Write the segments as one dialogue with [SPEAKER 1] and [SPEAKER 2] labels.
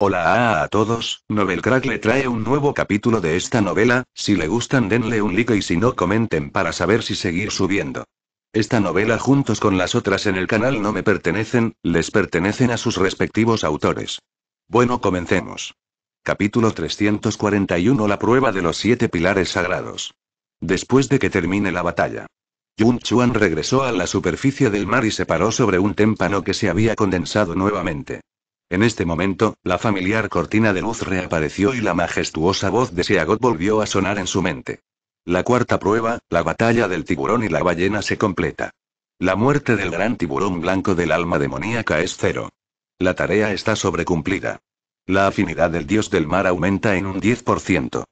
[SPEAKER 1] Hola a, todos, Novelcrack le trae un nuevo capítulo de esta novela, si le gustan denle un like y si no comenten para saber si seguir subiendo. Esta novela juntos con las otras en el canal no me pertenecen, les pertenecen a sus respectivos autores. Bueno, comencemos. Capítulo 341 La prueba de los siete pilares sagrados. Después de que termine la batalla. Yun Chuan regresó a la superficie del mar y se paró sobre un témpano que se había condensado nuevamente. En este momento, la familiar cortina de luz reapareció y la majestuosa voz de Seagot volvió a sonar en su mente. La cuarta prueba, la batalla del tiburón y la ballena se completa. La muerte del gran tiburón blanco del alma demoníaca es cero. La tarea está sobrecumplida. La afinidad del dios del mar aumenta en un 10%.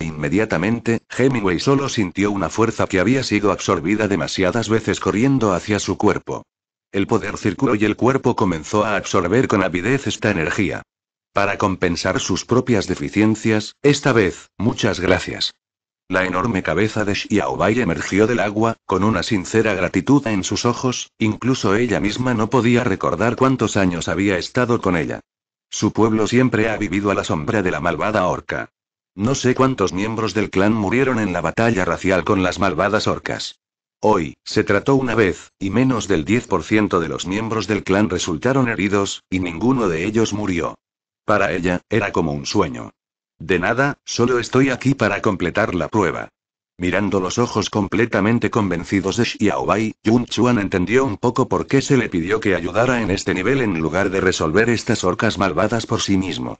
[SPEAKER 1] Inmediatamente, Hemingway solo sintió una fuerza que había sido absorbida demasiadas veces corriendo hacia su cuerpo. El poder circuló y el cuerpo comenzó a absorber con avidez esta energía. Para compensar sus propias deficiencias, esta vez, muchas gracias. La enorme cabeza de Xiaobai emergió del agua, con una sincera gratitud en sus ojos, incluso ella misma no podía recordar cuántos años había estado con ella. Su pueblo siempre ha vivido a la sombra de la malvada orca. No sé cuántos miembros del clan murieron en la batalla racial con las malvadas orcas. Hoy, se trató una vez, y menos del 10% de los miembros del clan resultaron heridos, y ninguno de ellos murió. Para ella, era como un sueño. De nada, solo estoy aquí para completar la prueba. Mirando los ojos completamente convencidos de Xiaobai, Yun Chuan entendió un poco por qué se le pidió que ayudara en este nivel en lugar de resolver estas orcas malvadas por sí mismo.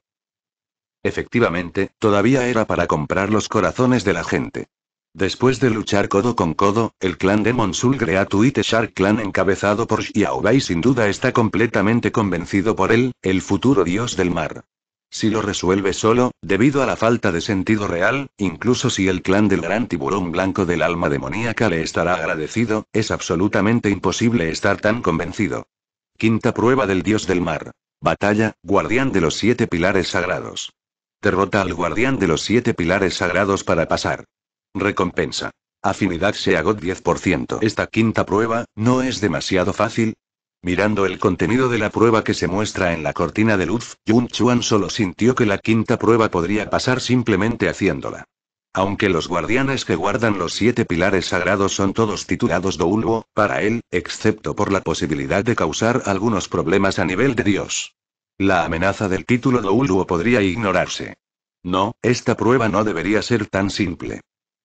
[SPEAKER 1] Efectivamente, todavía era para comprar los corazones de la gente. Después de luchar codo con codo, el clan de Monsul Great Shark Clan encabezado por Xiaobai sin duda está completamente convencido por él, el futuro dios del mar. Si lo resuelve solo, debido a la falta de sentido real, incluso si el clan del gran tiburón blanco del alma demoníaca le estará agradecido, es absolutamente imposible estar tan convencido. Quinta prueba del dios del mar. Batalla, guardián de los siete pilares sagrados. Derrota al guardián de los siete pilares sagrados para pasar. Recompensa. Afinidad se agotó 10%. Esta quinta prueba, ¿no es demasiado fácil? Mirando el contenido de la prueba que se muestra en la cortina de luz, Yun Chuan solo sintió que la quinta prueba podría pasar simplemente haciéndola. Aunque los guardianes que guardan los siete pilares sagrados son todos titulados Douluo, para él, excepto por la posibilidad de causar algunos problemas a nivel de Dios. La amenaza del título Douluo podría ignorarse. No, esta prueba no debería ser tan simple.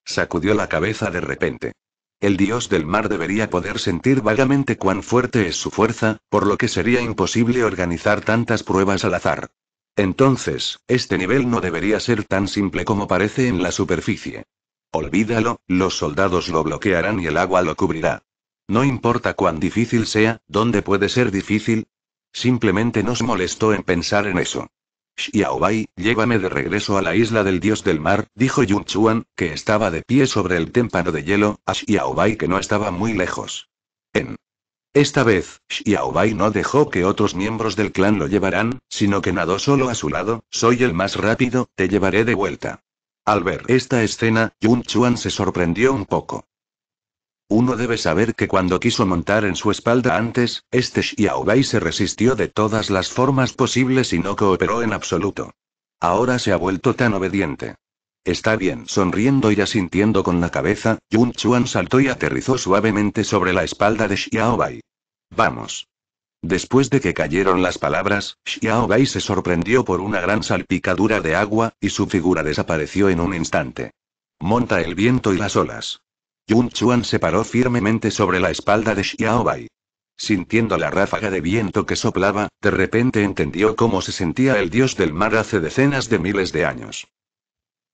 [SPEAKER 1] Sacudió la cabeza de repente. El dios del mar debería poder sentir vagamente cuán fuerte es su fuerza, por lo que sería imposible organizar tantas pruebas al azar. Entonces, este nivel no debería ser tan simple como parece en la superficie. Olvídalo, los soldados lo bloquearán y el agua lo cubrirá. No importa cuán difícil sea, ¿dónde puede ser difícil? Simplemente nos molestó en pensar en eso. Xiaobai, llévame de regreso a la isla del dios del mar, dijo Yun Chuan, que estaba de pie sobre el témpano de hielo, a Xiaobai que no estaba muy lejos. En esta vez, Xiaobai no dejó que otros miembros del clan lo llevaran, sino que nadó solo a su lado, soy el más rápido, te llevaré de vuelta. Al ver esta escena, Yun Chuan se sorprendió un poco. Uno debe saber que cuando quiso montar en su espalda antes, este Xiaobai se resistió de todas las formas posibles y no cooperó en absoluto. Ahora se ha vuelto tan obediente. Está bien, sonriendo y asintiendo con la cabeza, Yun Chuan saltó y aterrizó suavemente sobre la espalda de Xiaobai. Vamos. Después de que cayeron las palabras, Xiaobai se sorprendió por una gran salpicadura de agua, y su figura desapareció en un instante. Monta el viento y las olas. Yun Chuan se paró firmemente sobre la espalda de Xiaobai. Sintiendo la ráfaga de viento que soplaba, de repente entendió cómo se sentía el dios del mar hace decenas de miles de años.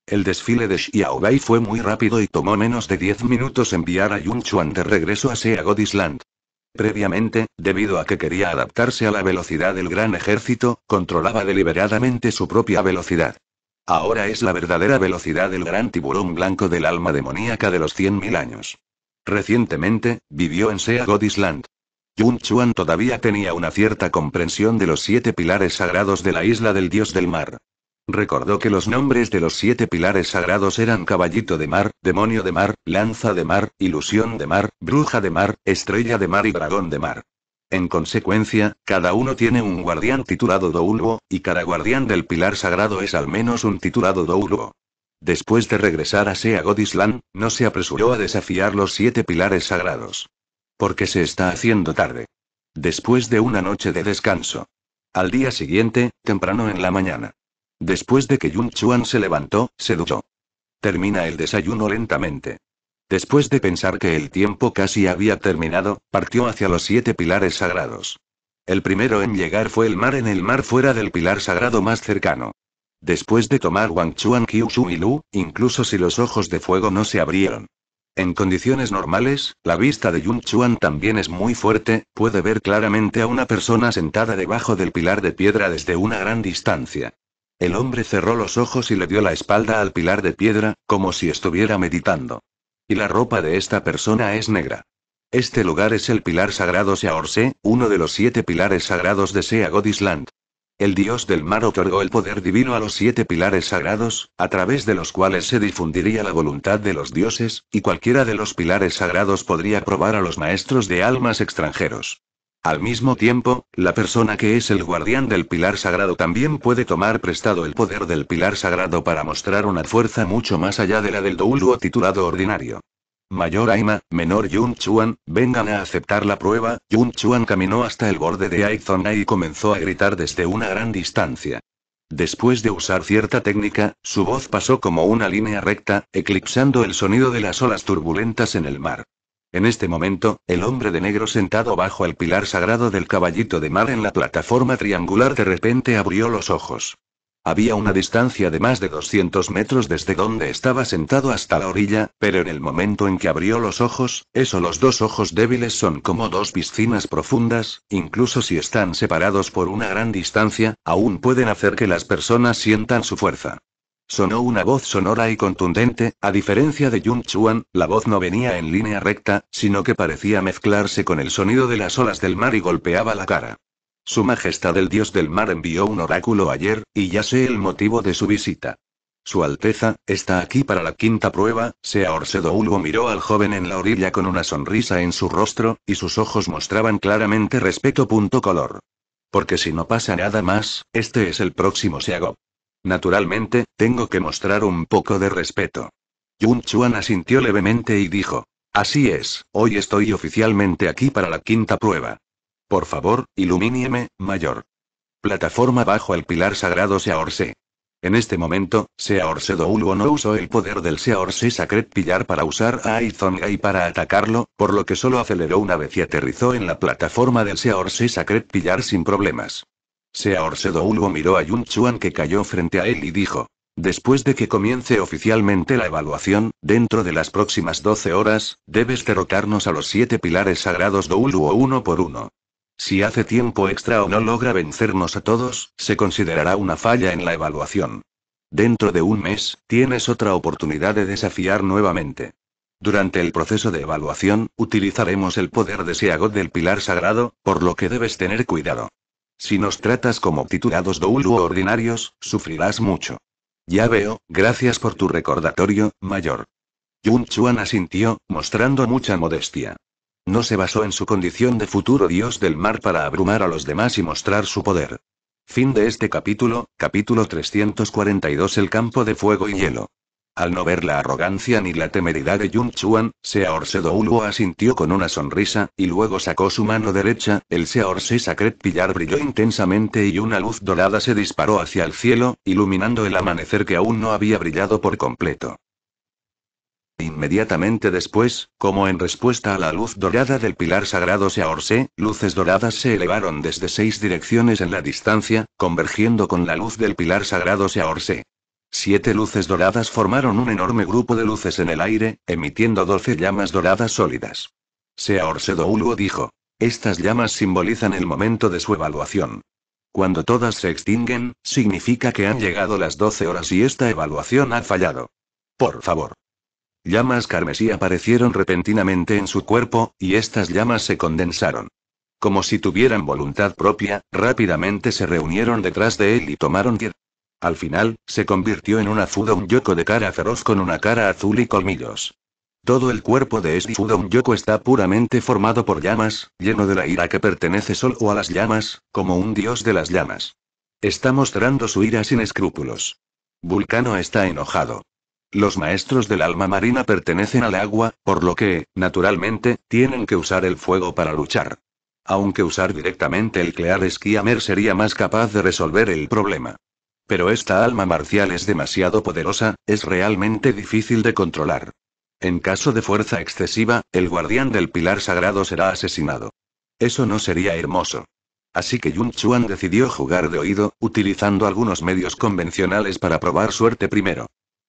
[SPEAKER 1] El desfile de Xiaobai fue muy rápido y tomó menos de 10 minutos enviar a Yun Chuan de regreso a Sea Island. Previamente, debido a que quería adaptarse a la velocidad del gran ejército, controlaba deliberadamente su propia velocidad. Ahora es la verdadera velocidad del gran tiburón blanco del alma demoníaca de los 100.000 años. Recientemente, vivió en Sea God Island. Yun Chuan todavía tenía una cierta comprensión de los siete pilares sagrados de la isla del dios del mar. Recordó que los nombres de los siete pilares sagrados eran caballito de mar, demonio de mar, lanza de mar, ilusión de mar, bruja de mar, estrella de mar y dragón de mar. En consecuencia, cada uno tiene un guardián titulado Doulbo, y cada guardián del pilar sagrado es al menos un titulado Doulbo. Después de regresar a Sea God no se apresuró a desafiar los siete pilares sagrados. Porque se está haciendo tarde. Después de una noche de descanso. Al día siguiente, temprano en la mañana. Después de que Yun Chuan se levantó, se duchó. Termina el desayuno lentamente. Después de pensar que el tiempo casi había terminado, partió hacia los siete pilares sagrados. El primero en llegar fue el mar en el mar fuera del pilar sagrado más cercano. Después de tomar Chuan, Kyushu y Lu, incluso si los ojos de fuego no se abrieron. En condiciones normales, la vista de Yun Chuan también es muy fuerte, puede ver claramente a una persona sentada debajo del pilar de piedra desde una gran distancia. El hombre cerró los ojos y le dio la espalda al pilar de piedra, como si estuviera meditando. Y la ropa de esta persona es negra. Este lugar es el pilar sagrado Seaorse, uno de los siete pilares sagrados de Sea Godisland. El dios del mar otorgó el poder divino a los siete pilares sagrados, a través de los cuales se difundiría la voluntad de los dioses, y cualquiera de los pilares sagrados podría probar a los maestros de almas extranjeros. Al mismo tiempo, la persona que es el guardián del pilar sagrado también puede tomar prestado el poder del pilar sagrado para mostrar una fuerza mucho más allá de la del Douluo titulado ordinario. Mayor Aima, menor Yun Chuan, vengan a aceptar la prueba. Yun Chuan caminó hasta el borde de Aizona y comenzó a gritar desde una gran distancia. Después de usar cierta técnica, su voz pasó como una línea recta, eclipsando el sonido de las olas turbulentas en el mar. En este momento, el hombre de negro sentado bajo el pilar sagrado del caballito de mar en la plataforma triangular de repente abrió los ojos. Había una distancia de más de 200 metros desde donde estaba sentado hasta la orilla, pero en el momento en que abrió los ojos, eso los dos ojos débiles son como dos piscinas profundas, incluso si están separados por una gran distancia, aún pueden hacer que las personas sientan su fuerza. Sonó una voz sonora y contundente, a diferencia de Yun Chuan, la voz no venía en línea recta, sino que parecía mezclarse con el sonido de las olas del mar y golpeaba la cara. Su Majestad el Dios del Mar envió un oráculo ayer, y ya sé el motivo de su visita. Su Alteza, está aquí para la quinta prueba, Sea Orsedo Ulvo miró al joven en la orilla con una sonrisa en su rostro, y sus ojos mostraban claramente respeto. Punto color. Porque si no pasa nada más, este es el próximo Seagop. Naturalmente, tengo que mostrar un poco de respeto. Yun Chuan asintió levemente y dijo. Así es, hoy estoy oficialmente aquí para la quinta prueba. Por favor, ilumínieme, mayor. Plataforma bajo el pilar sagrado Seaorse. En este momento, Seaorse Douluo no usó el poder del Seaorse Sacred Pillar para usar a Aizonga y para atacarlo, por lo que solo aceleró una vez y aterrizó en la plataforma del Seaorse Sacred Pillar sin problemas. Sea Orse miró a Yun Chuan que cayó frente a él y dijo. Después de que comience oficialmente la evaluación, dentro de las próximas 12 horas, debes derrotarnos a los siete pilares sagrados de uno por uno. Si hace tiempo extra o no logra vencernos a todos, se considerará una falla en la evaluación. Dentro de un mes, tienes otra oportunidad de desafiar nuevamente. Durante el proceso de evaluación, utilizaremos el poder de del Pilar Sagrado, por lo que debes tener cuidado. Si nos tratas como titulados doulu ordinarios, sufrirás mucho. Ya veo, gracias por tu recordatorio, mayor. Yun Chuan asintió, mostrando mucha modestia. No se basó en su condición de futuro dios del mar para abrumar a los demás y mostrar su poder. Fin de este capítulo, capítulo 342 El campo de fuego y hielo. Al no ver la arrogancia ni la temeridad de Yun Chuan, Seaorse Douluo asintió con una sonrisa, y luego sacó su mano derecha, el Se Sacred Pillar brilló intensamente y una luz dorada se disparó hacia el cielo, iluminando el amanecer que aún no había brillado por completo. Inmediatamente después, como en respuesta a la luz dorada del pilar sagrado Se, luces doradas se elevaron desde seis direcciones en la distancia, convergiendo con la luz del pilar sagrado Se. Siete luces doradas formaron un enorme grupo de luces en el aire, emitiendo doce llamas doradas sólidas. Seahorse Douluo dijo. Estas llamas simbolizan el momento de su evaluación. Cuando todas se extinguen, significa que han llegado las doce horas y esta evaluación ha fallado. Por favor. Llamas carmesí aparecieron repentinamente en su cuerpo, y estas llamas se condensaron. Como si tuvieran voluntad propia, rápidamente se reunieron detrás de él y tomaron al final, se convirtió en un un Yoko de cara feroz con una cara azul y colmillos. Todo el cuerpo de este Azudon Yoko está puramente formado por llamas, lleno de la ira que pertenece solo a las llamas, como un dios de las llamas. Está mostrando su ira sin escrúpulos. Vulcano está enojado. Los maestros del alma marina pertenecen al agua, por lo que, naturalmente, tienen que usar el fuego para luchar. Aunque usar directamente el Clear skiamer sería más capaz de resolver el problema. Pero esta alma marcial es demasiado poderosa, es realmente difícil de controlar. En caso de fuerza excesiva, el guardián del pilar sagrado será asesinado. Eso no sería hermoso. Así que Yun Chuan decidió jugar de oído, utilizando algunos medios convencionales para probar suerte primero.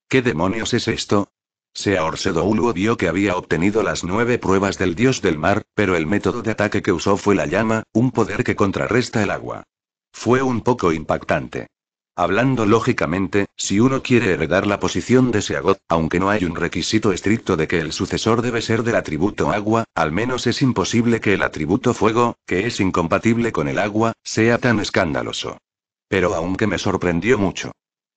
[SPEAKER 1] ¿Qué demonios es esto? Se Douluo vio que había obtenido las nueve pruebas del dios del mar, pero el método de ataque que usó fue la llama, un poder que contrarresta el agua. Fue un poco impactante. Hablando lógicamente, si uno quiere heredar la posición de Seagoth, aunque no hay un requisito estricto de que el sucesor debe ser del atributo agua, al menos es imposible que el atributo fuego, que es incompatible con el agua, sea tan escandaloso. Pero aunque me sorprendió mucho.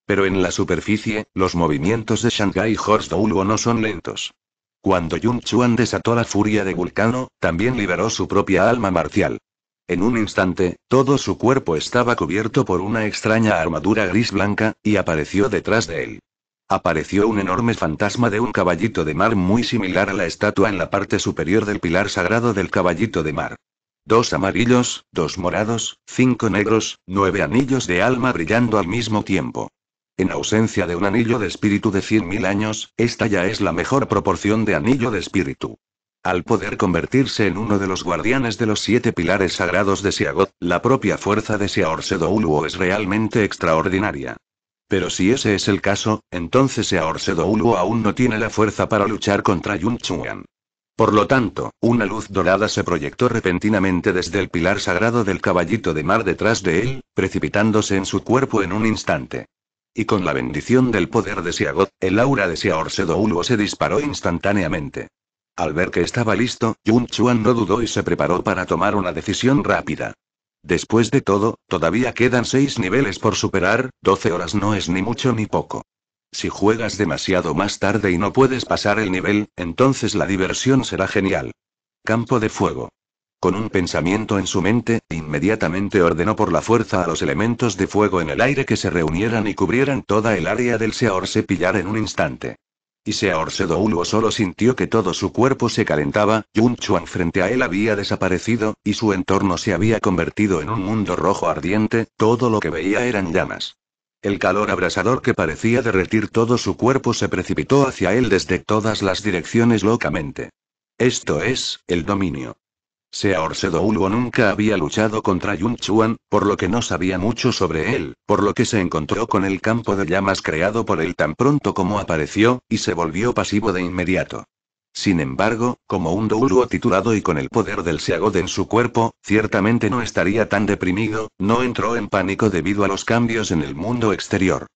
[SPEAKER 1] Pero en la superficie, los movimientos de Shanghai Horse Douluo no son lentos. Cuando Yun Chuan desató la furia de Vulcano, también liberó su propia alma marcial. En un instante, todo su cuerpo estaba cubierto por una extraña armadura gris blanca, y apareció detrás de él. Apareció un enorme fantasma de un caballito de mar muy similar a la estatua en la parte superior del pilar sagrado del caballito de mar. Dos amarillos, dos morados, cinco negros, nueve anillos de alma brillando al mismo tiempo. En ausencia de un anillo de espíritu de 100.000 años, esta ya es la mejor proporción de anillo de espíritu. Al poder convertirse en uno de los guardianes de los siete pilares sagrados de Siagot, la propia fuerza de Uluo es realmente extraordinaria. Pero si ese es el caso, entonces Sedouluo aún no tiene la fuerza para luchar contra Yun Chuan. Por lo tanto, una luz dorada se proyectó repentinamente desde el pilar sagrado del caballito de mar detrás de él, precipitándose en su cuerpo en un instante. Y con la bendición del poder de Siagot, el aura de Sedouluo se disparó instantáneamente. Al ver que estaba listo, Yun Chuan no dudó y se preparó para tomar una decisión rápida. Después de todo, todavía quedan seis niveles por superar, 12 horas no es ni mucho ni poco. Si juegas demasiado más tarde y no puedes pasar el nivel, entonces la diversión será genial. Campo de fuego. Con un pensamiento en su mente, inmediatamente ordenó por la fuerza a los elementos de fuego en el aire que se reunieran y cubrieran toda el área del Seor pillar en un instante. Y se ahorcedó solo sintió que todo su cuerpo se calentaba, Yun Chuan frente a él había desaparecido, y su entorno se había convertido en un mundo rojo ardiente, todo lo que veía eran llamas. El calor abrasador que parecía derretir todo su cuerpo se precipitó hacia él desde todas las direcciones locamente. Esto es, el dominio. Sea Douluo nunca había luchado contra Yun Chuan, por lo que no sabía mucho sobre él, por lo que se encontró con el campo de llamas creado por él tan pronto como apareció, y se volvió pasivo de inmediato. Sin embargo, como un Douluo titulado y con el poder del Seagod en su cuerpo, ciertamente no estaría tan deprimido, no entró en pánico debido a los cambios en el mundo exterior.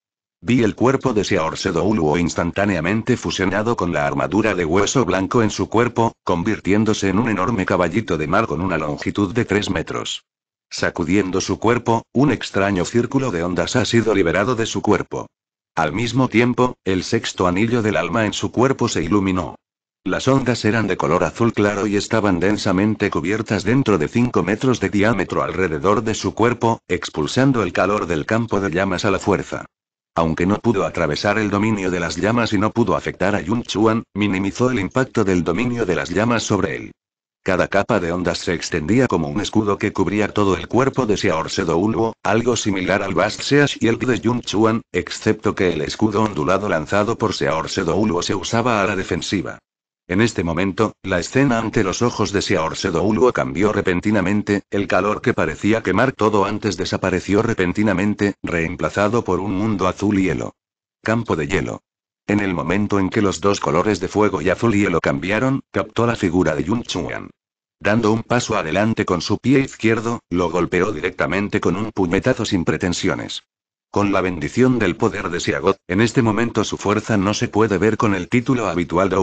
[SPEAKER 1] Vi el cuerpo de Seaorsedoulo instantáneamente fusionado con la armadura de hueso blanco en su cuerpo, convirtiéndose en un enorme caballito de mar con una longitud de 3 metros. Sacudiendo su cuerpo, un extraño círculo de ondas ha sido liberado de su cuerpo. Al mismo tiempo, el sexto anillo del alma en su cuerpo se iluminó. Las ondas eran de color azul claro y estaban densamente cubiertas dentro de 5 metros de diámetro alrededor de su cuerpo, expulsando el calor del campo de llamas a la fuerza. Aunque no pudo atravesar el dominio de las llamas y no pudo afectar a Yun Chuan, minimizó el impacto del dominio de las llamas sobre él. Cada capa de ondas se extendía como un escudo que cubría todo el cuerpo de Seaorsedo Ulbo, algo similar al Bast y el de Yun Chuan, excepto que el escudo ondulado lanzado por Seaorsedo Ulwo se usaba a la defensiva. En este momento, la escena ante los ojos de Siaorsedo Douluo cambió repentinamente, el calor que parecía quemar todo antes desapareció repentinamente, reemplazado por un mundo azul hielo. Campo de hielo. En el momento en que los dos colores de fuego y azul hielo cambiaron, captó la figura de Yun Chuan. Dando un paso adelante con su pie izquierdo, lo golpeó directamente con un puñetazo sin pretensiones. Con la bendición del poder de Siagot, en este momento su fuerza no se puede ver con el título habitual de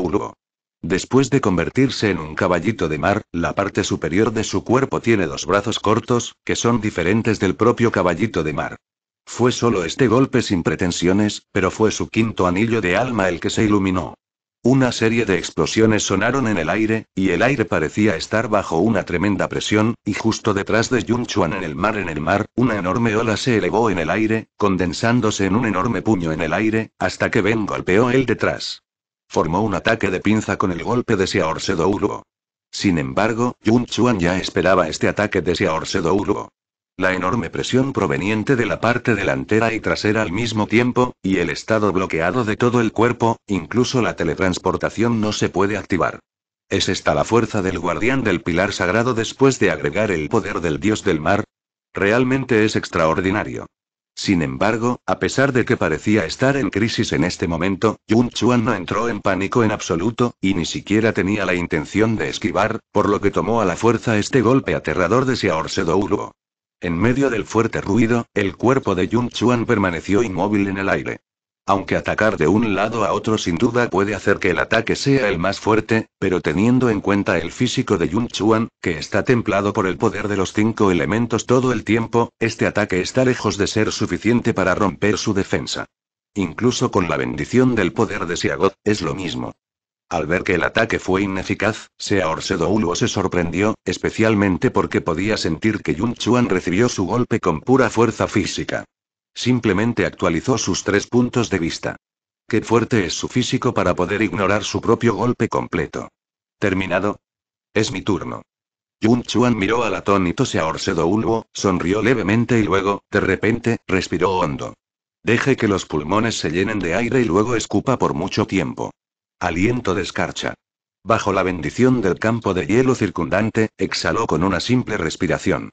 [SPEAKER 1] Después de convertirse en un caballito de mar, la parte superior de su cuerpo tiene dos brazos cortos, que son diferentes del propio caballito de mar. Fue solo este golpe sin pretensiones, pero fue su quinto anillo de alma el que se iluminó. Una serie de explosiones sonaron en el aire, y el aire parecía estar bajo una tremenda presión, y justo detrás de Chuan en el mar en el mar, una enorme ola se elevó en el aire, condensándose en un enorme puño en el aire, hasta que Ben golpeó él detrás. Formó un ataque de pinza con el golpe de Douluo. Sin embargo, Yun Chuan ya esperaba este ataque de Douluo. La enorme presión proveniente de la parte delantera y trasera al mismo tiempo, y el estado bloqueado de todo el cuerpo, incluso la teletransportación no se puede activar. ¿Es esta la fuerza del guardián del pilar sagrado después de agregar el poder del dios del mar? Realmente es extraordinario. Sin embargo, a pesar de que parecía estar en crisis en este momento, Yun Chuan no entró en pánico en absoluto, y ni siquiera tenía la intención de esquivar, por lo que tomó a la fuerza este golpe aterrador de do Douro. En medio del fuerte ruido, el cuerpo de Yun Chuan permaneció inmóvil en el aire. Aunque atacar de un lado a otro sin duda puede hacer que el ataque sea el más fuerte, pero teniendo en cuenta el físico de Yun Chuan, que está templado por el poder de los cinco elementos todo el tiempo, este ataque está lejos de ser suficiente para romper su defensa. Incluso con la bendición del poder de Siagot, es lo mismo. Al ver que el ataque fue ineficaz, Sea Uluo se sorprendió, especialmente porque podía sentir que Yun Chuan recibió su golpe con pura fuerza física. Simplemente actualizó sus tres puntos de vista. Qué fuerte es su físico para poder ignorar su propio golpe completo. Terminado. Es mi turno. Yun Chuan miró al atónito un Ulbo, sonrió levemente y luego, de repente, respiró hondo. Deje que los pulmones se llenen de aire y luego escupa por mucho tiempo. Aliento de escarcha. Bajo la bendición del campo de hielo circundante, exhaló con una simple respiración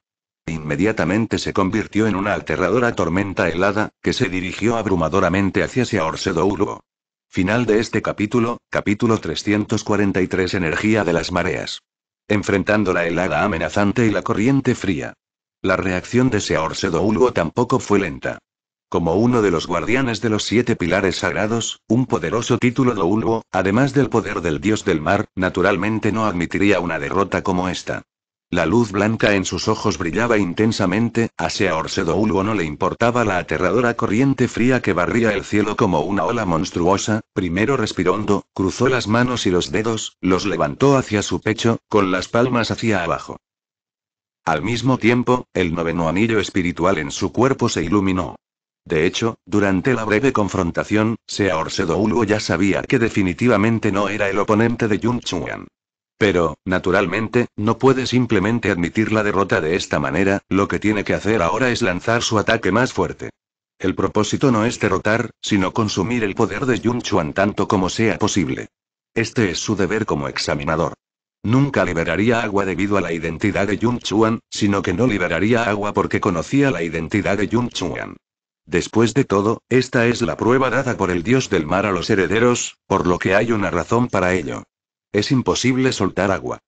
[SPEAKER 1] inmediatamente se convirtió en una aterradora tormenta helada, que se dirigió abrumadoramente hacia orcedo ulgo Final de este capítulo, capítulo 343 Energía de las mareas. Enfrentando la helada amenazante y la corriente fría. La reacción de orcedo Ulgo tampoco fue lenta. Como uno de los guardianes de los siete pilares sagrados, un poderoso título de Ulgo, además del poder del dios del mar, naturalmente no admitiría una derrota como esta. La luz blanca en sus ojos brillaba intensamente, a Sea Orsedo no le importaba la aterradora corriente fría que barría el cielo como una ola monstruosa, primero respiró hondo, cruzó las manos y los dedos, los levantó hacia su pecho, con las palmas hacia abajo. Al mismo tiempo, el noveno anillo espiritual en su cuerpo se iluminó. De hecho, durante la breve confrontación, Sea Sedou ya sabía que definitivamente no era el oponente de Yun Chuan. Pero, naturalmente, no puede simplemente admitir la derrota de esta manera, lo que tiene que hacer ahora es lanzar su ataque más fuerte. El propósito no es derrotar, sino consumir el poder de Yun Chuan tanto como sea posible. Este es su deber como examinador. Nunca liberaría agua debido a la identidad de Yun Chuan, sino que no liberaría agua porque conocía la identidad de Yun Chuan. Después de todo, esta es la prueba dada por el dios del mar a los herederos, por lo que hay una razón para ello. Es imposible soltar agua.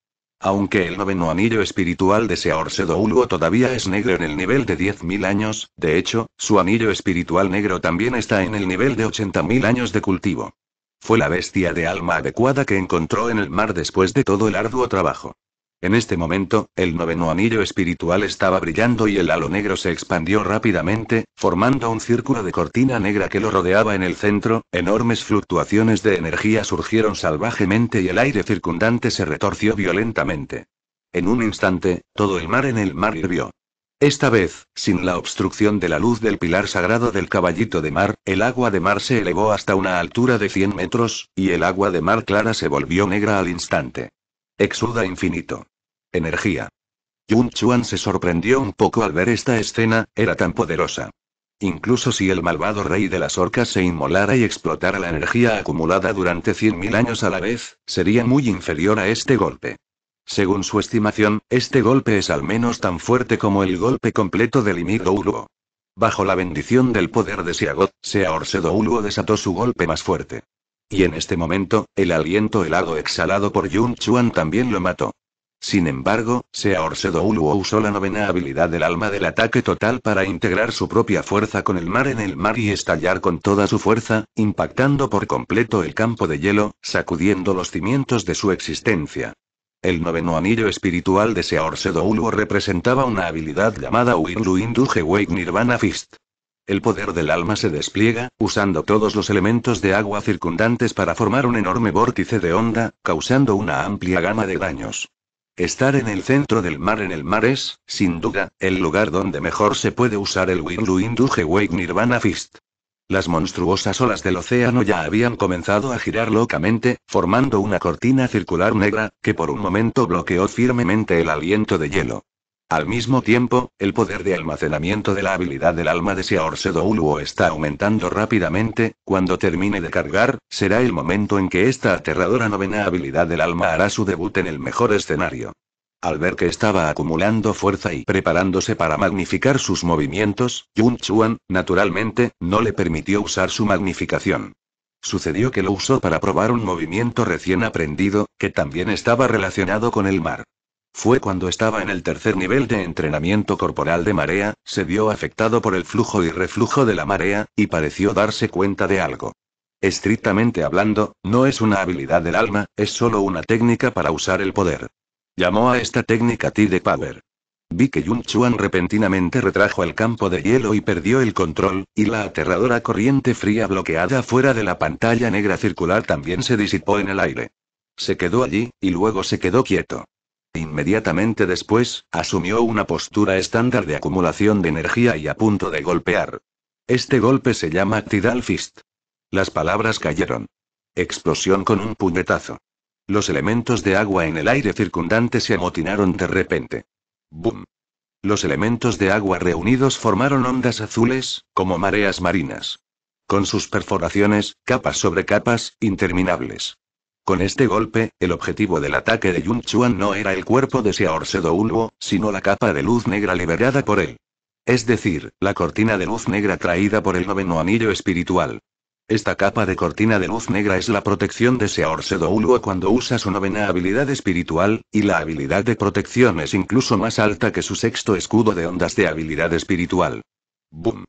[SPEAKER 1] Aunque el noveno anillo espiritual de Seor Ulgo todavía es negro en el nivel de 10.000 años, de hecho, su anillo espiritual negro también está en el nivel de 80.000 años de cultivo. Fue la bestia de alma adecuada que encontró en el mar después de todo el arduo trabajo. En este momento, el noveno anillo espiritual estaba brillando y el halo negro se expandió rápidamente, formando un círculo de cortina negra que lo rodeaba en el centro, enormes fluctuaciones de energía surgieron salvajemente y el aire circundante se retorció violentamente. En un instante, todo el mar en el mar hirvió. Esta vez, sin la obstrucción de la luz del pilar sagrado del caballito de mar, el agua de mar se elevó hasta una altura de 100 metros, y el agua de mar clara se volvió negra al instante. Exuda infinito. Energía. Yun Chuan se sorprendió un poco al ver esta escena, era tan poderosa. Incluso si el malvado rey de las orcas se inmolara y explotara la energía acumulada durante 100.000 años a la vez, sería muy inferior a este golpe. Según su estimación, este golpe es al menos tan fuerte como el golpe completo del Imigo Douluo. Bajo la bendición del poder de Siagot, sea Douluo desató su golpe más fuerte. Y en este momento, el aliento helado exhalado por Yun Chuan también lo mató. Sin embargo, Sea Uluo usó la novena habilidad del alma del ataque total para integrar su propia fuerza con el mar en el mar y estallar con toda su fuerza, impactando por completo el campo de hielo, sacudiendo los cimientos de su existencia. El noveno anillo espiritual de Uluo representaba una habilidad llamada Winru Induje Nirvana Fist. El poder del alma se despliega, usando todos los elementos de agua circundantes para formar un enorme vórtice de onda, causando una amplia gama de daños. Estar en el centro del mar en el mar es, sin duda, el lugar donde mejor se puede usar el Windu Induje Wake Nirvana Fist. Las monstruosas olas del océano ya habían comenzado a girar locamente, formando una cortina circular negra, que por un momento bloqueó firmemente el aliento de hielo. Al mismo tiempo, el poder de almacenamiento de la habilidad del alma de Seaorsedo Uluo está aumentando rápidamente, cuando termine de cargar, será el momento en que esta aterradora novena habilidad del alma hará su debut en el mejor escenario. Al ver que estaba acumulando fuerza y preparándose para magnificar sus movimientos, Yun Chuan, naturalmente, no le permitió usar su magnificación. Sucedió que lo usó para probar un movimiento recién aprendido, que también estaba relacionado con el mar. Fue cuando estaba en el tercer nivel de entrenamiento corporal de marea, se vio afectado por el flujo y reflujo de la marea, y pareció darse cuenta de algo. Estrictamente hablando, no es una habilidad del alma, es solo una técnica para usar el poder. Llamó a esta técnica Tide Power. Vi que Yun Chuan repentinamente retrajo el campo de hielo y perdió el control, y la aterradora corriente fría bloqueada fuera de la pantalla negra circular también se disipó en el aire. Se quedó allí, y luego se quedó quieto. Inmediatamente después, asumió una postura estándar de acumulación de energía y a punto de golpear. Este golpe se llama Tidal Fist. Las palabras cayeron. Explosión con un puñetazo. Los elementos de agua en el aire circundante se amotinaron de repente. ¡Bum! Los elementos de agua reunidos formaron ondas azules, como mareas marinas. Con sus perforaciones, capas sobre capas, interminables. Con este golpe, el objetivo del ataque de Yun Chuan no era el cuerpo de seor Uluo, sino la capa de luz negra liberada por él. Es decir, la cortina de luz negra traída por el noveno anillo espiritual. Esta capa de cortina de luz negra es la protección de seor Uluo cuando usa su novena habilidad espiritual, y la habilidad de protección es incluso más alta que su sexto escudo de ondas de habilidad espiritual. ¡Boom!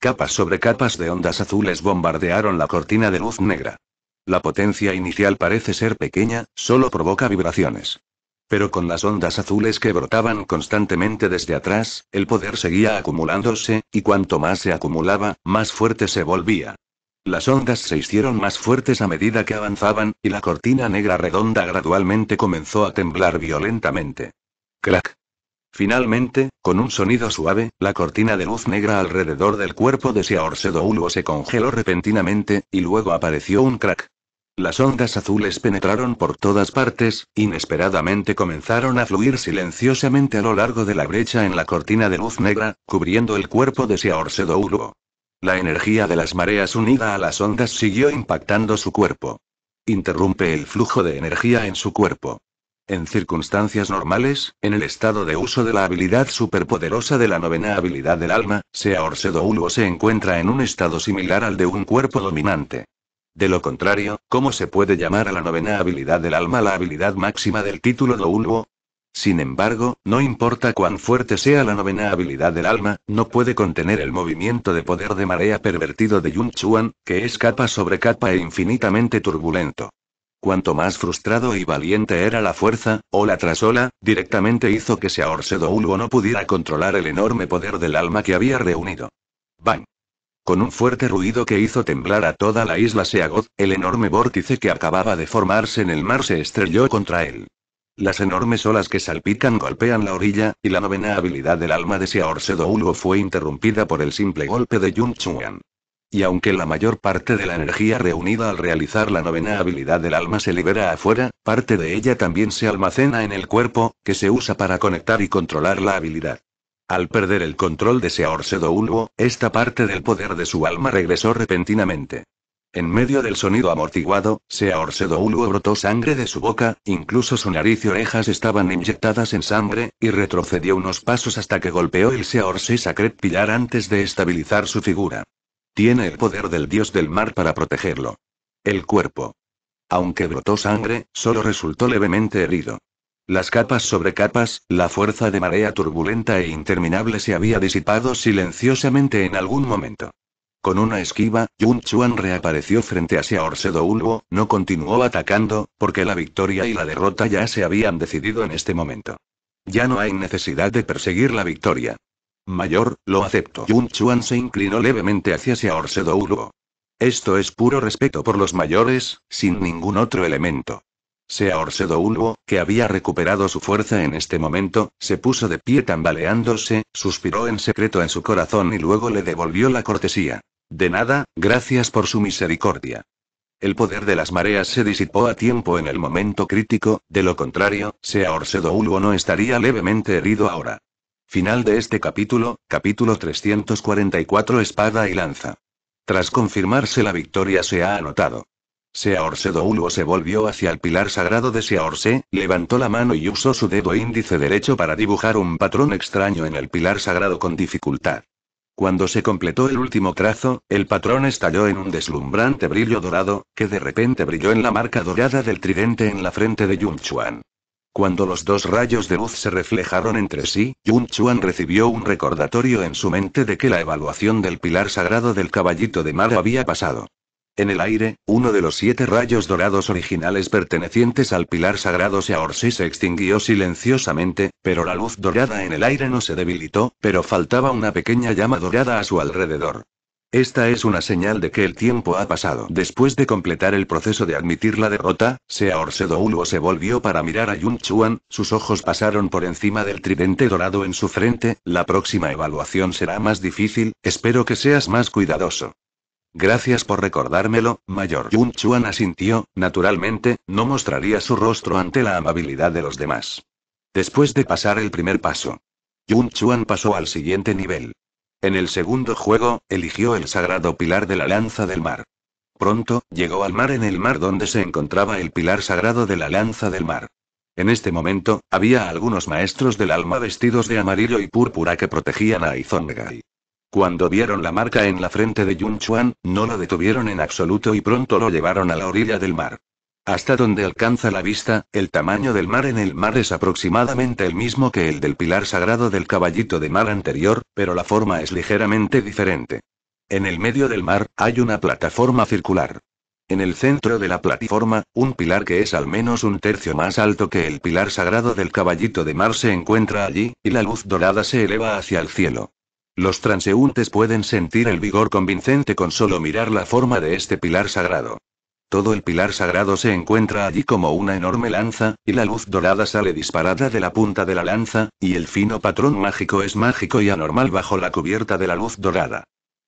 [SPEAKER 1] Capas sobre capas de ondas azules bombardearon la cortina de luz negra. La potencia inicial parece ser pequeña, solo provoca vibraciones. Pero con las ondas azules que brotaban constantemente desde atrás, el poder seguía acumulándose, y cuanto más se acumulaba, más fuerte se volvía. Las ondas se hicieron más fuertes a medida que avanzaban, y la cortina negra redonda gradualmente comenzó a temblar violentamente. Crack. Finalmente, con un sonido suave, la cortina de luz negra alrededor del cuerpo de Seaorsedoulgo se congeló repentinamente, y luego apareció un crack. Las ondas azules penetraron por todas partes, inesperadamente comenzaron a fluir silenciosamente a lo largo de la brecha en la cortina de luz negra, cubriendo el cuerpo de Seaorsedoulgo. La energía de las mareas unida a las ondas siguió impactando su cuerpo. Interrumpe el flujo de energía en su cuerpo. En circunstancias normales, en el estado de uso de la habilidad superpoderosa de la novena habilidad del alma, sea Orsedo Douluo se encuentra en un estado similar al de un cuerpo dominante. De lo contrario, ¿cómo se puede llamar a la novena habilidad del alma la habilidad máxima del título de Sin embargo, no importa cuán fuerte sea la novena habilidad del alma, no puede contener el movimiento de poder de marea pervertido de Yun Chuan, que es capa sobre capa e infinitamente turbulento. Cuanto más frustrado y valiente era la fuerza, ola tras ola, directamente hizo que Saorsedo Ulgo no pudiera controlar el enorme poder del alma que había reunido. ¡Bang! Con un fuerte ruido que hizo temblar a toda la isla Seagoth, el enorme vórtice que acababa de formarse en el mar se estrelló contra él. Las enormes olas que salpican golpean la orilla, y la novena habilidad del alma de Seaorsedo Ulgo fue interrumpida por el simple golpe de Yun Chuan y aunque la mayor parte de la energía reunida al realizar la novena habilidad del alma se libera afuera, parte de ella también se almacena en el cuerpo, que se usa para conectar y controlar la habilidad. Al perder el control de Seahorse Douluo, esta parte del poder de su alma regresó repentinamente. En medio del sonido amortiguado, Seahorse Ulvo brotó sangre de su boca, incluso su nariz y orejas estaban inyectadas en sangre, y retrocedió unos pasos hasta que golpeó el Seorse Sacred Pillar antes de estabilizar su figura. Tiene el poder del dios del mar para protegerlo. El cuerpo. Aunque brotó sangre, solo resultó levemente herido. Las capas sobre capas, la fuerza de marea turbulenta e interminable se había disipado silenciosamente en algún momento. Con una esquiva, Yun Chuan reapareció frente hacia Orsedo Ulbo, no continuó atacando, porque la victoria y la derrota ya se habían decidido en este momento. Ya no hay necesidad de perseguir la victoria. Mayor, lo acepto. Yun Chuan se inclinó levemente hacia Orcedo Uluo. Esto es puro respeto por los mayores, sin ningún otro elemento. Orcedo Uluo, que había recuperado su fuerza en este momento, se puso de pie tambaleándose, suspiró en secreto en su corazón y luego le devolvió la cortesía. De nada, gracias por su misericordia. El poder de las mareas se disipó a tiempo en el momento crítico, de lo contrario, Orcedo Uluo no estaría levemente herido ahora. Final de este capítulo, capítulo 344 Espada y Lanza. Tras confirmarse la victoria se ha anotado. Douluo se volvió hacia el pilar sagrado de Seaorse, levantó la mano y usó su dedo índice derecho para dibujar un patrón extraño en el pilar sagrado con dificultad. Cuando se completó el último trazo, el patrón estalló en un deslumbrante brillo dorado, que de repente brilló en la marca dorada del tridente en la frente de Yun Chuan. Cuando los dos rayos de luz se reflejaron entre sí, Yun Chuan recibió un recordatorio en su mente de que la evaluación del pilar sagrado del caballito de mar había pasado. En el aire, uno de los siete rayos dorados originales pertenecientes al pilar sagrado y se extinguió silenciosamente, pero la luz dorada en el aire no se debilitó, pero faltaba una pequeña llama dorada a su alrededor. Esta es una señal de que el tiempo ha pasado. Después de completar el proceso de admitir la derrota, orcedo Douluo se volvió para mirar a Yun Chuan, sus ojos pasaron por encima del tridente dorado en su frente, la próxima evaluación será más difícil, espero que seas más cuidadoso. Gracias por recordármelo, mayor. Yun Chuan asintió, naturalmente, no mostraría su rostro ante la amabilidad de los demás. Después de pasar el primer paso, Yun Chuan pasó al siguiente nivel. En el segundo juego, eligió el sagrado pilar de la lanza del mar. Pronto, llegó al mar en el mar donde se encontraba el pilar sagrado de la lanza del mar. En este momento, había algunos maestros del alma vestidos de amarillo y púrpura que protegían a Izongai. Cuando vieron la marca en la frente de Yun Chuan, no lo detuvieron en absoluto y pronto lo llevaron a la orilla del mar. Hasta donde alcanza la vista, el tamaño del mar en el mar es aproximadamente el mismo que el del pilar sagrado del caballito de mar anterior, pero la forma es ligeramente diferente. En el medio del mar, hay una plataforma circular. En el centro de la plataforma, un pilar que es al menos un tercio más alto que el pilar sagrado del caballito de mar se encuentra allí, y la luz dorada se eleva hacia el cielo. Los transeúntes pueden sentir el vigor convincente con solo mirar la forma de este pilar sagrado. Todo el pilar sagrado se encuentra allí como una enorme lanza, y la luz dorada sale disparada de la punta de la lanza, y el fino patrón mágico es mágico y anormal bajo la cubierta de la luz dorada.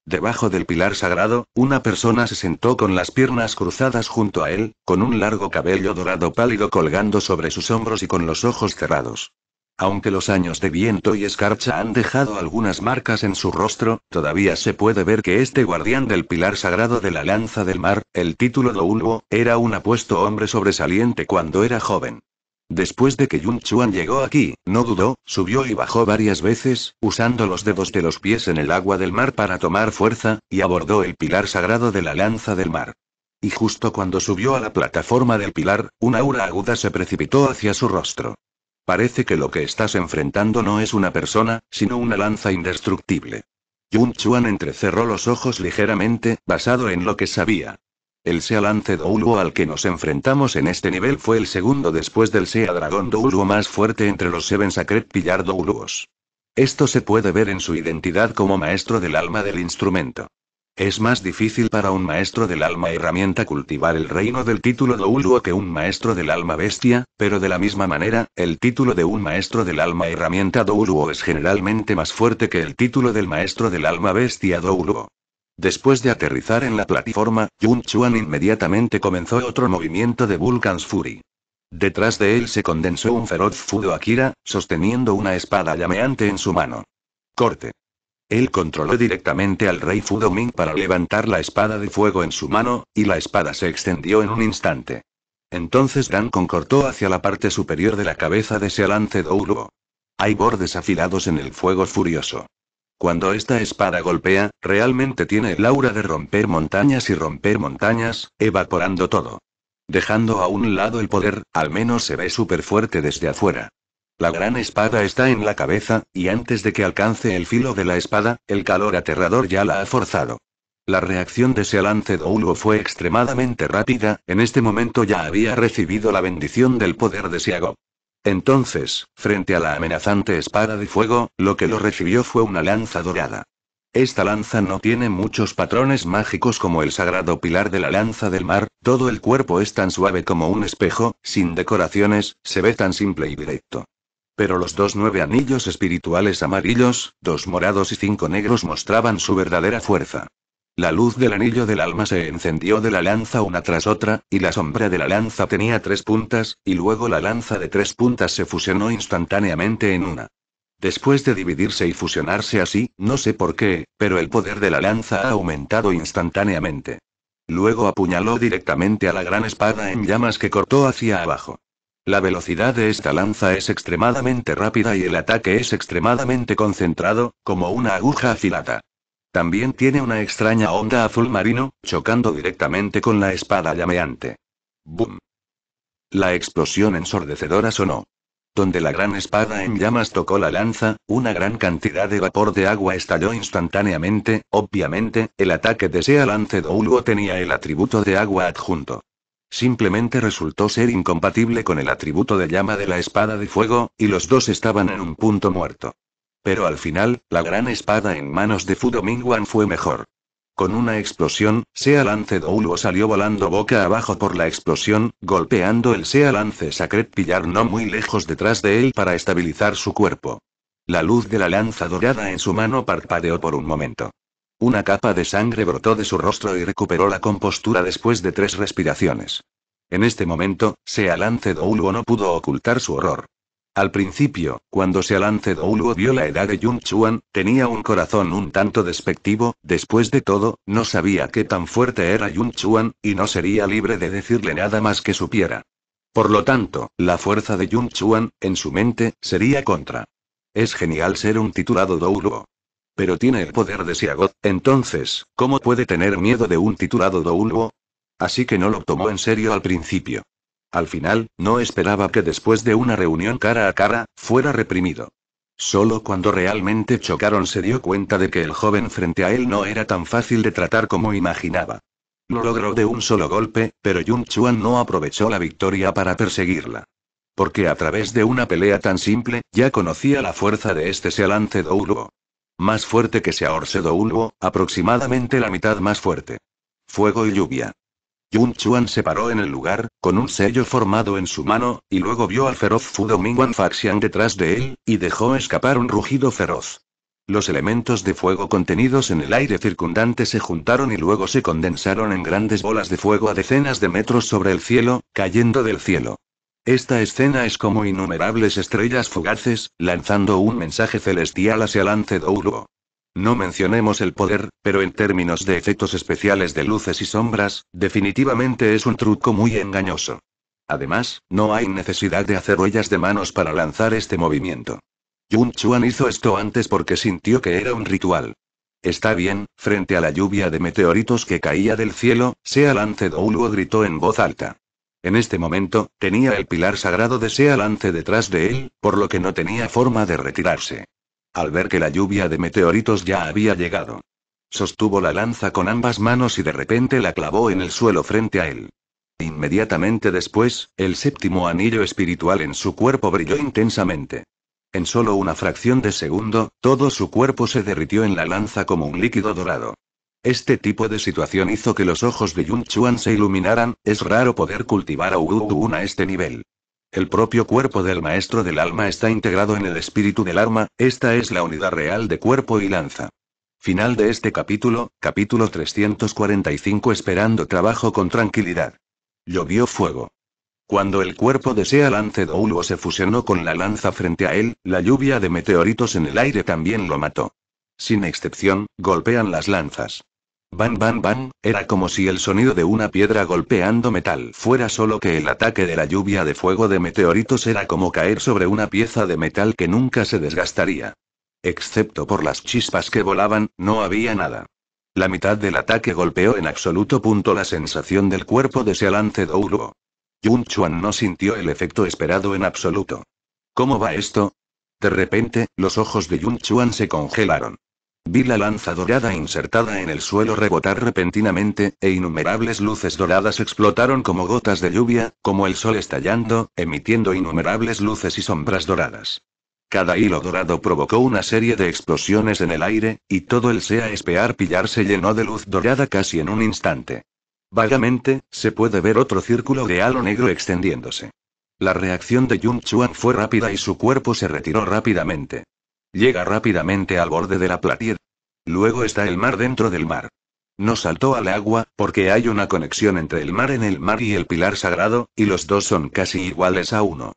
[SPEAKER 1] Debajo del pilar sagrado, una persona se sentó con las piernas cruzadas junto a él, con un largo cabello dorado pálido colgando sobre sus hombros y con los ojos cerrados. Aunque los años de viento y escarcha han dejado algunas marcas en su rostro, todavía se puede ver que este guardián del pilar sagrado de la lanza del mar, el título de Ulbo, era un apuesto hombre sobresaliente cuando era joven. Después de que Yun Chuan llegó aquí, no dudó, subió y bajó varias veces, usando los dedos de los pies en el agua del mar para tomar fuerza, y abordó el pilar sagrado de la lanza del mar. Y justo cuando subió a la plataforma del pilar, una aura aguda se precipitó hacia su rostro. Parece que lo que estás enfrentando no es una persona, sino una lanza indestructible. Yun Chuan entrecerró los ojos ligeramente, basado en lo que sabía. El Sea Lance Douluo al que nos enfrentamos en este nivel fue el segundo después del Sea Dragón Douluo más fuerte entre los Seven Sacred Pillar Douluos. Esto se puede ver en su identidad como maestro del alma del instrumento. Es más difícil para un maestro del alma herramienta cultivar el reino del título Douluo que un maestro del alma bestia, pero de la misma manera, el título de un maestro del alma herramienta Douluo es generalmente más fuerte que el título del maestro del alma bestia Douluo. Después de aterrizar en la plataforma, Yun Chuan inmediatamente comenzó otro movimiento de Vulcan's Fury. Detrás de él se condensó un feroz Fudo Akira, sosteniendo una espada llameante en su mano. Corte. Él controló directamente al rey Fudoming para levantar la espada de fuego en su mano, y la espada se extendió en un instante. Entonces Dan concortó hacia la parte superior de la cabeza de Sealance Douluo. Hay bordes afilados en el fuego furioso. Cuando esta espada golpea, realmente tiene el aura de romper montañas y romper montañas, evaporando todo. Dejando a un lado el poder, al menos se ve súper fuerte desde afuera. La gran espada está en la cabeza, y antes de que alcance el filo de la espada, el calor aterrador ya la ha forzado. La reacción de ese lance d'Oulo fue extremadamente rápida, en este momento ya había recibido la bendición del poder de Siago. Entonces, frente a la amenazante espada de fuego, lo que lo recibió fue una lanza dorada. Esta lanza no tiene muchos patrones mágicos como el sagrado pilar de la lanza del mar, todo el cuerpo es tan suave como un espejo, sin decoraciones, se ve tan simple y directo. Pero los dos nueve anillos espirituales amarillos, dos morados y cinco negros mostraban su verdadera fuerza. La luz del anillo del alma se encendió de la lanza una tras otra, y la sombra de la lanza tenía tres puntas, y luego la lanza de tres puntas se fusionó instantáneamente en una. Después de dividirse y fusionarse así, no sé por qué, pero el poder de la lanza ha aumentado instantáneamente. Luego apuñaló directamente a la gran espada en llamas que cortó hacia abajo. La velocidad de esta lanza es extremadamente rápida y el ataque es extremadamente concentrado, como una aguja afilada. También tiene una extraña onda azul marino, chocando directamente con la espada llameante. ¡Bum! La explosión ensordecedora sonó. Donde la gran espada en llamas tocó la lanza, una gran cantidad de vapor de agua estalló instantáneamente, obviamente, el ataque de Sea Lance Ulgo tenía el atributo de agua adjunto simplemente resultó ser incompatible con el atributo de llama de la espada de fuego, y los dos estaban en un punto muerto. Pero al final, la gran espada en manos de Fu Dominguan fue mejor. Con una explosión, Sea Lance Douluo salió volando boca abajo por la explosión, golpeando el Sea Lance Sacred Pillar no muy lejos detrás de él para estabilizar su cuerpo. La luz de la lanza dorada en su mano parpadeó por un momento. Una capa de sangre brotó de su rostro y recuperó la compostura después de tres respiraciones. En este momento, Sealance Douluo no pudo ocultar su horror. Al principio, cuando Sealance Douluo vio la edad de Yun Chuan, tenía un corazón un tanto despectivo, después de todo, no sabía qué tan fuerte era Yun Chuan, y no sería libre de decirle nada más que supiera. Por lo tanto, la fuerza de Yun Chuan, en su mente, sería contra. Es genial ser un titulado Douluo. Pero tiene el poder de Siagot, entonces, ¿cómo puede tener miedo de un titulado douluo? Así que no lo tomó en serio al principio. Al final, no esperaba que después de una reunión cara a cara, fuera reprimido. Solo cuando realmente chocaron se dio cuenta de que el joven frente a él no era tan fácil de tratar como imaginaba. Lo logró de un solo golpe, pero Yun Chuan no aprovechó la victoria para perseguirla. Porque a través de una pelea tan simple, ya conocía la fuerza de este Sealante Douluo. Más fuerte que se un Ulvo, aproximadamente la mitad más fuerte. Fuego y lluvia. Yun Chuan se paró en el lugar, con un sello formado en su mano, y luego vio al feroz Fu Dominguan Faxian detrás de él, y dejó escapar un rugido feroz. Los elementos de fuego contenidos en el aire circundante se juntaron y luego se condensaron en grandes bolas de fuego a decenas de metros sobre el cielo, cayendo del cielo. Esta escena es como innumerables estrellas fugaces, lanzando un mensaje celestial hacia Lance Douluo. No mencionemos el poder, pero en términos de efectos especiales de luces y sombras, definitivamente es un truco muy engañoso. Además, no hay necesidad de hacer huellas de manos para lanzar este movimiento. Yun Chuan hizo esto antes porque sintió que era un ritual. Está bien, frente a la lluvia de meteoritos que caía del cielo, Sea Lance Douluo gritó en voz alta. En este momento, tenía el pilar sagrado de Sea Lance detrás de él, por lo que no tenía forma de retirarse. Al ver que la lluvia de meteoritos ya había llegado. Sostuvo la lanza con ambas manos y de repente la clavó en el suelo frente a él. Inmediatamente después, el séptimo anillo espiritual en su cuerpo brilló intensamente. En solo una fracción de segundo, todo su cuerpo se derritió en la lanza como un líquido dorado. Este tipo de situación hizo que los ojos de Yun Chuan se iluminaran, es raro poder cultivar a Wu-Un a este nivel. El propio cuerpo del maestro del alma está integrado en el espíritu del arma, esta es la unidad real de cuerpo y lanza. Final de este capítulo, capítulo 345 Esperando trabajo con tranquilidad. Llovió fuego. Cuando el cuerpo de Sea Lance Douluo se fusionó con la lanza frente a él, la lluvia de meteoritos en el aire también lo mató. Sin excepción, golpean las lanzas. Bam bam bam, era como si el sonido de una piedra golpeando metal fuera solo que el ataque de la lluvia de fuego de meteoritos era como caer sobre una pieza de metal que nunca se desgastaría. Excepto por las chispas que volaban, no había nada. La mitad del ataque golpeó en absoluto punto la sensación del cuerpo de Sealance Douro. Yun Chuan no sintió el efecto esperado en absoluto. ¿Cómo va esto? De repente, los ojos de Yun Chuan se congelaron. Vi la lanza dorada insertada en el suelo rebotar repentinamente, e innumerables luces doradas explotaron como gotas de lluvia, como el sol estallando, emitiendo innumerables luces y sombras doradas. Cada hilo dorado provocó una serie de explosiones en el aire, y todo el sea espear pillar se llenó de luz dorada casi en un instante. Vagamente, se puede ver otro círculo de halo negro extendiéndose. La reacción de Yun Chuan fue rápida y su cuerpo se retiró rápidamente. Llega rápidamente al borde de la platier. Luego está el mar dentro del mar. No saltó al agua, porque hay una conexión entre el mar en el mar y el pilar sagrado, y los dos son casi iguales a uno.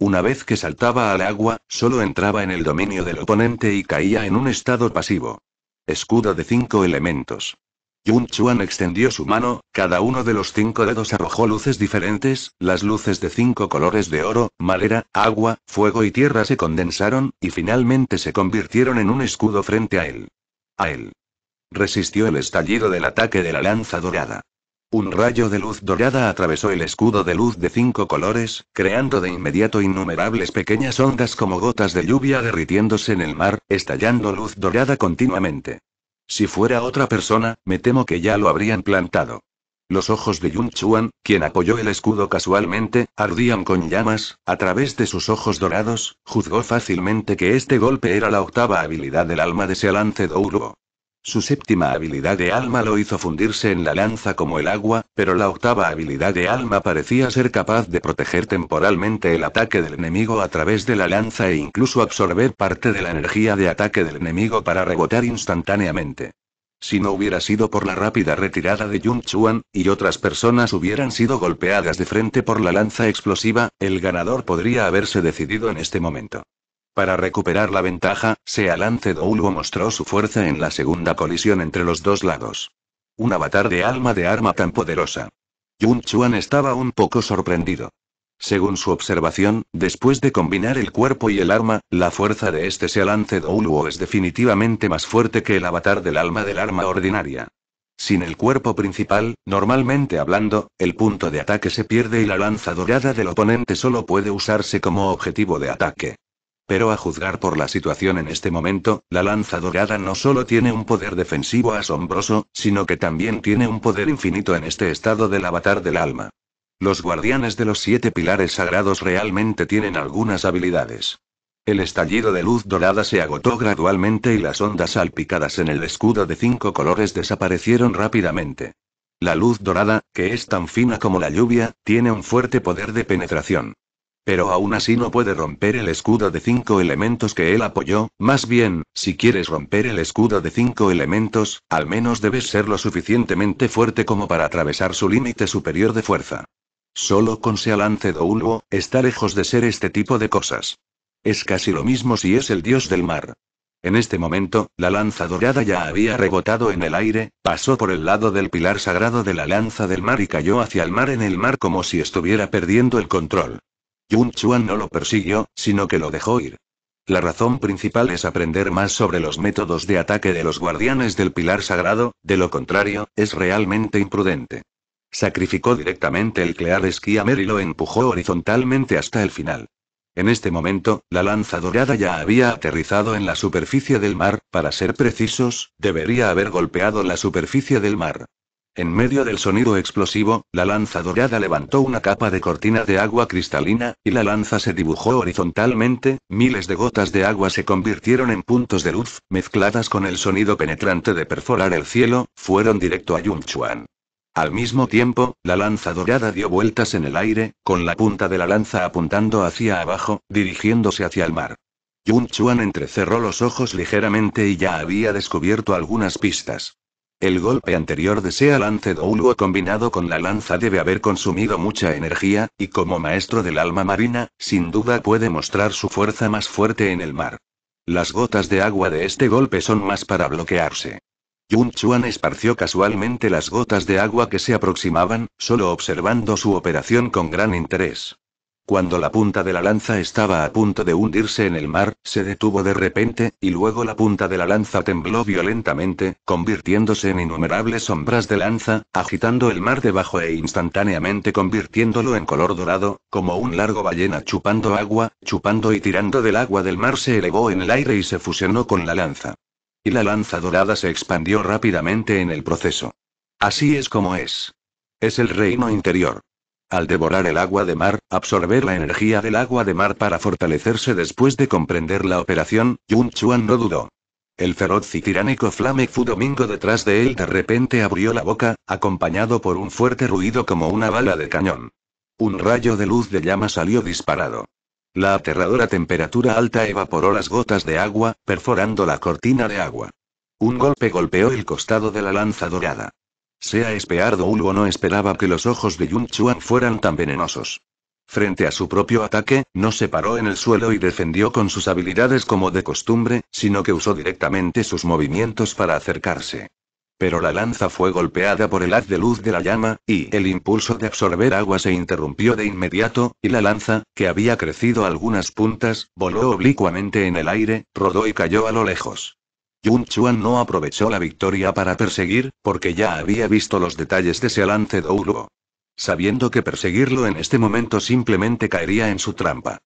[SPEAKER 1] Una vez que saltaba al agua, solo entraba en el dominio del oponente y caía en un estado pasivo. Escudo de cinco elementos. Yun Chuan extendió su mano, cada uno de los cinco dedos arrojó luces diferentes, las luces de cinco colores de oro, madera, agua, fuego y tierra se condensaron, y finalmente se convirtieron en un escudo frente a él. A él. Resistió el estallido del ataque de la lanza dorada. Un rayo de luz dorada atravesó el escudo de luz de cinco colores, creando de inmediato innumerables pequeñas ondas como gotas de lluvia derritiéndose en el mar, estallando luz dorada continuamente. Si fuera otra persona, me temo que ya lo habrían plantado. Los ojos de Yun Chuan, quien apoyó el escudo casualmente, ardían con llamas, a través de sus ojos dorados, juzgó fácilmente que este golpe era la octava habilidad del alma de Sealance douluo. Su séptima habilidad de alma lo hizo fundirse en la lanza como el agua, pero la octava habilidad de alma parecía ser capaz de proteger temporalmente el ataque del enemigo a través de la lanza e incluso absorber parte de la energía de ataque del enemigo para rebotar instantáneamente. Si no hubiera sido por la rápida retirada de Yun Chuan, y otras personas hubieran sido golpeadas de frente por la lanza explosiva, el ganador podría haberse decidido en este momento. Para recuperar la ventaja, Sealance Douluo mostró su fuerza en la segunda colisión entre los dos lados. Un avatar de alma de arma tan poderosa. Yun Chuan estaba un poco sorprendido. Según su observación, después de combinar el cuerpo y el arma, la fuerza de este Sea Lance Douluo es definitivamente más fuerte que el avatar del alma del arma ordinaria. Sin el cuerpo principal, normalmente hablando, el punto de ataque se pierde y la lanza dorada del oponente solo puede usarse como objetivo de ataque. Pero a juzgar por la situación en este momento, la lanza dorada no solo tiene un poder defensivo asombroso, sino que también tiene un poder infinito en este estado del avatar del alma. Los guardianes de los siete pilares sagrados realmente tienen algunas habilidades. El estallido de luz dorada se agotó gradualmente y las ondas salpicadas en el escudo de cinco colores desaparecieron rápidamente. La luz dorada, que es tan fina como la lluvia, tiene un fuerte poder de penetración. Pero aún así no puede romper el escudo de cinco elementos que él apoyó, más bien, si quieres romper el escudo de cinco elementos, al menos debes ser lo suficientemente fuerte como para atravesar su límite superior de fuerza. Solo con de Ulvo, está lejos de ser este tipo de cosas. Es casi lo mismo si es el dios del mar. En este momento, la lanza dorada ya había rebotado en el aire, pasó por el lado del pilar sagrado de la lanza del mar y cayó hacia el mar en el mar como si estuviera perdiendo el control. Yun Chuan no lo persiguió, sino que lo dejó ir. La razón principal es aprender más sobre los métodos de ataque de los guardianes del pilar sagrado, de lo contrario, es realmente imprudente. Sacrificó directamente el Clear Skiamer y lo empujó horizontalmente hasta el final. En este momento, la lanza dorada ya había aterrizado en la superficie del mar, para ser precisos, debería haber golpeado la superficie del mar. En medio del sonido explosivo, la lanza dorada levantó una capa de cortina de agua cristalina, y la lanza se dibujó horizontalmente, miles de gotas de agua se convirtieron en puntos de luz, mezcladas con el sonido penetrante de perforar el cielo, fueron directo a Chuan. Al mismo tiempo, la lanza dorada dio vueltas en el aire, con la punta de la lanza apuntando hacia abajo, dirigiéndose hacia el mar. Yun Chuan entrecerró los ojos ligeramente y ya había descubierto algunas pistas. El golpe anterior de Sea Lance Doulgo combinado con la lanza debe haber consumido mucha energía, y como maestro del alma marina, sin duda puede mostrar su fuerza más fuerte en el mar. Las gotas de agua de este golpe son más para bloquearse. Yun Chuan esparció casualmente las gotas de agua que se aproximaban, solo observando su operación con gran interés. Cuando la punta de la lanza estaba a punto de hundirse en el mar, se detuvo de repente, y luego la punta de la lanza tembló violentamente, convirtiéndose en innumerables sombras de lanza, agitando el mar debajo e instantáneamente convirtiéndolo en color dorado, como un largo ballena chupando agua, chupando y tirando del agua del mar se elevó en el aire y se fusionó con la lanza. Y la lanza dorada se expandió rápidamente en el proceso. Así es como es. Es el reino interior al devorar el agua de mar, absorber la energía del agua de mar para fortalecerse después de comprender la operación, Yun Chuan no dudó. El feroz y tiránico Flame Fu Domingo detrás de él de repente abrió la boca, acompañado por un fuerte ruido como una bala de cañón. Un rayo de luz de llama salió disparado. La aterradora temperatura alta evaporó las gotas de agua, perforando la cortina de agua. Un golpe golpeó el costado de la lanza dorada. Sea espeardo Ulgo no esperaba que los ojos de Yun Chuan fueran tan venenosos. Frente a su propio ataque, no se paró en el suelo y defendió con sus habilidades como de costumbre, sino que usó directamente sus movimientos para acercarse. Pero la lanza fue golpeada por el haz de luz de la llama, y el impulso de absorber agua se interrumpió de inmediato, y la lanza, que había crecido algunas puntas, voló oblicuamente en el aire, rodó y cayó a lo lejos. Yun Chuan no aprovechó la victoria para perseguir, porque ya había visto los detalles de ese lance Douluo. Sabiendo que perseguirlo en este momento simplemente caería en su trampa.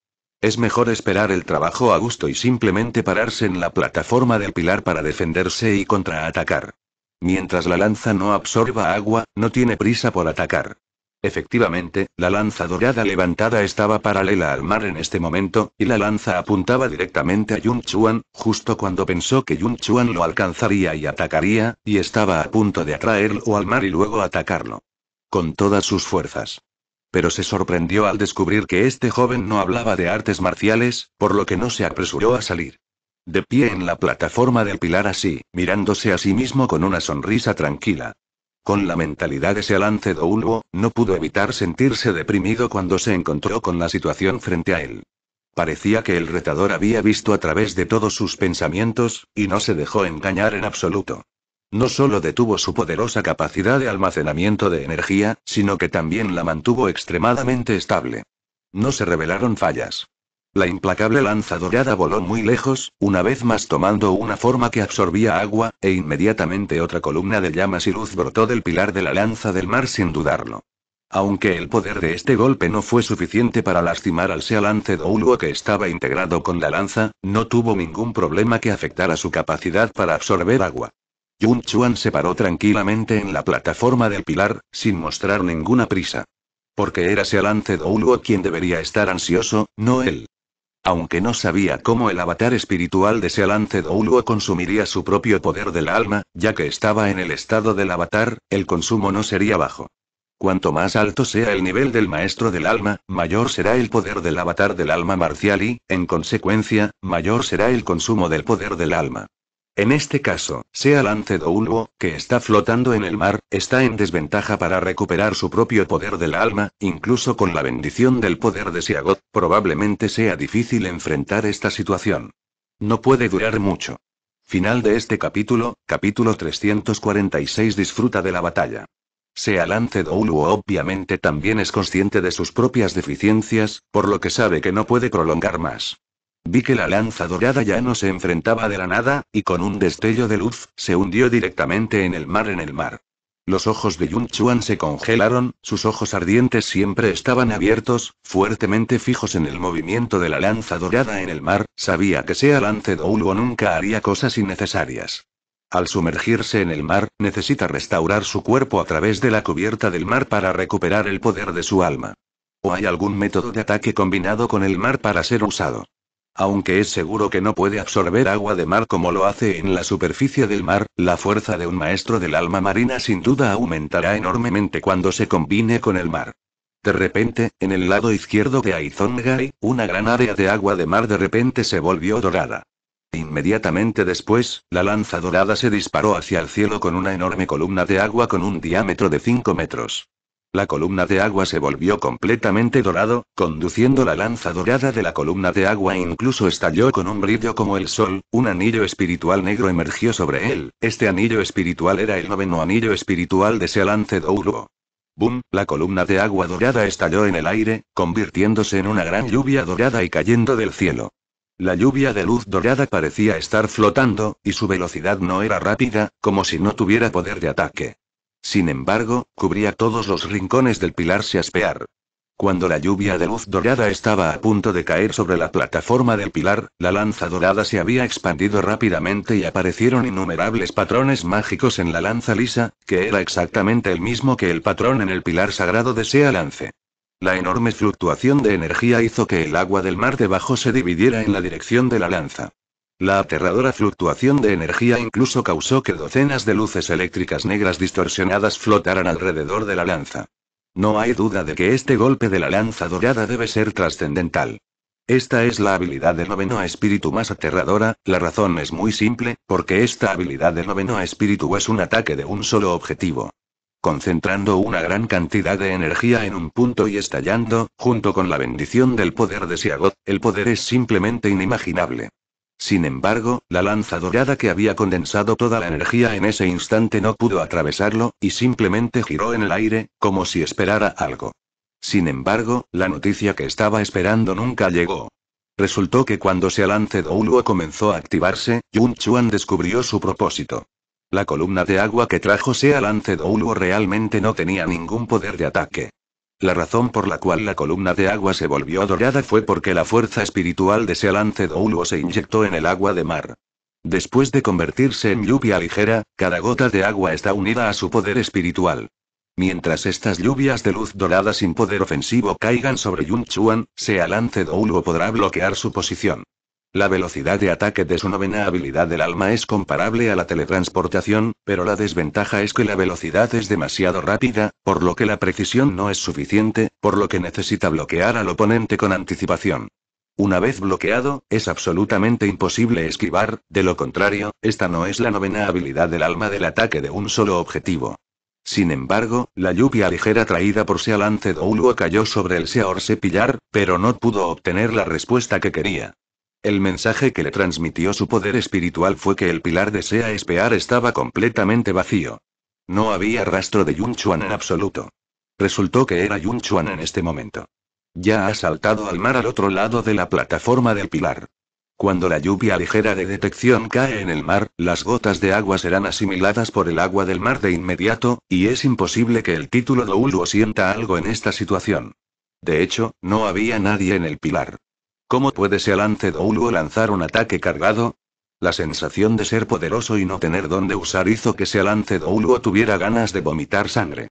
[SPEAKER 1] Es mejor esperar el trabajo a gusto y simplemente pararse en la plataforma del pilar para defenderse y contraatacar. Mientras la lanza no absorba agua, no tiene prisa por atacar. Efectivamente, la lanza dorada levantada estaba paralela al mar en este momento, y la lanza apuntaba directamente a Yun Chuan, justo cuando pensó que Yun Chuan lo alcanzaría y atacaría, y estaba a punto de atraerlo al mar y luego atacarlo. Con todas sus fuerzas. Pero se sorprendió al descubrir que este joven no hablaba de artes marciales, por lo que no se apresuró a salir. De pie en la plataforma del pilar así, mirándose a sí mismo con una sonrisa tranquila, con la mentalidad de de Doulbo, no pudo evitar sentirse deprimido cuando se encontró con la situación frente a él. Parecía que el retador había visto a través de todos sus pensamientos, y no se dejó engañar en absoluto. No solo detuvo su poderosa capacidad de almacenamiento de energía, sino que también la mantuvo extremadamente estable. No se revelaron fallas. La implacable lanza dorada voló muy lejos, una vez más tomando una forma que absorbía agua, e inmediatamente otra columna de llamas y luz brotó del pilar de la lanza del mar sin dudarlo. Aunque el poder de este golpe no fue suficiente para lastimar al Sea Lance que estaba integrado con la lanza, no tuvo ningún problema que afectara su capacidad para absorber agua. Yun Chuan se paró tranquilamente en la plataforma del pilar, sin mostrar ninguna prisa. Porque era Sea Lance quien debería estar ansioso, no él aunque no sabía cómo el avatar espiritual de Sealance Douluo consumiría su propio poder del alma, ya que estaba en el estado del avatar, el consumo no sería bajo. Cuanto más alto sea el nivel del maestro del alma, mayor será el poder del avatar del alma marcial y, en consecuencia, mayor será el consumo del poder del alma. En este caso, sea Lance que está flotando en el mar, está en desventaja para recuperar su propio poder del alma, incluso con la bendición del poder de Siagot, probablemente sea difícil enfrentar esta situación. No puede durar mucho. Final de este capítulo, capítulo 346 disfruta de la batalla. Sea Lance Doulbo obviamente también es consciente de sus propias deficiencias, por lo que sabe que no puede prolongar más. Vi que la lanza dorada ya no se enfrentaba de la nada, y con un destello de luz, se hundió directamente en el mar en el mar. Los ojos de Yun Chuan se congelaron, sus ojos ardientes siempre estaban abiertos, fuertemente fijos en el movimiento de la lanza dorada en el mar, sabía que sea lance o nunca haría cosas innecesarias. Al sumergirse en el mar, necesita restaurar su cuerpo a través de la cubierta del mar para recuperar el poder de su alma. ¿O hay algún método de ataque combinado con el mar para ser usado? Aunque es seguro que no puede absorber agua de mar como lo hace en la superficie del mar, la fuerza de un maestro del alma marina sin duda aumentará enormemente cuando se combine con el mar. De repente, en el lado izquierdo de Aizongai, una gran área de agua de mar de repente se volvió dorada. Inmediatamente después, la lanza dorada se disparó hacia el cielo con una enorme columna de agua con un diámetro de 5 metros. La columna de agua se volvió completamente dorado, conduciendo la lanza dorada de la columna de agua e incluso estalló con un brillo como el sol, un anillo espiritual negro emergió sobre él, este anillo espiritual era el noveno anillo espiritual de lance Douro. Boom. La columna de agua dorada estalló en el aire, convirtiéndose en una gran lluvia dorada y cayendo del cielo. La lluvia de luz dorada parecía estar flotando, y su velocidad no era rápida, como si no tuviera poder de ataque. Sin embargo, cubría todos los rincones del pilar aspear. Cuando la lluvia de luz dorada estaba a punto de caer sobre la plataforma del pilar, la lanza dorada se había expandido rápidamente y aparecieron innumerables patrones mágicos en la lanza lisa, que era exactamente el mismo que el patrón en el pilar sagrado de Sea Lance. La enorme fluctuación de energía hizo que el agua del mar debajo se dividiera en la dirección de la lanza. La aterradora fluctuación de energía incluso causó que docenas de luces eléctricas negras distorsionadas flotaran alrededor de la lanza. No hay duda de que este golpe de la lanza dorada debe ser trascendental. Esta es la habilidad del noveno espíritu más aterradora, la razón es muy simple, porque esta habilidad del noveno espíritu es un ataque de un solo objetivo. Concentrando una gran cantidad de energía en un punto y estallando, junto con la bendición del poder de Siagot, el poder es simplemente inimaginable. Sin embargo, la lanza dorada que había condensado toda la energía en ese instante no pudo atravesarlo, y simplemente giró en el aire, como si esperara algo. Sin embargo, la noticia que estaba esperando nunca llegó. Resultó que cuando se Lance Douluo comenzó a activarse, Yun Chuan descubrió su propósito. La columna de agua que trajo Lance Douluo realmente no tenía ningún poder de ataque. La razón por la cual la columna de agua se volvió dorada fue porque la fuerza espiritual de Sealance Douluo se inyectó en el agua de mar. Después de convertirse en lluvia ligera, cada gota de agua está unida a su poder espiritual. Mientras estas lluvias de luz dorada sin poder ofensivo caigan sobre Yun Chuan, Sealance Douluo podrá bloquear su posición. La velocidad de ataque de su novena habilidad del alma es comparable a la teletransportación, pero la desventaja es que la velocidad es demasiado rápida, por lo que la precisión no es suficiente, por lo que necesita bloquear al oponente con anticipación. Una vez bloqueado, es absolutamente imposible esquivar, de lo contrario, esta no es la novena habilidad del alma del ataque de un solo objetivo. Sin embargo, la lluvia ligera traída por Sealance Douluo cayó sobre el Seor Sepillar, pero no pudo obtener la respuesta que quería. El mensaje que le transmitió su poder espiritual fue que el pilar de Sea Espear estaba completamente vacío. No había rastro de Yun Chuan en absoluto. Resultó que era Yun Chuan en este momento. Ya ha saltado al mar al otro lado de la plataforma del pilar. Cuando la lluvia ligera de detección cae en el mar, las gotas de agua serán asimiladas por el agua del mar de inmediato, y es imposible que el título Douluo sienta algo en esta situación. De hecho, no había nadie en el pilar. ¿Cómo puede ser Lance douluo lanzar un ataque cargado? La sensación de ser poderoso y no tener dónde usar hizo que se Lance douluo tuviera ganas de vomitar sangre.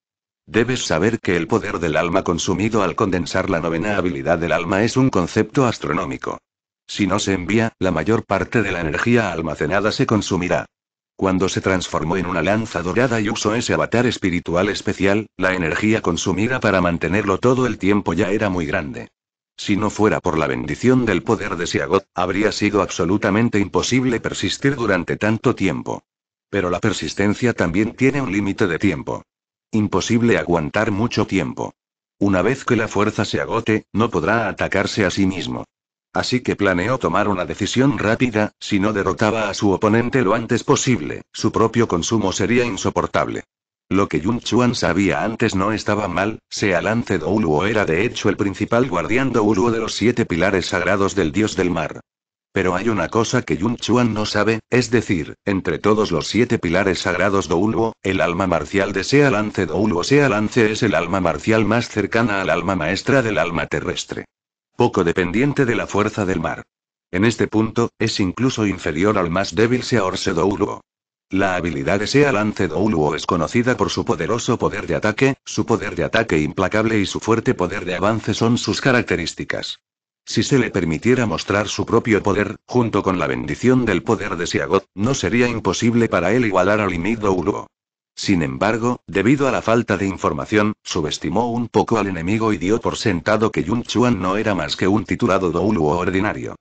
[SPEAKER 1] Debes saber que el poder del alma consumido al condensar la novena habilidad del alma es un concepto astronómico. Si no se envía, la mayor parte de la energía almacenada se consumirá. Cuando se transformó en una lanza dorada y usó ese avatar espiritual especial, la energía consumida para mantenerlo todo el tiempo ya era muy grande. Si no fuera por la bendición del poder de Siagot, habría sido absolutamente imposible persistir durante tanto tiempo. Pero la persistencia también tiene un límite de tiempo. Imposible aguantar mucho tiempo. Una vez que la fuerza se agote, no podrá atacarse a sí mismo. Así que planeó tomar una decisión rápida, si no derrotaba a su oponente lo antes posible, su propio consumo sería insoportable. Lo que Yun Chuan sabía antes no estaba mal, Sea Sealance Douluo era de hecho el principal guardián Douluo de los siete pilares sagrados del dios del mar. Pero hay una cosa que Yun Chuan no sabe, es decir, entre todos los siete pilares sagrados Douluo, el alma marcial de Sealance Douluo Lance es el alma marcial más cercana al alma maestra del alma terrestre. Poco dependiente de la fuerza del mar. En este punto, es incluso inferior al más débil Seorse Douluo. La habilidad de Sea Lance Douluo es conocida por su poderoso poder de ataque, su poder de ataque implacable y su fuerte poder de avance son sus características. Si se le permitiera mostrar su propio poder, junto con la bendición del poder de Siagot, no sería imposible para él igualar al Inid Douluo. Sin embargo, debido a la falta de información, subestimó un poco al enemigo y dio por sentado que Yun Chuan no era más que un titulado Douluo ordinario.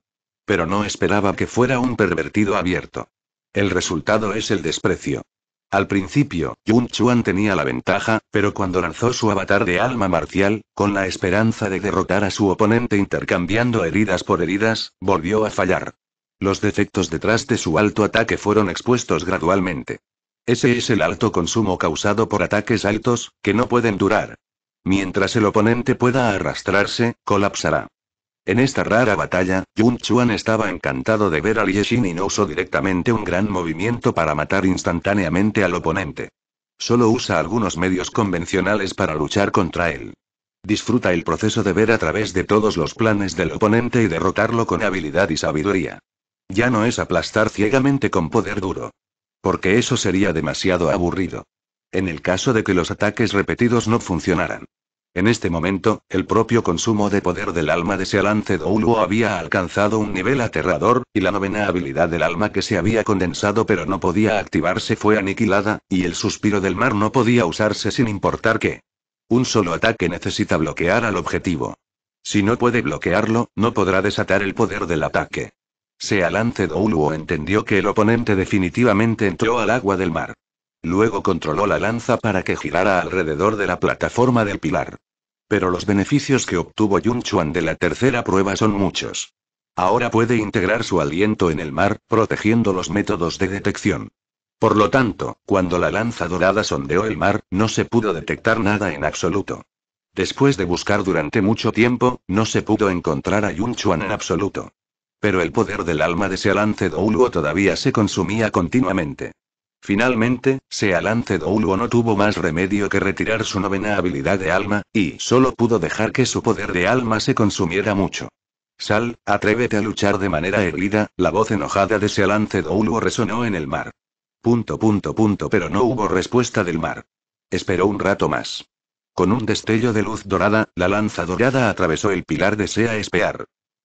[SPEAKER 1] Pero no esperaba que fuera un pervertido abierto. El resultado es el desprecio. Al principio, Yun Chuan tenía la ventaja, pero cuando lanzó su avatar de alma marcial, con la esperanza de derrotar a su oponente intercambiando heridas por heridas, volvió a fallar. Los defectos detrás de su alto ataque fueron expuestos gradualmente. Ese es el alto consumo causado por ataques altos, que no pueden durar. Mientras el oponente pueda arrastrarse, colapsará. En esta rara batalla, Yun Chuan estaba encantado de ver a Lieshin y no usó directamente un gran movimiento para matar instantáneamente al oponente. Solo usa algunos medios convencionales para luchar contra él. Disfruta el proceso de ver a través de todos los planes del oponente y derrotarlo con habilidad y sabiduría. Ya no es aplastar ciegamente con poder duro. Porque eso sería demasiado aburrido. En el caso de que los ataques repetidos no funcionaran. En este momento, el propio consumo de poder del alma de Sealance Douluo había alcanzado un nivel aterrador, y la novena habilidad del alma que se había condensado pero no podía activarse fue aniquilada, y el suspiro del mar no podía usarse sin importar qué. Un solo ataque necesita bloquear al objetivo. Si no puede bloquearlo, no podrá desatar el poder del ataque. Sealance Douluo entendió que el oponente definitivamente entró al agua del mar. Luego controló la lanza para que girara alrededor de la plataforma del pilar. Pero los beneficios que obtuvo Yun Chuan de la tercera prueba son muchos. Ahora puede integrar su aliento en el mar, protegiendo los métodos de detección. Por lo tanto, cuando la lanza dorada sondeó el mar, no se pudo detectar nada en absoluto. Después de buscar durante mucho tiempo, no se pudo encontrar a Yun Chuan en absoluto. Pero el poder del alma de ese lance Douluo todavía se consumía continuamente. Finalmente, Sealance Douluo no tuvo más remedio que retirar su novena habilidad de alma, y solo pudo dejar que su poder de alma se consumiera mucho. Sal, atrévete a luchar de manera herida, la voz enojada de Sealance Douluo resonó en el mar. Punto punto punto pero no hubo respuesta del mar. Esperó un rato más. Con un destello de luz dorada, la lanza dorada atravesó el pilar de Sea Espear.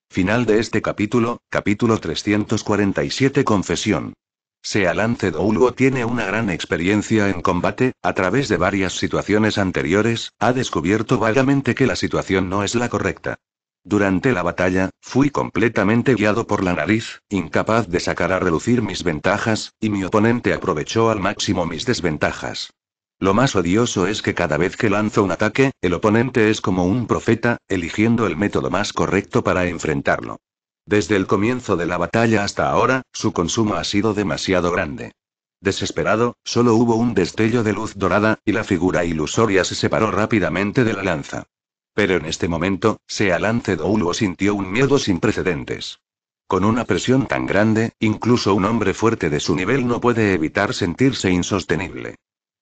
[SPEAKER 1] Final de este capítulo, capítulo 347 Confesión. Sea Lance Doulgo tiene una gran experiencia en combate, a través de varias situaciones anteriores, ha descubierto vagamente que la situación no es la correcta. Durante la batalla, fui completamente guiado por la nariz, incapaz de sacar a relucir mis ventajas, y mi oponente aprovechó al máximo mis desventajas. Lo más odioso es que cada vez que lanzo un ataque, el oponente es como un profeta, eligiendo el método más correcto para enfrentarlo. Desde el comienzo de la batalla hasta ahora, su consumo ha sido demasiado grande. Desesperado, solo hubo un destello de luz dorada, y la figura ilusoria se separó rápidamente de la lanza. Pero en este momento, Sea Lance Doulo sintió un miedo sin precedentes. Con una presión tan grande, incluso un hombre fuerte de su nivel no puede evitar sentirse insostenible.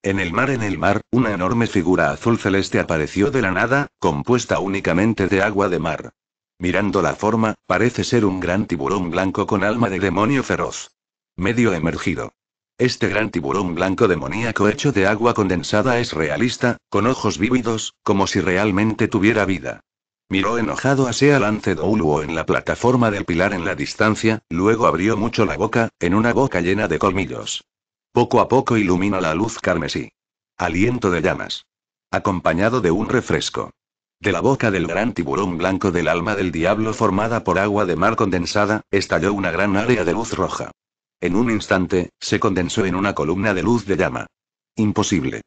[SPEAKER 1] En el mar, en el mar, una enorme figura azul celeste apareció de la nada, compuesta únicamente de agua de mar. Mirando la forma, parece ser un gran tiburón blanco con alma de demonio feroz. Medio emergido. Este gran tiburón blanco demoníaco hecho de agua condensada es realista, con ojos vívidos, como si realmente tuviera vida. Miró enojado a Sea Lance Douluo en la plataforma del pilar en la distancia, luego abrió mucho la boca, en una boca llena de colmillos. Poco a poco ilumina la luz carmesí. Aliento de llamas. Acompañado de un refresco. De la boca del gran tiburón blanco del alma del diablo formada por agua de mar condensada, estalló una gran área de luz roja. En un instante, se condensó en una columna de luz de llama. Imposible.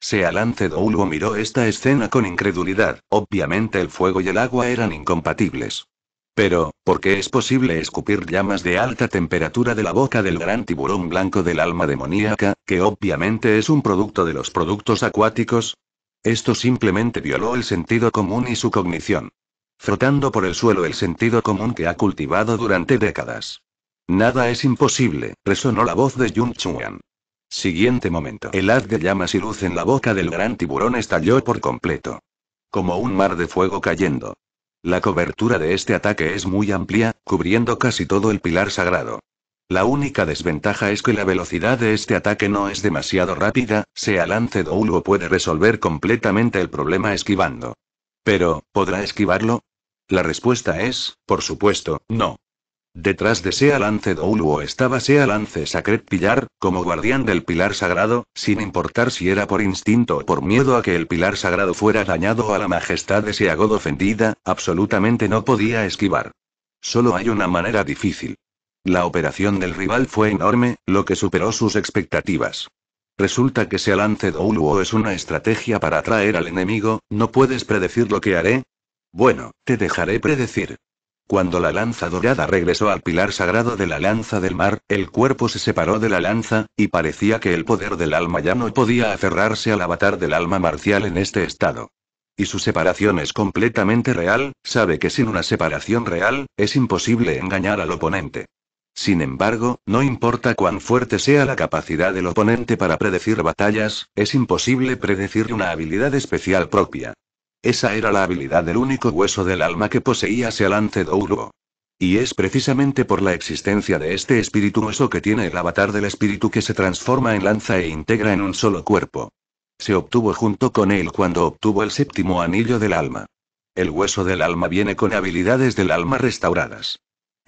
[SPEAKER 1] Se alance Doulgo miró esta escena con incredulidad, obviamente el fuego y el agua eran incompatibles. Pero, ¿por qué es posible escupir llamas de alta temperatura de la boca del gran tiburón blanco del alma demoníaca, que obviamente es un producto de los productos acuáticos? Esto simplemente violó el sentido común y su cognición. Frotando por el suelo el sentido común que ha cultivado durante décadas. Nada es imposible, resonó la voz de Jun Chuan. Siguiente momento. El haz de llamas y luz en la boca del gran tiburón estalló por completo. Como un mar de fuego cayendo. La cobertura de este ataque es muy amplia, cubriendo casi todo el pilar sagrado. La única desventaja es que la velocidad de este ataque no es demasiado rápida, sea Lance Doulgo puede resolver completamente el problema esquivando. Pero, ¿podrá esquivarlo? La respuesta es, por supuesto, no. Detrás de Sea Lance Douluo estaba Sea Lance Sacred Pillar, como guardián del pilar sagrado, sin importar si era por instinto o por miedo a que el pilar sagrado fuera dañado a la majestad de Sea God ofendida, absolutamente no podía esquivar. Solo hay una manera difícil. La operación del rival fue enorme, lo que superó sus expectativas. Resulta que si el lance Douluo es una estrategia para atraer al enemigo, ¿no puedes predecir lo que haré? Bueno, te dejaré predecir. Cuando la lanza dorada regresó al pilar sagrado de la lanza del mar, el cuerpo se separó de la lanza, y parecía que el poder del alma ya no podía aferrarse al avatar del alma marcial en este estado. Y su separación es completamente real, sabe que sin una separación real, es imposible engañar al oponente. Sin embargo, no importa cuán fuerte sea la capacidad del oponente para predecir batallas, es imposible predecir una habilidad especial propia. Esa era la habilidad del único hueso del alma que poseía de Douro. Y es precisamente por la existencia de este espíritu hueso que tiene el avatar del espíritu que se transforma en lanza e integra en un solo cuerpo. Se obtuvo junto con él cuando obtuvo el séptimo anillo del alma. El hueso del alma viene con habilidades del alma restauradas.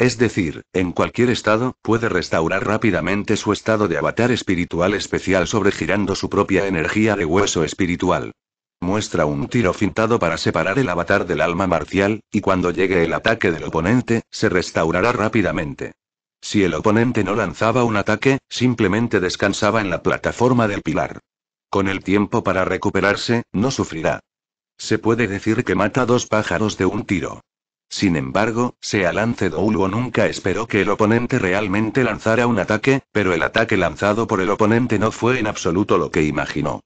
[SPEAKER 1] Es decir, en cualquier estado, puede restaurar rápidamente su estado de avatar espiritual especial sobregirando su propia energía de hueso espiritual. Muestra un tiro fintado para separar el avatar del alma marcial, y cuando llegue el ataque del oponente, se restaurará rápidamente. Si el oponente no lanzaba un ataque, simplemente descansaba en la plataforma del pilar. Con el tiempo para recuperarse, no sufrirá. Se puede decir que mata dos pájaros de un tiro. Sin embargo, Lance Douluo nunca esperó que el oponente realmente lanzara un ataque, pero el ataque lanzado por el oponente no fue en absoluto lo que imaginó.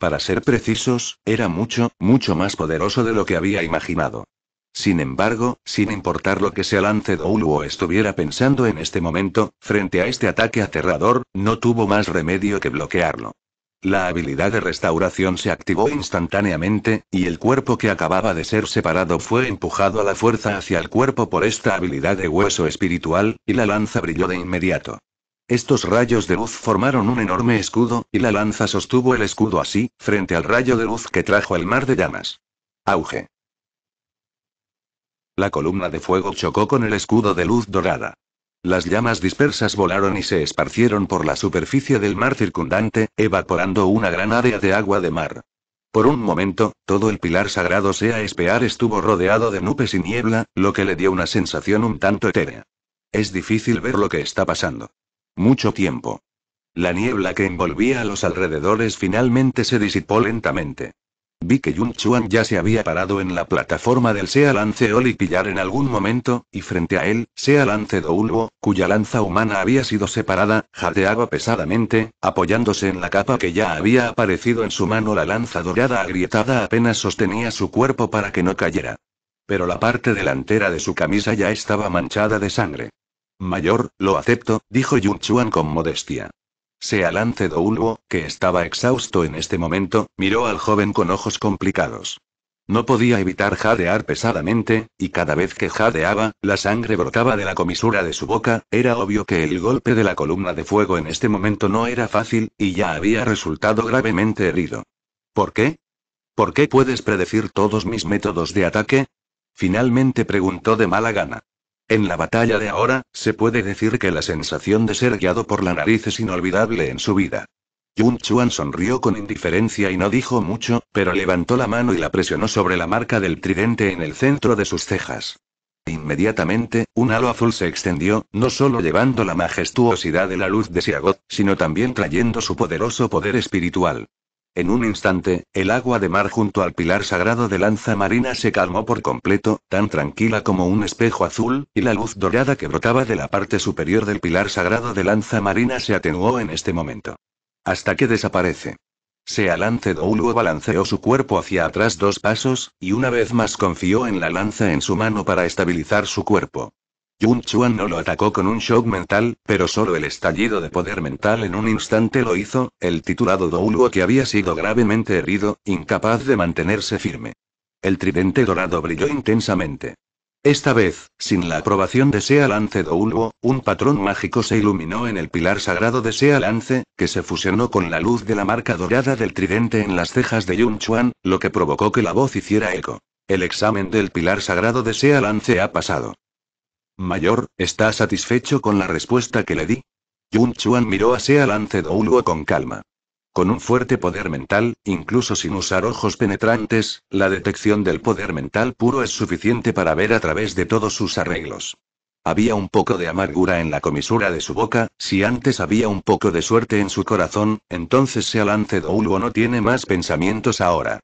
[SPEAKER 1] Para ser precisos, era mucho, mucho más poderoso de lo que había imaginado. Sin embargo, sin importar lo que Lance Douluo estuviera pensando en este momento, frente a este ataque aterrador, no tuvo más remedio que bloquearlo. La habilidad de restauración se activó instantáneamente, y el cuerpo que acababa de ser separado fue empujado a la fuerza hacia el cuerpo por esta habilidad de hueso espiritual, y la lanza brilló de inmediato. Estos rayos de luz formaron un enorme escudo, y la lanza sostuvo el escudo así, frente al rayo de luz que trajo el mar de llamas. Auge. La columna de fuego chocó con el escudo de luz dorada. Las llamas dispersas volaron y se esparcieron por la superficie del mar circundante, evaporando una gran área de agua de mar. Por un momento, todo el pilar sagrado Sea Espear estuvo rodeado de nubes y niebla, lo que le dio una sensación un tanto etérea. Es difícil ver lo que está pasando. Mucho tiempo. La niebla que envolvía a los alrededores finalmente se disipó lentamente. Vi que Yun Chuan ya se había parado en la plataforma del Sea Lance Oli Pillar en algún momento, y frente a él, Sea Lance Douluo, cuya lanza humana había sido separada, jadeaba pesadamente, apoyándose en la capa que ya había aparecido en su mano la lanza dorada agrietada apenas sostenía su cuerpo para que no cayera. Pero la parte delantera de su camisa ya estaba manchada de sangre. Mayor, lo acepto, dijo Yun Chuan con modestia alance Doulbo, que estaba exhausto en este momento, miró al joven con ojos complicados. No podía evitar jadear pesadamente, y cada vez que jadeaba, la sangre brotaba de la comisura de su boca, era obvio que el golpe de la columna de fuego en este momento no era fácil, y ya había resultado gravemente herido. ¿Por qué? ¿Por qué puedes predecir todos mis métodos de ataque? Finalmente preguntó de mala gana. En la batalla de ahora, se puede decir que la sensación de ser guiado por la nariz es inolvidable en su vida. Yun Chuan sonrió con indiferencia y no dijo mucho, pero levantó la mano y la presionó sobre la marca del tridente en el centro de sus cejas. Inmediatamente, un halo azul se extendió, no solo llevando la majestuosidad de la luz de Siagot, sino también trayendo su poderoso poder espiritual. En un instante, el agua de mar junto al pilar sagrado de lanza marina se calmó por completo, tan tranquila como un espejo azul, y la luz dorada que brotaba de la parte superior del pilar sagrado de lanza marina se atenuó en este momento. Hasta que desaparece. Se Lance Douluo balanceó su cuerpo hacia atrás dos pasos, y una vez más confió en la lanza en su mano para estabilizar su cuerpo. Yun Chuan no lo atacó con un shock mental, pero solo el estallido de poder mental en un instante lo hizo, el titulado Douluo que había sido gravemente herido, incapaz de mantenerse firme. El tridente dorado brilló intensamente. Esta vez, sin la aprobación de Sea Lance Douluo, un patrón mágico se iluminó en el pilar sagrado de Sea Lance, que se fusionó con la luz de la marca dorada del tridente en las cejas de Yun Chuan, lo que provocó que la voz hiciera eco. El examen del pilar sagrado de Sea Lance ha pasado. Mayor, ¿está satisfecho con la respuesta que le di? Yun Chuan miró a Sea Lance con calma. Con un fuerte poder mental, incluso sin usar ojos penetrantes, la detección del poder mental puro es suficiente para ver a través de todos sus arreglos. Había un poco de amargura en la comisura de su boca, si antes había un poco de suerte en su corazón, entonces Sea Lance Douluo no tiene más pensamientos ahora.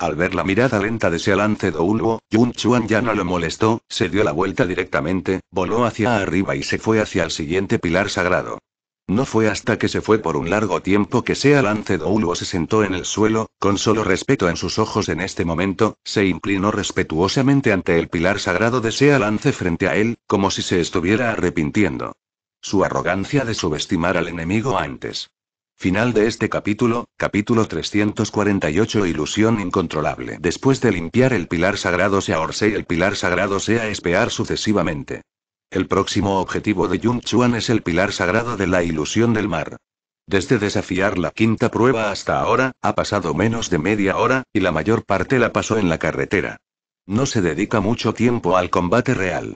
[SPEAKER 1] Al ver la mirada lenta de Sealance Douluo, Yun Chuan ya no lo molestó, se dio la vuelta directamente, voló hacia arriba y se fue hacia el siguiente pilar sagrado. No fue hasta que se fue por un largo tiempo que Sealance Douluo se sentó en el suelo, con solo respeto en sus ojos en este momento, se inclinó respetuosamente ante el pilar sagrado de Sealance frente a él, como si se estuviera arrepintiendo. Su arrogancia de subestimar al enemigo antes. Final de este capítulo, capítulo 348 Ilusión incontrolable. Después de limpiar el pilar sagrado sea y el pilar sagrado sea Espear sucesivamente. El próximo objetivo de Yun Chuan es el pilar sagrado de la ilusión del mar. Desde desafiar la quinta prueba hasta ahora, ha pasado menos de media hora, y la mayor parte la pasó en la carretera. No se dedica mucho tiempo al combate real.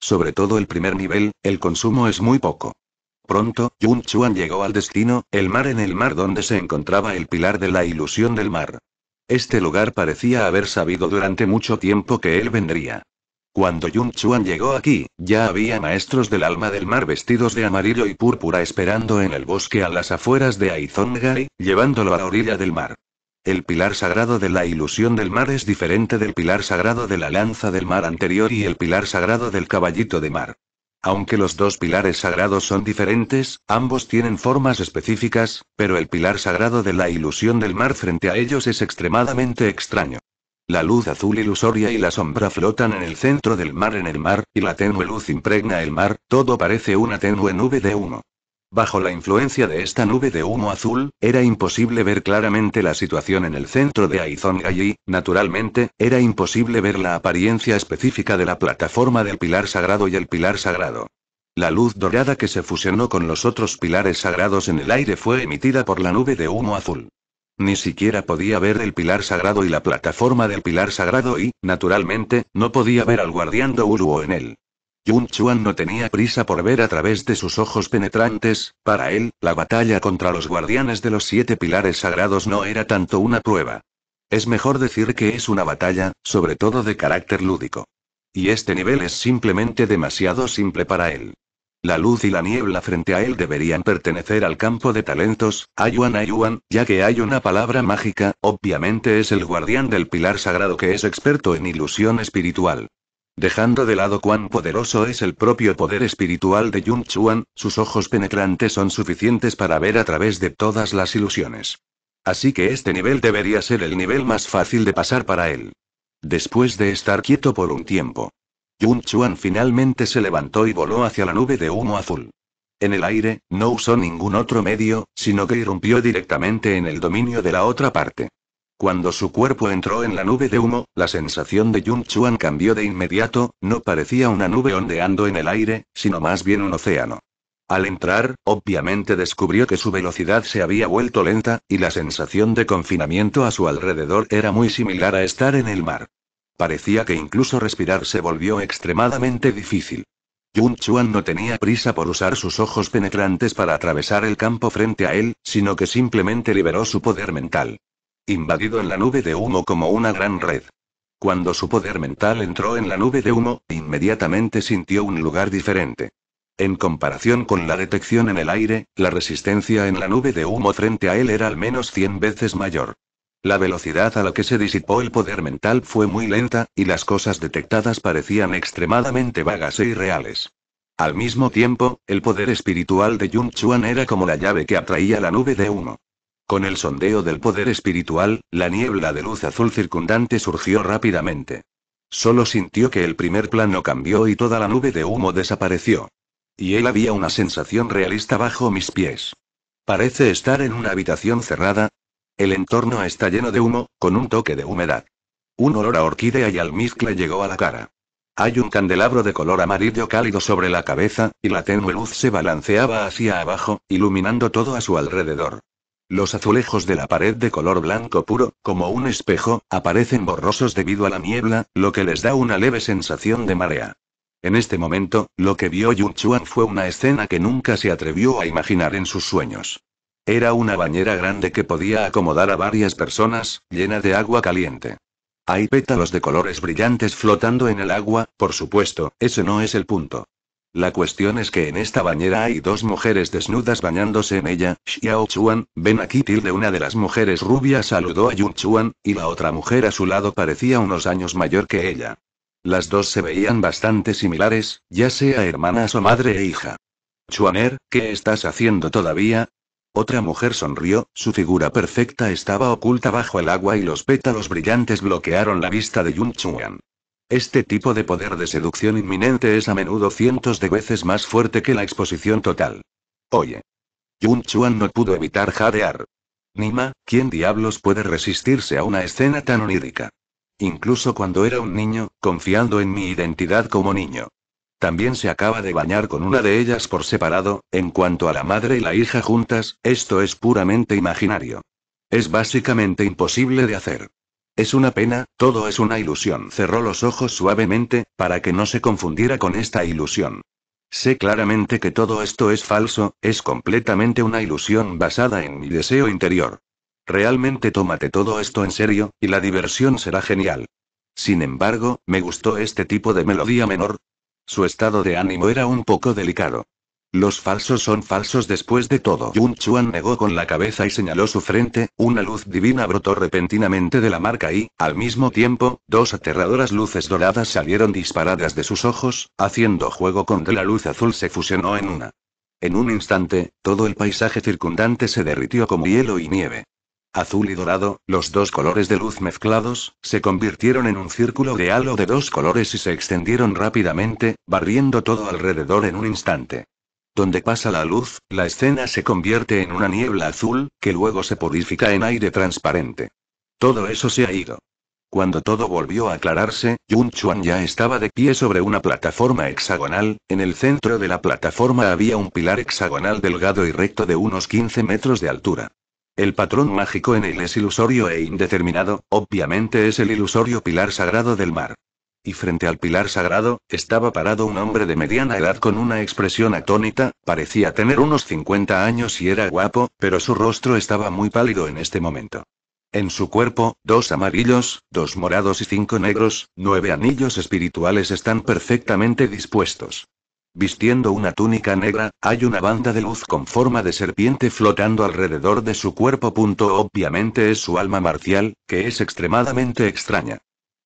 [SPEAKER 1] Sobre todo el primer nivel, el consumo es muy poco. Pronto, Yun Chuan llegó al destino, el mar en el mar donde se encontraba el pilar de la ilusión del mar. Este lugar parecía haber sabido durante mucho tiempo que él vendría. Cuando Yun Chuan llegó aquí, ya había maestros del alma del mar vestidos de amarillo y púrpura esperando en el bosque a las afueras de Aizongai, llevándolo a la orilla del mar. El pilar sagrado de la ilusión del mar es diferente del pilar sagrado de la lanza del mar anterior y el pilar sagrado del caballito de mar. Aunque los dos pilares sagrados son diferentes, ambos tienen formas específicas, pero el pilar sagrado de la ilusión del mar frente a ellos es extremadamente extraño. La luz azul ilusoria y la sombra flotan en el centro del mar en el mar, y la tenue luz impregna el mar, todo parece una tenue nube de humo. Bajo la influencia de esta nube de humo azul, era imposible ver claramente la situación en el centro de Aizonga y, naturalmente, era imposible ver la apariencia específica de la plataforma del pilar sagrado y el pilar sagrado. La luz dorada que se fusionó con los otros pilares sagrados en el aire fue emitida por la nube de humo azul. Ni siquiera podía ver el pilar sagrado y la plataforma del pilar sagrado y, naturalmente, no podía ver al guardián Douluo en él. Yun Chuan no tenía prisa por ver a través de sus ojos penetrantes, para él, la batalla contra los guardianes de los siete pilares sagrados no era tanto una prueba. Es mejor decir que es una batalla, sobre todo de carácter lúdico. Y este nivel es simplemente demasiado simple para él. La luz y la niebla frente a él deberían pertenecer al campo de talentos, Ayuan Ayuan, ya que hay una palabra mágica, obviamente es el guardián del pilar sagrado que es experto en ilusión espiritual. Dejando de lado cuán poderoso es el propio poder espiritual de Yun Chuan, sus ojos penetrantes son suficientes para ver a través de todas las ilusiones. Así que este nivel debería ser el nivel más fácil de pasar para él. Después de estar quieto por un tiempo, Yun Chuan finalmente se levantó y voló hacia la nube de humo azul. En el aire, no usó ningún otro medio, sino que irrumpió directamente en el dominio de la otra parte. Cuando su cuerpo entró en la nube de humo, la sensación de Yun Chuan cambió de inmediato, no parecía una nube ondeando en el aire, sino más bien un océano. Al entrar, obviamente descubrió que su velocidad se había vuelto lenta, y la sensación de confinamiento a su alrededor era muy similar a estar en el mar. Parecía que incluso respirar se volvió extremadamente difícil. Yun Chuan no tenía prisa por usar sus ojos penetrantes para atravesar el campo frente a él, sino que simplemente liberó su poder mental invadido en la nube de humo como una gran red. Cuando su poder mental entró en la nube de humo, inmediatamente sintió un lugar diferente. En comparación con la detección en el aire, la resistencia en la nube de humo frente a él era al menos 100 veces mayor. La velocidad a la que se disipó el poder mental fue muy lenta, y las cosas detectadas parecían extremadamente vagas e irreales. Al mismo tiempo, el poder espiritual de Yun Chuan era como la llave que atraía la nube de humo. Con el sondeo del poder espiritual, la niebla de luz azul circundante surgió rápidamente. Solo sintió que el primer plano cambió y toda la nube de humo desapareció. Y él había una sensación realista bajo mis pies. Parece estar en una habitación cerrada. El entorno está lleno de humo, con un toque de humedad. Un olor a orquídea y almizcle llegó a la cara. Hay un candelabro de color amarillo cálido sobre la cabeza, y la tenue luz se balanceaba hacia abajo, iluminando todo a su alrededor. Los azulejos de la pared de color blanco puro, como un espejo, aparecen borrosos debido a la niebla, lo que les da una leve sensación de marea. En este momento, lo que vio Yun Chuan fue una escena que nunca se atrevió a imaginar en sus sueños. Era una bañera grande que podía acomodar a varias personas, llena de agua caliente. Hay pétalos de colores brillantes flotando en el agua, por supuesto, ese no es el punto. La cuestión es que en esta bañera hay dos mujeres desnudas bañándose en ella. Xiao Chuan, ven aquí de una de las mujeres rubias saludó a Yun Chuan, y la otra mujer a su lado parecía unos años mayor que ella. Las dos se veían bastante similares, ya sea hermanas o madre e hija. Chuaner, ¿qué estás haciendo todavía? Otra mujer sonrió, su figura perfecta estaba oculta bajo el agua y los pétalos brillantes bloquearon la vista de Yun Chuan. Este tipo de poder de seducción inminente es a menudo cientos de veces más fuerte que la exposición total. Oye. Yun Chuan no pudo evitar jadear. Nima, ¿quién diablos puede resistirse a una escena tan onírica? Incluso cuando era un niño, confiando en mi identidad como niño. También se acaba de bañar con una de ellas por separado, en cuanto a la madre y la hija juntas, esto es puramente imaginario. Es básicamente imposible de hacer. Es una pena, todo es una ilusión. Cerró los ojos suavemente, para que no se confundiera con esta ilusión. Sé claramente que todo esto es falso, es completamente una ilusión basada en mi deseo interior. Realmente tómate todo esto en serio, y la diversión será genial. Sin embargo, me gustó este tipo de melodía menor. Su estado de ánimo era un poco delicado. Los falsos son falsos después de todo. Yun Chuan negó con la cabeza y señaló su frente, una luz divina brotó repentinamente de la marca y, al mismo tiempo, dos aterradoras luces doradas salieron disparadas de sus ojos, haciendo juego con de la luz azul se fusionó en una. En un instante, todo el paisaje circundante se derritió como hielo y nieve. Azul y dorado, los dos colores de luz mezclados, se convirtieron en un círculo de halo de dos colores y se extendieron rápidamente, barriendo todo alrededor en un instante. Donde pasa la luz, la escena se convierte en una niebla azul, que luego se purifica en aire transparente. Todo eso se ha ido. Cuando todo volvió a aclararse, Yun Chuan ya estaba de pie sobre una plataforma hexagonal, en el centro de la plataforma había un pilar hexagonal delgado y recto de unos 15 metros de altura. El patrón mágico en él es ilusorio e indeterminado, obviamente es el ilusorio pilar sagrado del mar y frente al pilar sagrado, estaba parado un hombre de mediana edad con una expresión atónita, parecía tener unos 50 años y era guapo, pero su rostro estaba muy pálido en este momento. En su cuerpo, dos amarillos, dos morados y cinco negros, nueve anillos espirituales están perfectamente dispuestos. Vistiendo una túnica negra, hay una banda de luz con forma de serpiente flotando alrededor de su cuerpo. obviamente es su alma marcial, que es extremadamente extraña.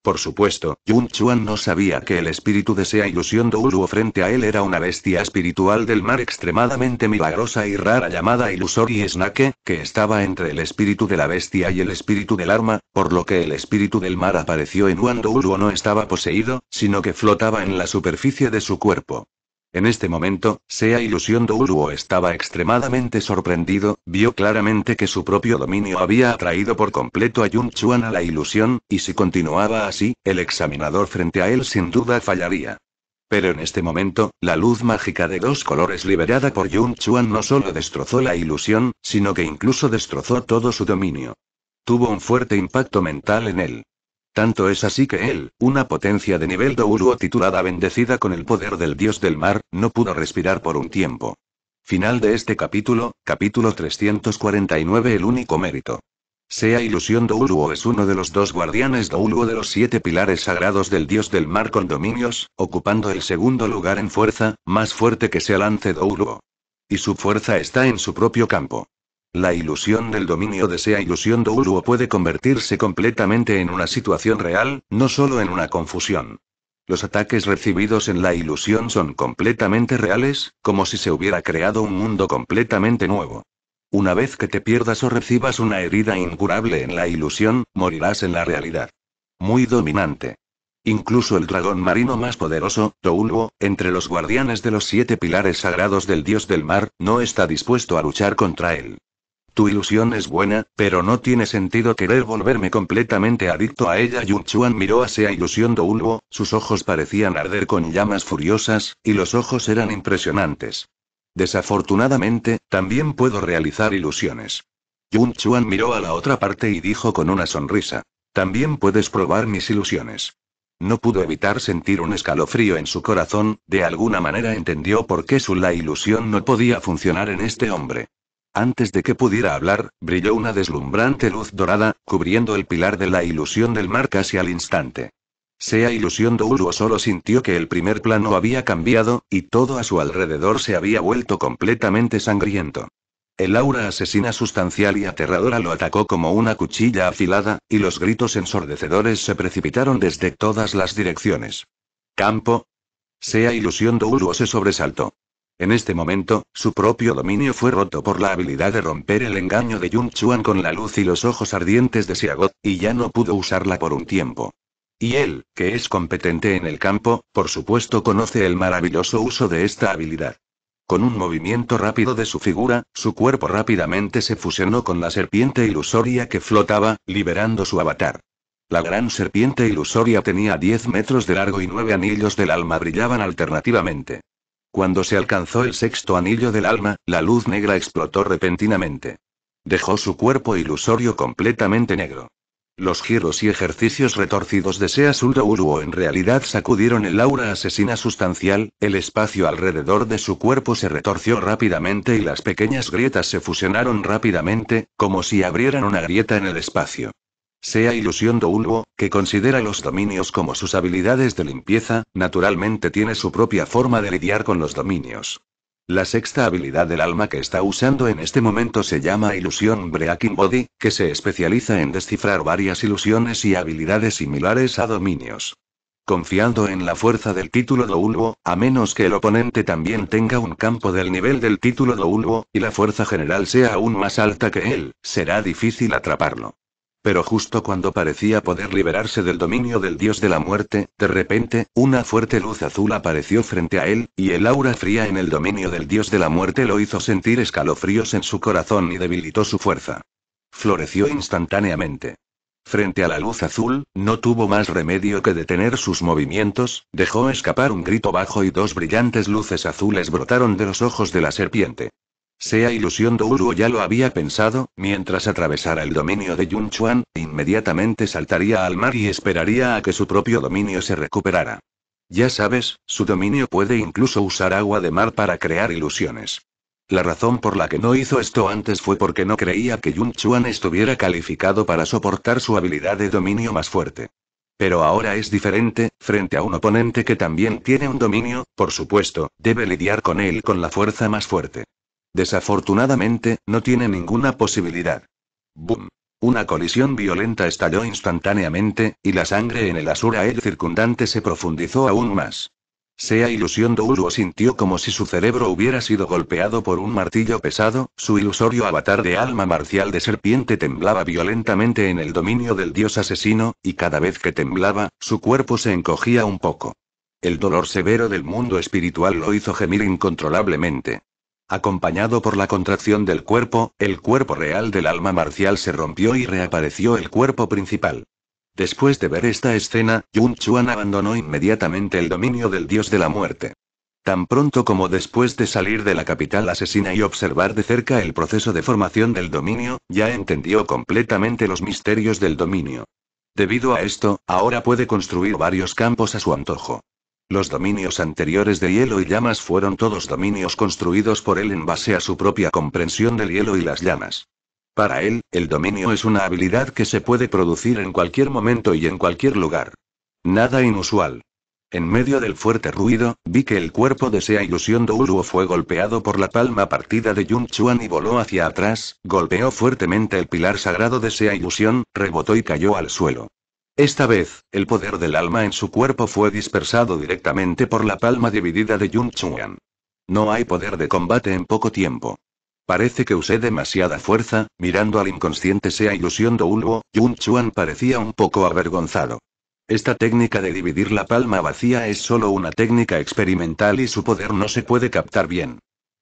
[SPEAKER 1] Por supuesto, Yun Chuan no sabía que el espíritu de Sea Ilusión Douluo frente a él era una bestia espiritual del mar extremadamente milagrosa y rara llamada Ilusori Snake, que estaba entre el espíritu de la bestia y el espíritu del arma, por lo que el espíritu del mar apareció en cuando Douluo no estaba poseído, sino que flotaba en la superficie de su cuerpo. En este momento, sea ilusión Douluo estaba extremadamente sorprendido, vio claramente que su propio dominio había atraído por completo a Yun Chuan a la ilusión, y si continuaba así, el examinador frente a él sin duda fallaría. Pero en este momento, la luz mágica de dos colores liberada por Yun Chuan no solo destrozó la ilusión, sino que incluso destrozó todo su dominio. Tuvo un fuerte impacto mental en él. Tanto es así que él, una potencia de nivel Douluo titulada bendecida con el poder del dios del mar, no pudo respirar por un tiempo. Final de este capítulo, capítulo 349 El único mérito. Sea ilusión Douluo es uno de los dos guardianes Douluo de los siete pilares sagrados del dios del mar con dominios, ocupando el segundo lugar en fuerza, más fuerte que sea lance Douluo. Y su fuerza está en su propio campo. La ilusión del dominio de sea ilusión Douluo puede convertirse completamente en una situación real, no solo en una confusión. Los ataques recibidos en la ilusión son completamente reales, como si se hubiera creado un mundo completamente nuevo. Una vez que te pierdas o recibas una herida incurable en la ilusión, morirás en la realidad. Muy dominante. Incluso el dragón marino más poderoso, Douluo, entre los guardianes de los siete pilares sagrados del dios del mar, no está dispuesto a luchar contra él. Tu ilusión es buena, pero no tiene sentido querer volverme completamente adicto a ella. Yun Chuan miró hacia Ilusión de sus ojos parecían arder con llamas furiosas, y los ojos eran impresionantes. Desafortunadamente, también puedo realizar ilusiones. Yun Chuan miró a la otra parte y dijo con una sonrisa. También puedes probar mis ilusiones. No pudo evitar sentir un escalofrío en su corazón, de alguna manera entendió por qué su la ilusión no podía funcionar en este hombre. Antes de que pudiera hablar, brilló una deslumbrante luz dorada, cubriendo el pilar de la ilusión del mar casi al instante. Sea ilusión Douluo solo sintió que el primer plano había cambiado, y todo a su alrededor se había vuelto completamente sangriento. El aura asesina sustancial y aterradora lo atacó como una cuchilla afilada, y los gritos ensordecedores se precipitaron desde todas las direcciones. Campo. Sea ilusión Douluo se sobresaltó. En este momento, su propio dominio fue roto por la habilidad de romper el engaño de Yun Chuan con la luz y los ojos ardientes de Siagot, y ya no pudo usarla por un tiempo. Y él, que es competente en el campo, por supuesto conoce el maravilloso uso de esta habilidad. Con un movimiento rápido de su figura, su cuerpo rápidamente se fusionó con la serpiente ilusoria que flotaba, liberando su avatar. La gran serpiente ilusoria tenía 10 metros de largo y nueve anillos del alma brillaban alternativamente. Cuando se alcanzó el sexto anillo del alma, la luz negra explotó repentinamente. Dejó su cuerpo ilusorio completamente negro. Los giros y ejercicios retorcidos de uru o en realidad sacudieron el aura asesina sustancial, el espacio alrededor de su cuerpo se retorció rápidamente y las pequeñas grietas se fusionaron rápidamente, como si abrieran una grieta en el espacio. Sea ilusión de que considera los dominios como sus habilidades de limpieza, naturalmente tiene su propia forma de lidiar con los dominios. La sexta habilidad del alma que está usando en este momento se llama Ilusión Breaking Body, que se especializa en descifrar varias ilusiones y habilidades similares a dominios. Confiando en la fuerza del título de a menos que el oponente también tenga un campo del nivel del título de y la fuerza general sea aún más alta que él, será difícil atraparlo. Pero justo cuando parecía poder liberarse del dominio del dios de la muerte, de repente, una fuerte luz azul apareció frente a él, y el aura fría en el dominio del dios de la muerte lo hizo sentir escalofríos en su corazón y debilitó su fuerza. Floreció instantáneamente. Frente a la luz azul, no tuvo más remedio que detener sus movimientos, dejó escapar un grito bajo y dos brillantes luces azules brotaron de los ojos de la serpiente. Sea ilusión Douluo ya lo había pensado, mientras atravesara el dominio de Chuan, inmediatamente saltaría al mar y esperaría a que su propio dominio se recuperara. Ya sabes, su dominio puede incluso usar agua de mar para crear ilusiones. La razón por la que no hizo esto antes fue porque no creía que Chuan estuviera calificado para soportar su habilidad de dominio más fuerte. Pero ahora es diferente, frente a un oponente que también tiene un dominio, por supuesto, debe lidiar con él con la fuerza más fuerte. Desafortunadamente, no tiene ninguna posibilidad. ¡Bum! Una colisión violenta estalló instantáneamente, y la sangre en el el circundante se profundizó aún más. Sea ilusión Douluo sintió como si su cerebro hubiera sido golpeado por un martillo pesado, su ilusorio avatar de alma marcial de serpiente temblaba violentamente en el dominio del dios asesino, y cada vez que temblaba, su cuerpo se encogía un poco. El dolor severo del mundo espiritual lo hizo gemir incontrolablemente. Acompañado por la contracción del cuerpo, el cuerpo real del alma marcial se rompió y reapareció el cuerpo principal. Después de ver esta escena, Yun Chuan abandonó inmediatamente el dominio del dios de la muerte. Tan pronto como después de salir de la capital asesina y observar de cerca el proceso de formación del dominio, ya entendió completamente los misterios del dominio. Debido a esto, ahora puede construir varios campos a su antojo. Los dominios anteriores de hielo y llamas fueron todos dominios construidos por él en base a su propia comprensión del hielo y las llamas. Para él, el dominio es una habilidad que se puede producir en cualquier momento y en cualquier lugar. Nada inusual. En medio del fuerte ruido, vi que el cuerpo de Sea Ilusión Douluo fue golpeado por la palma partida de Yun Chuan y voló hacia atrás, golpeó fuertemente el pilar sagrado de Sea Ilusión, rebotó y cayó al suelo. Esta vez, el poder del alma en su cuerpo fue dispersado directamente por la palma dividida de Yun Chuan. No hay poder de combate en poco tiempo. Parece que usé demasiada fuerza, mirando al inconsciente sea ilusión de Yun Chuan parecía un poco avergonzado. Esta técnica de dividir la palma vacía es solo una técnica experimental y su poder no se puede captar bien.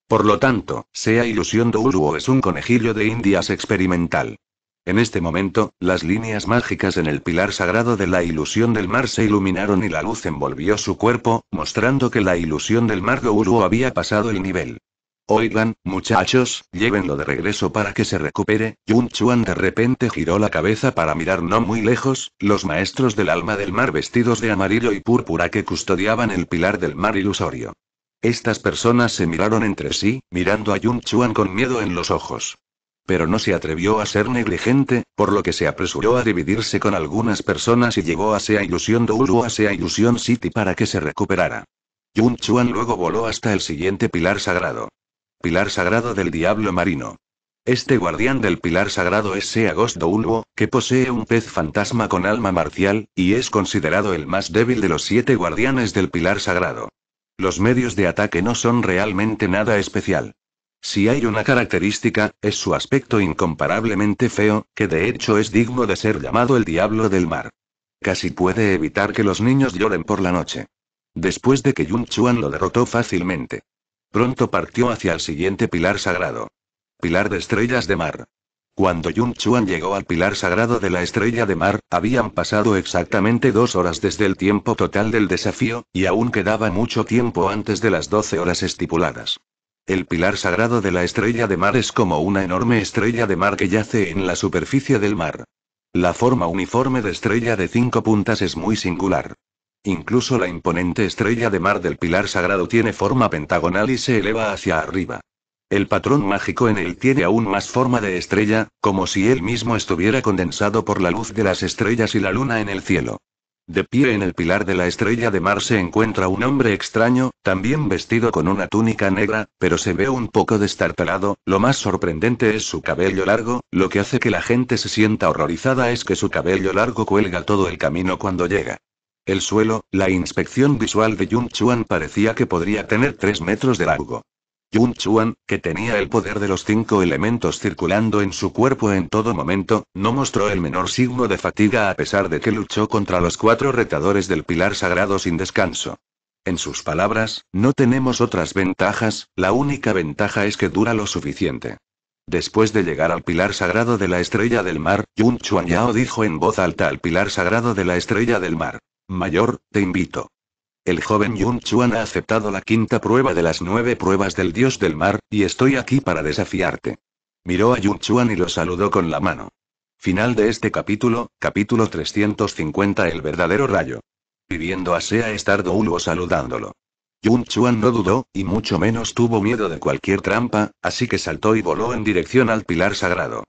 [SPEAKER 1] Por lo tanto, sea ilusión de es un conejillo de indias experimental. En este momento, las líneas mágicas en el pilar sagrado de la ilusión del mar se iluminaron y la luz envolvió su cuerpo, mostrando que la ilusión del mar Guru había pasado el nivel. Oigan, muchachos, llévenlo de regreso para que se recupere. Yun Chuan de repente giró la cabeza para mirar no muy lejos, los maestros del alma del mar vestidos de amarillo y púrpura que custodiaban el pilar del mar ilusorio. Estas personas se miraron entre sí, mirando a Yun Chuan con miedo en los ojos pero no se atrevió a ser negligente, por lo que se apresuró a dividirse con algunas personas y llegó a Sea Ilusión Doulu a Sea Ilusión City para que se recuperara. Yun Chuan luego voló hasta el siguiente pilar sagrado. Pilar sagrado del Diablo Marino. Este guardián del pilar sagrado es Sea Ghost Doulu, que posee un pez fantasma con alma marcial, y es considerado el más débil de los siete guardianes del pilar sagrado. Los medios de ataque no son realmente nada especial. Si hay una característica, es su aspecto incomparablemente feo, que de hecho es digno de ser llamado el diablo del mar. Casi puede evitar que los niños lloren por la noche. Después de que Yun Chuan lo derrotó fácilmente. Pronto partió hacia el siguiente pilar sagrado. Pilar de estrellas de mar. Cuando Yun Chuan llegó al pilar sagrado de la estrella de mar, habían pasado exactamente dos horas desde el tiempo total del desafío, y aún quedaba mucho tiempo antes de las doce horas estipuladas. El pilar sagrado de la estrella de mar es como una enorme estrella de mar que yace en la superficie del mar. La forma uniforme de estrella de cinco puntas es muy singular. Incluso la imponente estrella de mar del pilar sagrado tiene forma pentagonal y se eleva hacia arriba. El patrón mágico en él tiene aún más forma de estrella, como si él mismo estuviera condensado por la luz de las estrellas y la luna en el cielo. De pie en el pilar de la estrella de mar se encuentra un hombre extraño, también vestido con una túnica negra, pero se ve un poco destartalado, lo más sorprendente es su cabello largo, lo que hace que la gente se sienta horrorizada es que su cabello largo cuelga todo el camino cuando llega. El suelo, la inspección visual de Yun Chuan parecía que podría tener 3 metros de largo. Yun Chuan, que tenía el poder de los cinco elementos circulando en su cuerpo en todo momento, no mostró el menor signo de fatiga a pesar de que luchó contra los cuatro retadores del pilar sagrado sin descanso. En sus palabras, no tenemos otras ventajas, la única ventaja es que dura lo suficiente. Después de llegar al pilar sagrado de la estrella del mar, Yun Chuan Yao dijo en voz alta al pilar sagrado de la estrella del mar. Mayor, te invito. El joven Yun Chuan ha aceptado la quinta prueba de las nueve pruebas del dios del mar, y estoy aquí para desafiarte. Miró a Yun Chuan y lo saludó con la mano. Final de este capítulo, capítulo 350 El verdadero rayo. Viviendo a Sea estar Douluo saludándolo. Yun Chuan no dudó, y mucho menos tuvo miedo de cualquier trampa, así que saltó y voló en dirección al pilar sagrado.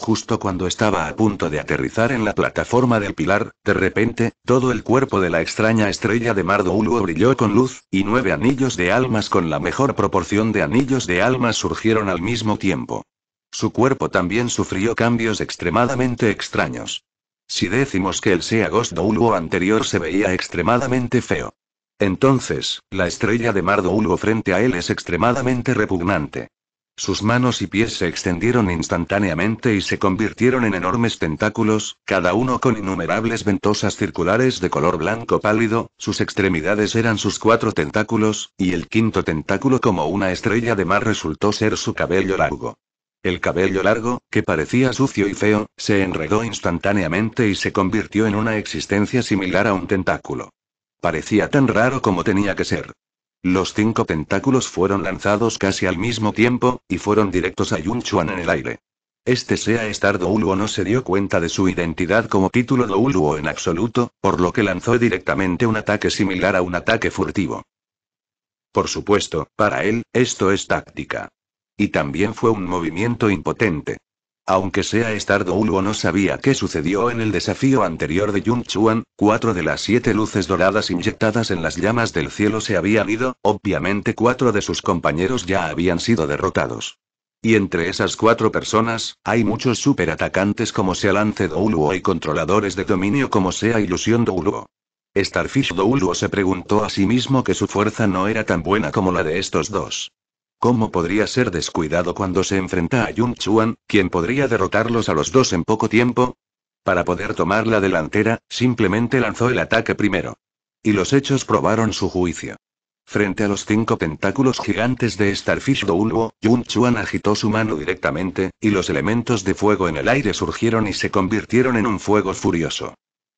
[SPEAKER 1] Justo cuando estaba a punto de aterrizar en la plataforma del pilar, de repente, todo el cuerpo de la extraña estrella de Mardo Ulgo brilló con luz, y nueve anillos de almas con la mejor proporción de anillos de almas surgieron al mismo tiempo. Su cuerpo también sufrió cambios extremadamente extraños. Si decimos que el Ghost Douluo anterior se veía extremadamente feo. Entonces, la estrella de Mardo Ulgo frente a él es extremadamente repugnante. Sus manos y pies se extendieron instantáneamente y se convirtieron en enormes tentáculos, cada uno con innumerables ventosas circulares de color blanco pálido, sus extremidades eran sus cuatro tentáculos, y el quinto tentáculo como una estrella de mar resultó ser su cabello largo. El cabello largo, que parecía sucio y feo, se enredó instantáneamente y se convirtió en una existencia similar a un tentáculo. Parecía tan raro como tenía que ser. Los cinco tentáculos fueron lanzados casi al mismo tiempo, y fueron directos a Yun Chuan en el aire. Este sea estar Douluo no se dio cuenta de su identidad como título Douluo en absoluto, por lo que lanzó directamente un ataque similar a un ataque furtivo. Por supuesto, para él, esto es táctica. Y también fue un movimiento impotente. Aunque sea Star Douluo no sabía qué sucedió en el desafío anterior de Yun Chuan, cuatro de las siete luces doradas inyectadas en las llamas del cielo se habían ido, obviamente cuatro de sus compañeros ya habían sido derrotados. Y entre esas cuatro personas, hay muchos superatacantes como sea Lance Douluo y controladores de dominio como sea Ilusión Douluo. Starfish Douluo se preguntó a sí mismo que su fuerza no era tan buena como la de estos dos. ¿Cómo podría ser descuidado cuando se enfrenta a Yun Chuan, quien podría derrotarlos a los dos en poco tiempo? Para poder tomar la delantera, simplemente lanzó el ataque primero. Y los hechos probaron su juicio. Frente a los cinco tentáculos gigantes de Starfish Doulbo, Yun Chuan agitó su mano directamente, y los elementos de fuego en el aire surgieron y se convirtieron en un fuego furioso.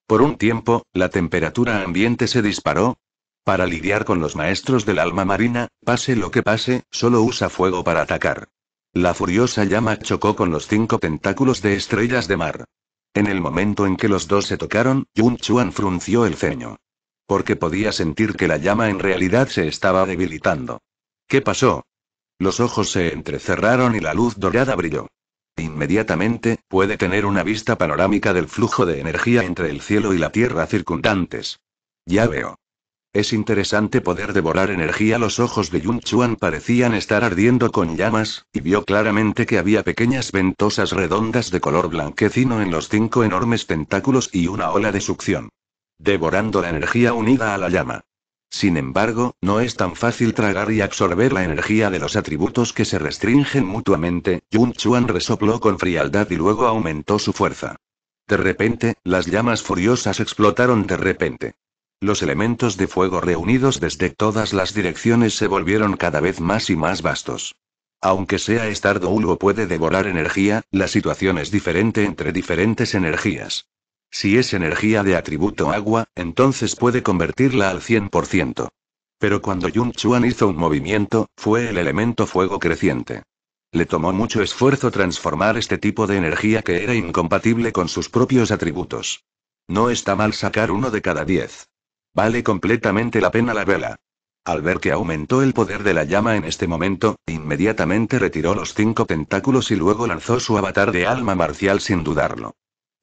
[SPEAKER 1] Por un tiempo, la temperatura ambiente se disparó, para lidiar con los maestros del alma marina, pase lo que pase, solo usa fuego para atacar. La furiosa llama chocó con los cinco tentáculos de estrellas de mar. En el momento en que los dos se tocaron, Yun Chuan frunció el ceño. Porque podía sentir que la llama en realidad se estaba debilitando. ¿Qué pasó? Los ojos se entrecerraron y la luz dorada brilló. Inmediatamente, puede tener una vista panorámica del flujo de energía entre el cielo y la tierra circundantes. Ya veo. Es interesante poder devorar energía. Los ojos de Yun Chuan parecían estar ardiendo con llamas, y vio claramente que había pequeñas ventosas redondas de color blanquecino en los cinco enormes tentáculos y una ola de succión. Devorando la energía unida a la llama. Sin embargo, no es tan fácil tragar y absorber la energía de los atributos que se restringen mutuamente. Yun Chuan resopló con frialdad y luego aumentó su fuerza. De repente, las llamas furiosas explotaron de repente. Los elementos de fuego reunidos desde todas las direcciones se volvieron cada vez más y más vastos. Aunque sea estardo o puede devorar energía, la situación es diferente entre diferentes energías. Si es energía de atributo agua, entonces puede convertirla al 100%. Pero cuando Yun Chuan hizo un movimiento, fue el elemento fuego creciente. Le tomó mucho esfuerzo transformar este tipo de energía que era incompatible con sus propios atributos. No está mal sacar uno de cada diez. Vale completamente la pena la vela. Al ver que aumentó el poder de la llama en este momento, inmediatamente retiró los cinco tentáculos y luego lanzó su avatar de alma marcial sin dudarlo.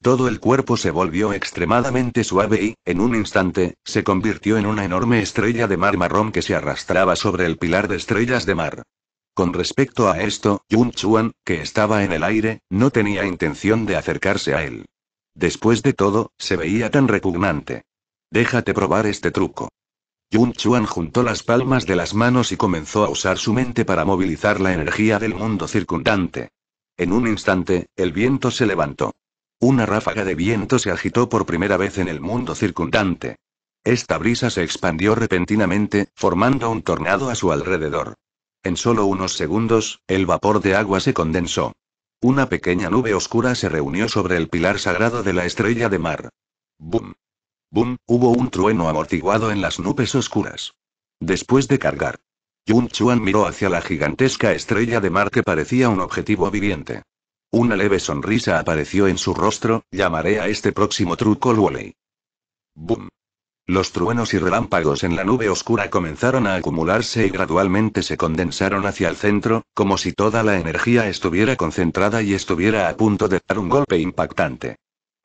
[SPEAKER 1] Todo el cuerpo se volvió extremadamente suave y, en un instante, se convirtió en una enorme estrella de mar marrón que se arrastraba sobre el pilar de estrellas de mar. Con respecto a esto, Yun Chuan, que estaba en el aire, no tenía intención de acercarse a él. Después de todo, se veía tan repugnante. Déjate probar este truco. Yun Chuan juntó las palmas de las manos y comenzó a usar su mente para movilizar la energía del mundo circundante. En un instante, el viento se levantó. Una ráfaga de viento se agitó por primera vez en el mundo circundante. Esta brisa se expandió repentinamente, formando un tornado a su alrededor. En solo unos segundos, el vapor de agua se condensó. Una pequeña nube oscura se reunió sobre el pilar sagrado de la estrella de mar. ¡Bum! Boom, hubo un trueno amortiguado en las nubes oscuras. Después de cargar, Yun Chuan miró hacia la gigantesca estrella de mar que parecía un objetivo viviente. Una leve sonrisa apareció en su rostro, llamaré a este próximo truco Luolei. Boom. Los truenos y relámpagos en la nube oscura comenzaron a acumularse y gradualmente se condensaron hacia el centro, como si toda la energía estuviera concentrada y estuviera a punto de dar un golpe impactante.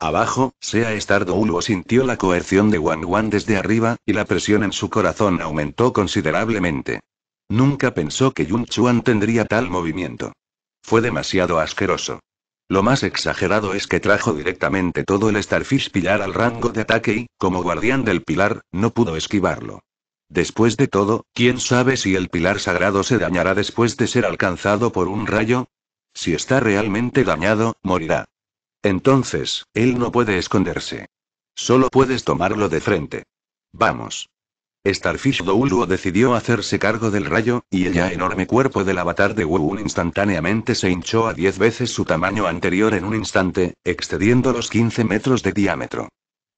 [SPEAKER 1] Abajo, Sea Star Ulgo sintió la coerción de Wang Wan desde arriba, y la presión en su corazón aumentó considerablemente. Nunca pensó que Yun Chuan tendría tal movimiento. Fue demasiado asqueroso. Lo más exagerado es que trajo directamente todo el Starfish Pilar al rango de ataque y, como guardián del pilar, no pudo esquivarlo. Después de todo, ¿quién sabe si el pilar sagrado se dañará después de ser alcanzado por un rayo? Si está realmente dañado, morirá. Entonces, él no puede esconderse. Solo puedes tomarlo de frente. Vamos. Starfish Douluo decidió hacerse cargo del rayo, y el ya enorme cuerpo del avatar de Wuun instantáneamente se hinchó a 10 veces su tamaño anterior en un instante, excediendo los 15 metros de diámetro.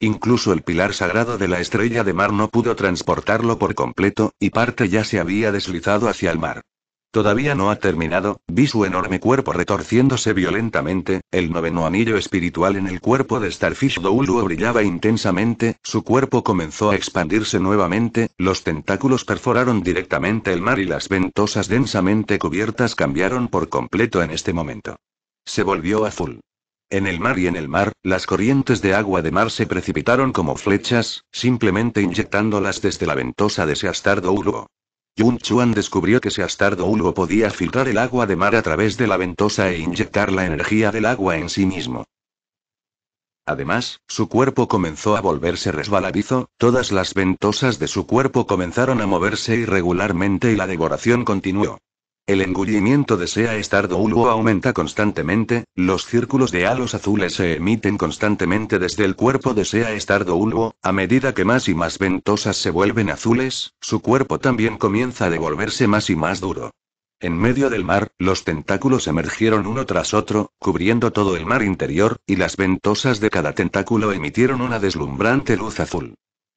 [SPEAKER 1] Incluso el pilar sagrado de la estrella de mar no pudo transportarlo por completo, y parte ya se había deslizado hacia el mar. Todavía no ha terminado, vi su enorme cuerpo retorciéndose violentamente, el noveno anillo espiritual en el cuerpo de Starfish Douluo brillaba intensamente, su cuerpo comenzó a expandirse nuevamente, los tentáculos perforaron directamente el mar y las ventosas densamente cubiertas cambiaron por completo en este momento. Se volvió azul. En el mar y en el mar, las corrientes de agua de mar se precipitaron como flechas, simplemente inyectándolas desde la ventosa de Seastar Douluo. Yun Chuan descubrió que Astardo Hulu podía filtrar el agua de mar a través de la ventosa e inyectar la energía del agua en sí mismo. Además, su cuerpo comenzó a volverse resbaladizo, todas las ventosas de su cuerpo comenzaron a moverse irregularmente y la devoración continuó. El engullimiento de sea Star aumenta constantemente, los círculos de halos azules se emiten constantemente desde el cuerpo de sea Star a medida que más y más ventosas se vuelven azules, su cuerpo también comienza a devolverse más y más duro. En medio del mar, los tentáculos emergieron uno tras otro, cubriendo todo el mar interior, y las ventosas de cada tentáculo emitieron una deslumbrante luz azul.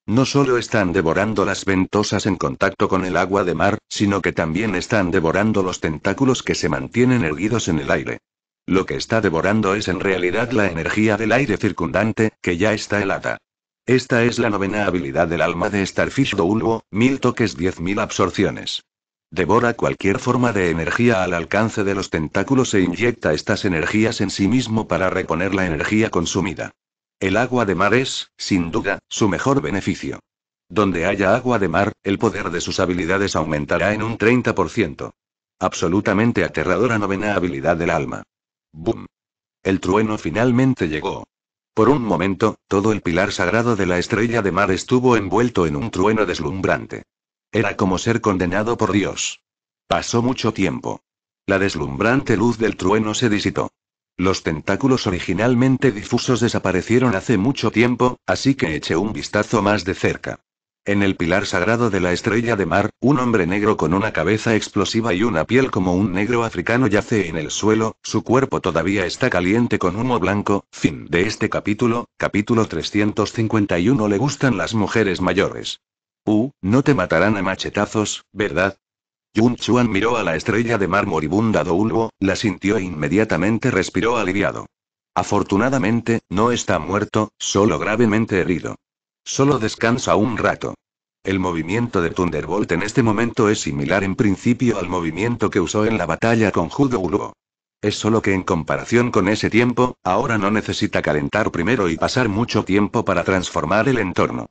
[SPEAKER 1] No solo están devorando las ventosas en contacto con el agua de mar, sino que también están devorando los tentáculos que se mantienen erguidos en el aire. Lo que está devorando es en realidad la energía del aire circundante, que ya está helada. Esta es la novena habilidad del alma de Starfish Doulbo, mil toques, diez mil absorciones. Devora cualquier forma de energía al alcance de los tentáculos e inyecta estas energías en sí mismo para reponer la energía consumida. El agua de mar es, sin duda, su mejor beneficio. Donde haya agua de mar, el poder de sus habilidades aumentará en un 30%. Absolutamente aterradora novena habilidad del alma. ¡Bum! El trueno finalmente llegó. Por un momento, todo el pilar sagrado de la estrella de mar estuvo envuelto en un trueno deslumbrante. Era como ser condenado por Dios. Pasó mucho tiempo. La deslumbrante luz del trueno se disitó. Los tentáculos originalmente difusos desaparecieron hace mucho tiempo, así que eché un vistazo más de cerca. En el pilar sagrado de la estrella de mar, un hombre negro con una cabeza explosiva y una piel como un negro africano yace en el suelo, su cuerpo todavía está caliente con humo blanco. Fin de este capítulo, capítulo 351 Le gustan las mujeres mayores. Uh, no te matarán a machetazos, ¿verdad? Yun Chuan miró a la estrella de mar moribunda Do-Uluo, la sintió e inmediatamente respiró aliviado. Afortunadamente, no está muerto, solo gravemente herido. Solo descansa un rato. El movimiento de Thunderbolt en este momento es similar en principio al movimiento que usó en la batalla con Hudo Es solo que en comparación con ese tiempo, ahora no necesita calentar primero y pasar mucho tiempo para transformar el entorno.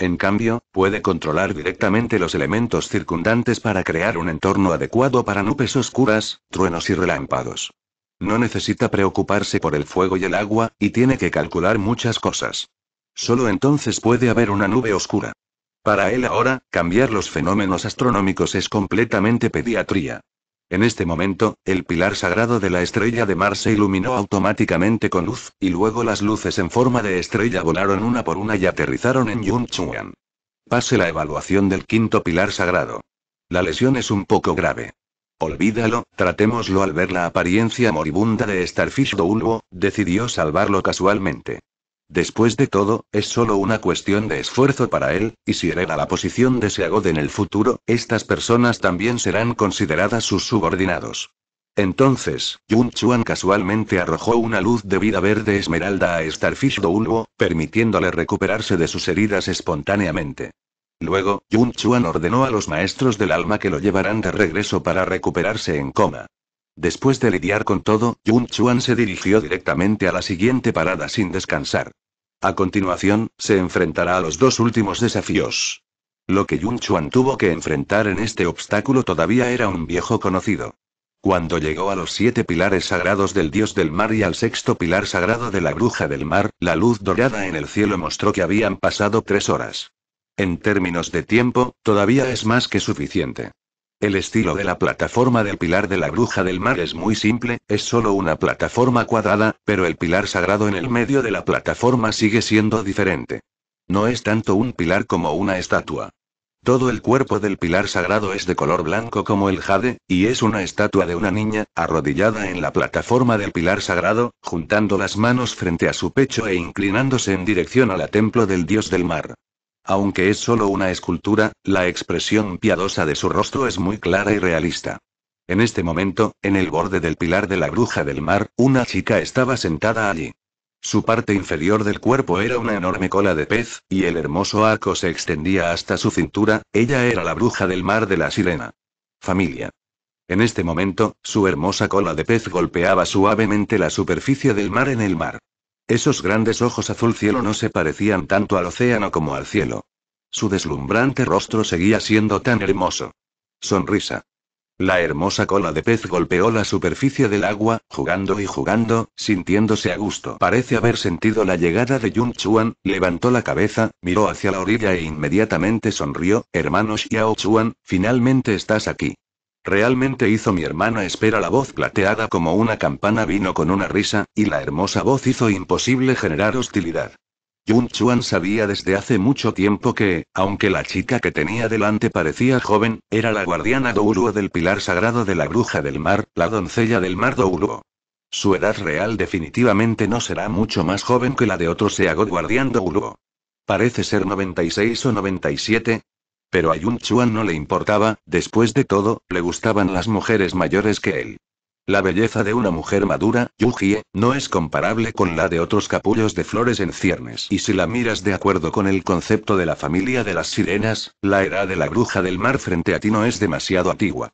[SPEAKER 1] En cambio, puede controlar directamente los elementos circundantes para crear un entorno adecuado para nubes oscuras, truenos y relámpagos. No necesita preocuparse por el fuego y el agua, y tiene que calcular muchas cosas. Solo entonces puede haber una nube oscura. Para él ahora, cambiar los fenómenos astronómicos es completamente pediatría. En este momento, el pilar sagrado de la estrella de mar se iluminó automáticamente con luz, y luego las luces en forma de estrella volaron una por una y aterrizaron en Chuan. Pase la evaluación del quinto pilar sagrado. La lesión es un poco grave. Olvídalo, tratémoslo al ver la apariencia moribunda de Starfish Douluo, decidió salvarlo casualmente. Después de todo, es solo una cuestión de esfuerzo para él, y si hereda la posición de Seagod en el futuro, estas personas también serán consideradas sus subordinados. Entonces, Yun Chuan casualmente arrojó una luz de vida verde esmeralda a Starfish Douluo, permitiéndole recuperarse de sus heridas espontáneamente. Luego, Yun Chuan ordenó a los maestros del alma que lo llevaran de regreso para recuperarse en coma. Después de lidiar con todo, Yun Chuan se dirigió directamente a la siguiente parada sin descansar. A continuación, se enfrentará a los dos últimos desafíos. Lo que Yun Chuan tuvo que enfrentar en este obstáculo todavía era un viejo conocido. Cuando llegó a los siete pilares sagrados del dios del mar y al sexto pilar sagrado de la bruja del mar, la luz dorada en el cielo mostró que habían pasado tres horas. En términos de tiempo, todavía es más que suficiente. El estilo de la plataforma del pilar de la bruja del mar es muy simple, es solo una plataforma cuadrada, pero el pilar sagrado en el medio de la plataforma sigue siendo diferente. No es tanto un pilar como una estatua. Todo el cuerpo del pilar sagrado es de color blanco como el jade, y es una estatua de una niña, arrodillada en la plataforma del pilar sagrado, juntando las manos frente a su pecho e inclinándose en dirección a la templo del dios del mar. Aunque es solo una escultura, la expresión piadosa de su rostro es muy clara y realista. En este momento, en el borde del pilar de la bruja del mar, una chica estaba sentada allí. Su parte inferior del cuerpo era una enorme cola de pez, y el hermoso arco se extendía hasta su cintura, ella era la bruja del mar de la sirena. Familia. En este momento, su hermosa cola de pez golpeaba suavemente la superficie del mar en el mar. Esos grandes ojos azul cielo no se parecían tanto al océano como al cielo. Su deslumbrante rostro seguía siendo tan hermoso. Sonrisa. La hermosa cola de pez golpeó la superficie del agua, jugando y jugando, sintiéndose a gusto. Parece haber sentido la llegada de Yun Chuan, levantó la cabeza, miró hacia la orilla e inmediatamente sonrió, Hermanos Xiao Chuan, finalmente estás aquí. Realmente hizo mi hermana espera la voz plateada como una campana vino con una risa, y la hermosa voz hizo imposible generar hostilidad. Yun Chuan sabía desde hace mucho tiempo que, aunque la chica que tenía delante parecía joven, era la guardiana Douluo del pilar sagrado de la bruja del mar, la doncella del mar Douluo. Su edad real definitivamente no será mucho más joven que la de otro Seagot guardián Douluo. Parece ser 96 o 97, pero a Yun Chuan no le importaba, después de todo, le gustaban las mujeres mayores que él. La belleza de una mujer madura, Yujie, no es comparable con la de otros capullos de flores en ciernes. Y si la miras de acuerdo con el concepto de la familia de las sirenas, la era de la bruja del mar frente a ti no es demasiado antigua.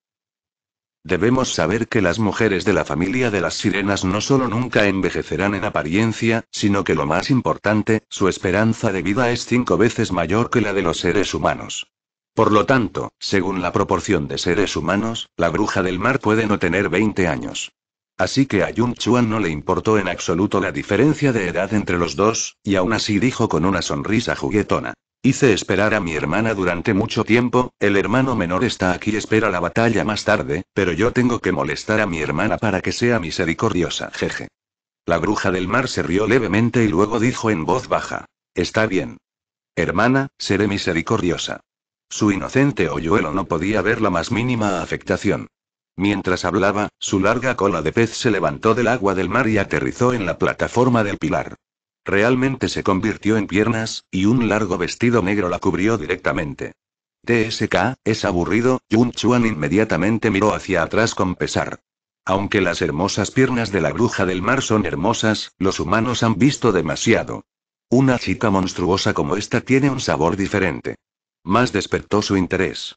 [SPEAKER 1] Debemos saber que las mujeres de la familia de las sirenas no solo nunca envejecerán en apariencia, sino que lo más importante, su esperanza de vida es cinco veces mayor que la de los seres humanos. Por lo tanto, según la proporción de seres humanos, la bruja del mar puede no tener 20 años. Así que a Yun Chuan no le importó en absoluto la diferencia de edad entre los dos, y aún así dijo con una sonrisa juguetona. Hice esperar a mi hermana durante mucho tiempo, el hermano menor está aquí, y espera la batalla más tarde, pero yo tengo que molestar a mi hermana para que sea misericordiosa, jeje. La bruja del mar se rió levemente y luego dijo en voz baja. Está bien. Hermana, seré misericordiosa. Su inocente hoyuelo no podía ver la más mínima afectación. Mientras hablaba, su larga cola de pez se levantó del agua del mar y aterrizó en la plataforma del pilar. Realmente se convirtió en piernas, y un largo vestido negro la cubrió directamente. TSK, es aburrido, Yun Chuan inmediatamente miró hacia atrás con pesar. Aunque las hermosas piernas de la bruja del mar son hermosas, los humanos han visto demasiado. Una chica monstruosa como esta tiene un sabor diferente más despertó su interés.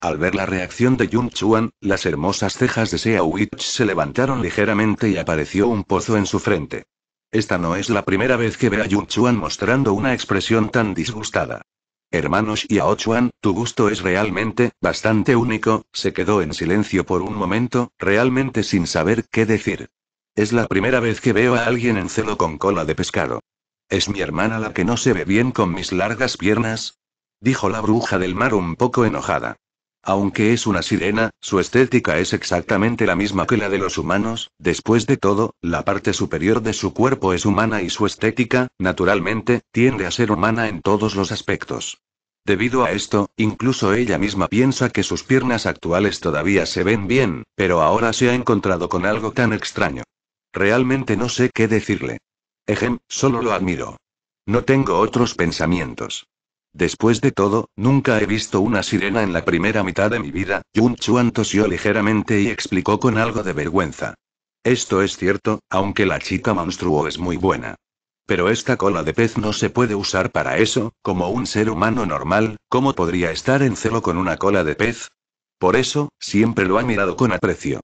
[SPEAKER 1] Al ver la reacción de Yun Chuan, las hermosas cejas de Sea Witch se levantaron ligeramente y apareció un pozo en su frente. Esta no es la primera vez que ve a Yun Chuan mostrando una expresión tan disgustada. Hermanos Xiao Chuan, tu gusto es realmente bastante único, se quedó en silencio por un momento, realmente sin saber qué decir. Es la primera vez que veo a alguien en celo con cola de pescado. ¿Es mi hermana la que no se ve bien con mis largas piernas? Dijo la bruja del mar un poco enojada. Aunque es una sirena, su estética es exactamente la misma que la de los humanos, después de todo, la parte superior de su cuerpo es humana y su estética, naturalmente, tiende a ser humana en todos los aspectos. Debido a esto, incluso ella misma piensa que sus piernas actuales todavía se ven bien, pero ahora se ha encontrado con algo tan extraño. Realmente no sé qué decirle. Ejem, solo lo admiro. No tengo otros pensamientos. Después de todo, nunca he visto una sirena en la primera mitad de mi vida, Yun Chuan tosió ligeramente y explicó con algo de vergüenza. Esto es cierto, aunque la chica monstruo es muy buena. Pero esta cola de pez no se puede usar para eso, como un ser humano normal, ¿cómo podría estar en celo con una cola de pez? Por eso, siempre lo ha mirado con aprecio.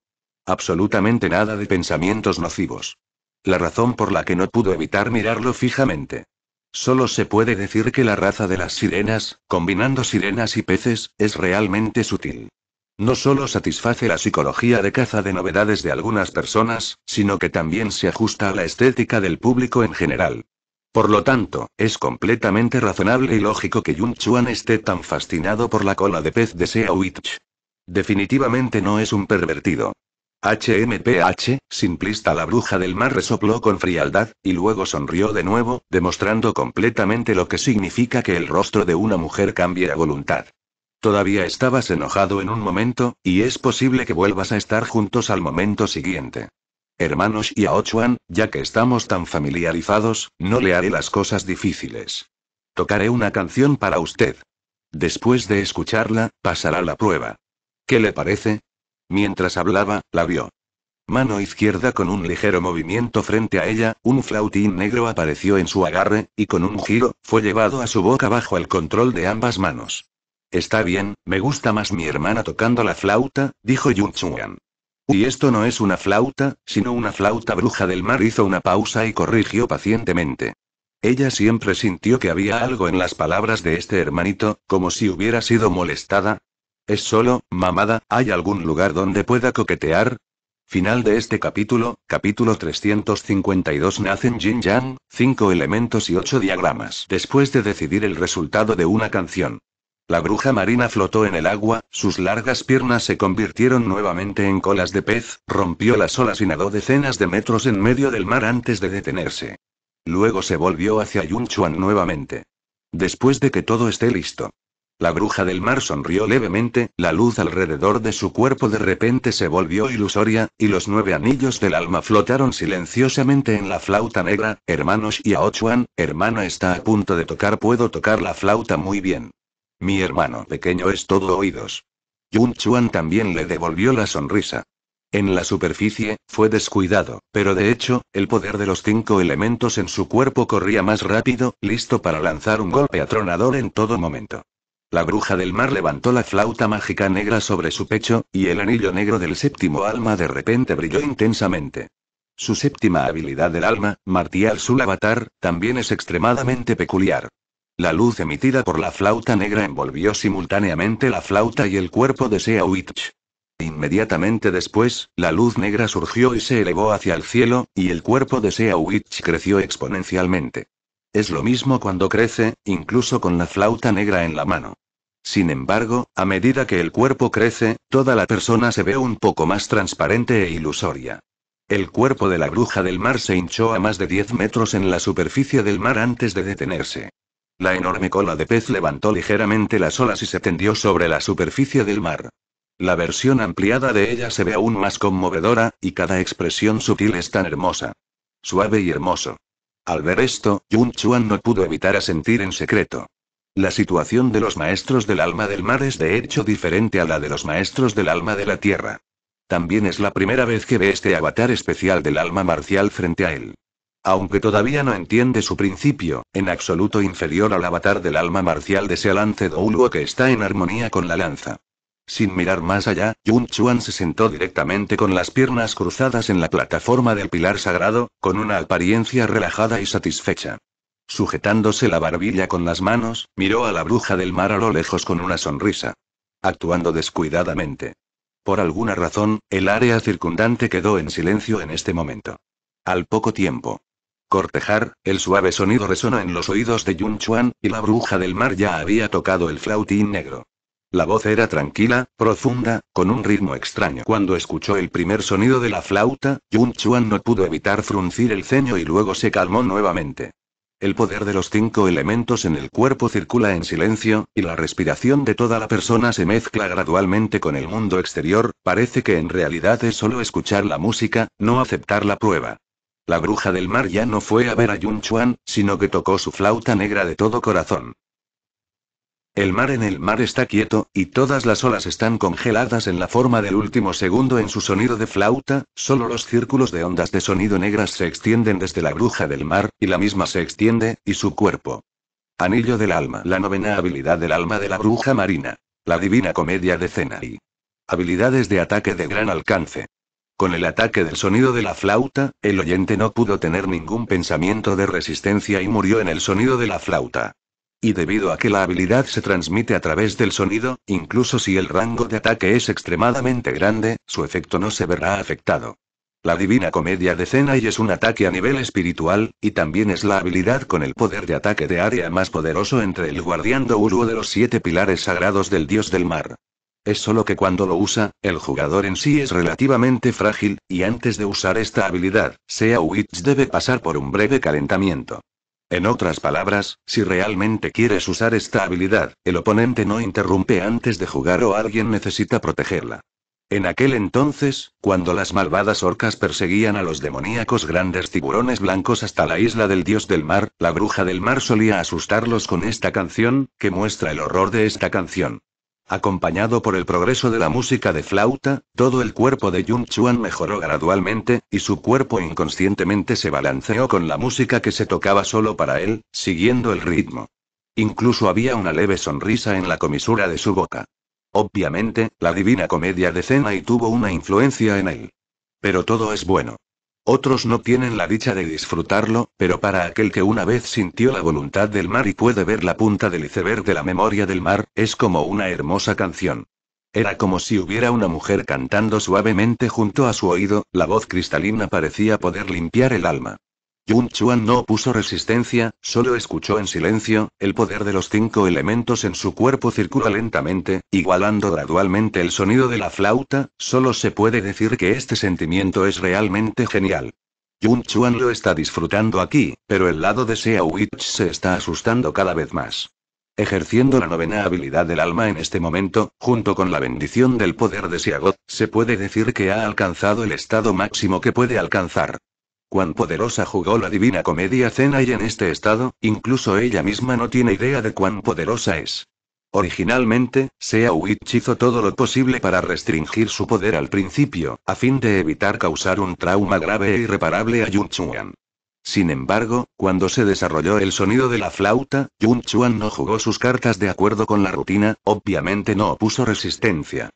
[SPEAKER 1] Absolutamente nada de pensamientos nocivos la razón por la que no pudo evitar mirarlo fijamente. Solo se puede decir que la raza de las sirenas, combinando sirenas y peces, es realmente sutil. No solo satisface la psicología de caza de novedades de algunas personas, sino que también se ajusta a la estética del público en general. Por lo tanto, es completamente razonable y lógico que Yun Chuan esté tan fascinado por la cola de pez de Sea Witch. Definitivamente no es un pervertido. HMPH, simplista la bruja del mar resopló con frialdad, y luego sonrió de nuevo, demostrando completamente lo que significa que el rostro de una mujer cambie a voluntad. Todavía estabas enojado en un momento, y es posible que vuelvas a estar juntos al momento siguiente. Hermanos y a ya que estamos tan familiarizados, no le haré las cosas difíciles. Tocaré una canción para usted. Después de escucharla, pasará la prueba. ¿Qué le parece? Mientras hablaba, la vio. Mano izquierda con un ligero movimiento frente a ella, un flautín negro apareció en su agarre, y con un giro, fue llevado a su boca bajo el control de ambas manos. Está bien, me gusta más mi hermana tocando la flauta, dijo Yun Chuan. Y esto no es una flauta, sino una flauta bruja del mar. Hizo una pausa y corrigió pacientemente. Ella siempre sintió que había algo en las palabras de este hermanito, como si hubiera sido molestada, es solo, mamada, ¿hay algún lugar donde pueda coquetear? Final de este capítulo, capítulo 352 Nacen Jin Yang, cinco elementos y ocho diagramas. Después de decidir el resultado de una canción. La bruja marina flotó en el agua, sus largas piernas se convirtieron nuevamente en colas de pez, rompió las olas y nadó decenas de metros en medio del mar antes de detenerse. Luego se volvió hacia Yun Chuan nuevamente. Después de que todo esté listo. La bruja del mar sonrió levemente, la luz alrededor de su cuerpo de repente se volvió ilusoria, y los nueve anillos del alma flotaron silenciosamente en la flauta negra, hermanos y Ochuan, hermano está a punto de tocar, puedo tocar la flauta muy bien. Mi hermano pequeño es todo oídos. Yun Chuan también le devolvió la sonrisa. En la superficie, fue descuidado, pero de hecho, el poder de los cinco elementos en su cuerpo corría más rápido, listo para lanzar un golpe atronador en todo momento. La bruja del mar levantó la flauta mágica negra sobre su pecho, y el anillo negro del séptimo alma de repente brilló intensamente. Su séptima habilidad del alma, Martial Sul Avatar, también es extremadamente peculiar. La luz emitida por la flauta negra envolvió simultáneamente la flauta y el cuerpo de Sea Witch. Inmediatamente después, la luz negra surgió y se elevó hacia el cielo, y el cuerpo de Sea Witch creció exponencialmente. Es lo mismo cuando crece, incluso con la flauta negra en la mano. Sin embargo, a medida que el cuerpo crece, toda la persona se ve un poco más transparente e ilusoria. El cuerpo de la bruja del mar se hinchó a más de 10 metros en la superficie del mar antes de detenerse. La enorme cola de pez levantó ligeramente las olas y se tendió sobre la superficie del mar. La versión ampliada de ella se ve aún más conmovedora, y cada expresión sutil es tan hermosa. Suave y hermoso. Al ver esto, Yun Chuan no pudo evitar asentir en secreto. La situación de los maestros del alma del mar es de hecho diferente a la de los maestros del alma de la tierra. También es la primera vez que ve este avatar especial del alma marcial frente a él. Aunque todavía no entiende su principio, en absoluto inferior al avatar del alma marcial de Sealance Douluo que está en armonía con la lanza. Sin mirar más allá, Yun Chuan se sentó directamente con las piernas cruzadas en la plataforma del pilar sagrado, con una apariencia relajada y satisfecha. Sujetándose la barbilla con las manos, miró a la bruja del mar a lo lejos con una sonrisa. Actuando descuidadamente. Por alguna razón, el área circundante quedó en silencio en este momento. Al poco tiempo. Cortejar, el suave sonido resonó en los oídos de Yun Chuan, y la bruja del mar ya había tocado el flautín negro. La voz era tranquila, profunda, con un ritmo extraño. Cuando escuchó el primer sonido de la flauta, Yun Chuan no pudo evitar fruncir el ceño y luego se calmó nuevamente. El poder de los cinco elementos en el cuerpo circula en silencio, y la respiración de toda la persona se mezcla gradualmente con el mundo exterior, parece que en realidad es solo escuchar la música, no aceptar la prueba. La bruja del mar ya no fue a ver a Yun Chuan, sino que tocó su flauta negra de todo corazón. El mar en el mar está quieto, y todas las olas están congeladas en la forma del último segundo en su sonido de flauta, solo los círculos de ondas de sonido negras se extienden desde la bruja del mar, y la misma se extiende, y su cuerpo. Anillo del alma. La novena habilidad del alma de la bruja marina. La divina comedia de y Habilidades de ataque de gran alcance. Con el ataque del sonido de la flauta, el oyente no pudo tener ningún pensamiento de resistencia y murió en el sonido de la flauta. Y debido a que la habilidad se transmite a través del sonido, incluso si el rango de ataque es extremadamente grande, su efecto no se verá afectado. La divina comedia de y es un ataque a nivel espiritual, y también es la habilidad con el poder de ataque de área más poderoso entre el guardián uruo de los siete pilares sagrados del dios del mar. Es solo que cuando lo usa, el jugador en sí es relativamente frágil, y antes de usar esta habilidad, Sea Witch debe pasar por un breve calentamiento. En otras palabras, si realmente quieres usar esta habilidad, el oponente no interrumpe antes de jugar o alguien necesita protegerla. En aquel entonces, cuando las malvadas orcas perseguían a los demoníacos grandes tiburones blancos hasta la isla del dios del mar, la bruja del mar solía asustarlos con esta canción, que muestra el horror de esta canción. Acompañado por el progreso de la música de flauta, todo el cuerpo de Yun Chuan mejoró gradualmente, y su cuerpo inconscientemente se balanceó con la música que se tocaba solo para él, siguiendo el ritmo. Incluso había una leve sonrisa en la comisura de su boca. Obviamente, la divina comedia de y tuvo una influencia en él. Pero todo es bueno. Otros no tienen la dicha de disfrutarlo, pero para aquel que una vez sintió la voluntad del mar y puede ver la punta del iceberg de la memoria del mar, es como una hermosa canción. Era como si hubiera una mujer cantando suavemente junto a su oído, la voz cristalina parecía poder limpiar el alma. Yun Chuan no puso resistencia, solo escuchó en silencio, el poder de los cinco elementos en su cuerpo circula lentamente, igualando gradualmente el sonido de la flauta, solo se puede decir que este sentimiento es realmente genial. Yun Chuan lo está disfrutando aquí, pero el lado de Sea Witch se está asustando cada vez más. Ejerciendo la novena habilidad del alma en este momento, junto con la bendición del poder de Siagot, se puede decir que ha alcanzado el estado máximo que puede alcanzar. Cuán poderosa jugó la divina comedia cena y en este estado, incluso ella misma no tiene idea de cuán poderosa es. Originalmente, Witch hizo todo lo posible para restringir su poder al principio, a fin de evitar causar un trauma grave e irreparable a Yun Chuan. Sin embargo, cuando se desarrolló el sonido de la flauta, Yun Chuan no jugó sus cartas de acuerdo con la rutina, obviamente no opuso resistencia.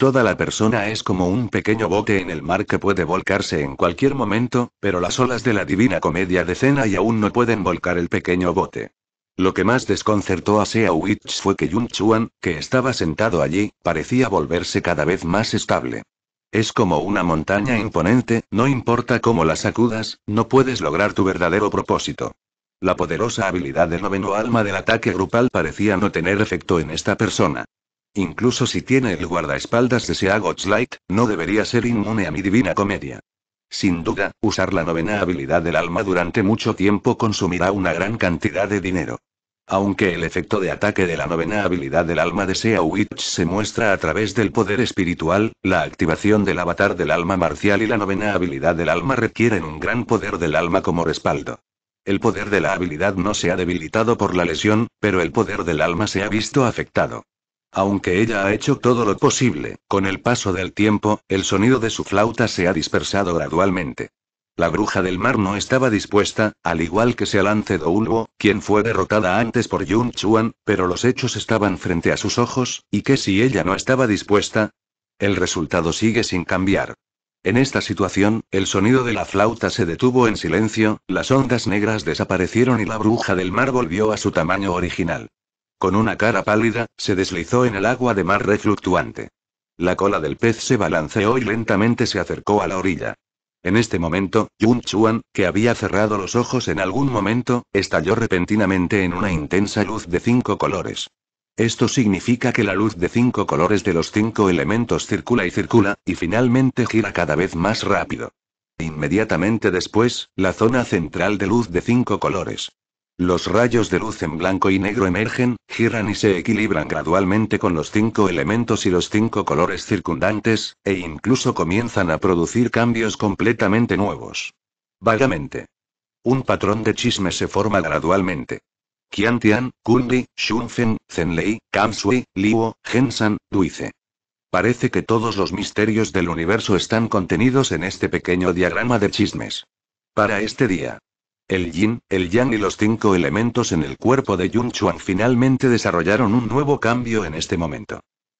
[SPEAKER 1] Toda la persona es como un pequeño bote en el mar que puede volcarse en cualquier momento, pero las olas de la divina comedia de y aún no pueden volcar el pequeño bote. Lo que más desconcertó a Seawitch fue que Yun Chuan, que estaba sentado allí, parecía volverse cada vez más estable. Es como una montaña imponente, no importa cómo la sacudas, no puedes lograr tu verdadero propósito. La poderosa habilidad del noveno alma del ataque grupal parecía no tener efecto en esta persona. Incluso si tiene el guardaespaldas de Seagots Light, no debería ser inmune a mi divina comedia. Sin duda, usar la novena habilidad del alma durante mucho tiempo consumirá una gran cantidad de dinero. Aunque el efecto de ataque de la novena habilidad del alma de Sea Witch se muestra a través del poder espiritual, la activación del avatar del alma marcial y la novena habilidad del alma requieren un gran poder del alma como respaldo. El poder de la habilidad no se ha debilitado por la lesión, pero el poder del alma se ha visto afectado. Aunque ella ha hecho todo lo posible, con el paso del tiempo, el sonido de su flauta se ha dispersado gradualmente. La bruja del mar no estaba dispuesta, al igual que se lance Doulbo, quien fue derrotada antes por Yun Chuan, pero los hechos estaban frente a sus ojos, y que si ella no estaba dispuesta, el resultado sigue sin cambiar. En esta situación, el sonido de la flauta se detuvo en silencio, las ondas negras desaparecieron y la bruja del mar volvió a su tamaño original. Con una cara pálida, se deslizó en el agua de mar refluctuante. La cola del pez se balanceó y lentamente se acercó a la orilla. En este momento, Yun Chuan, que había cerrado los ojos en algún momento, estalló repentinamente en una intensa luz de cinco colores. Esto significa que la luz de cinco colores de los cinco elementos circula y circula, y finalmente gira cada vez más rápido. Inmediatamente después, la zona central de luz de cinco colores los rayos de luz en blanco y negro emergen, giran y se equilibran gradualmente con los cinco elementos y los cinco colores circundantes, e incluso comienzan a producir cambios completamente nuevos. Vagamente. Un patrón de chismes se forma gradualmente. Qiantian, Kundi, Shunfen, Zenlei, Kamsui, Liu, Hensan, Duice. Parece que todos los misterios del universo están contenidos en este pequeño diagrama de chismes. Para este día, el yin, el yang y los cinco elementos en el cuerpo de Yun Chuan finalmente desarrollaron un nuevo cambio en este momento.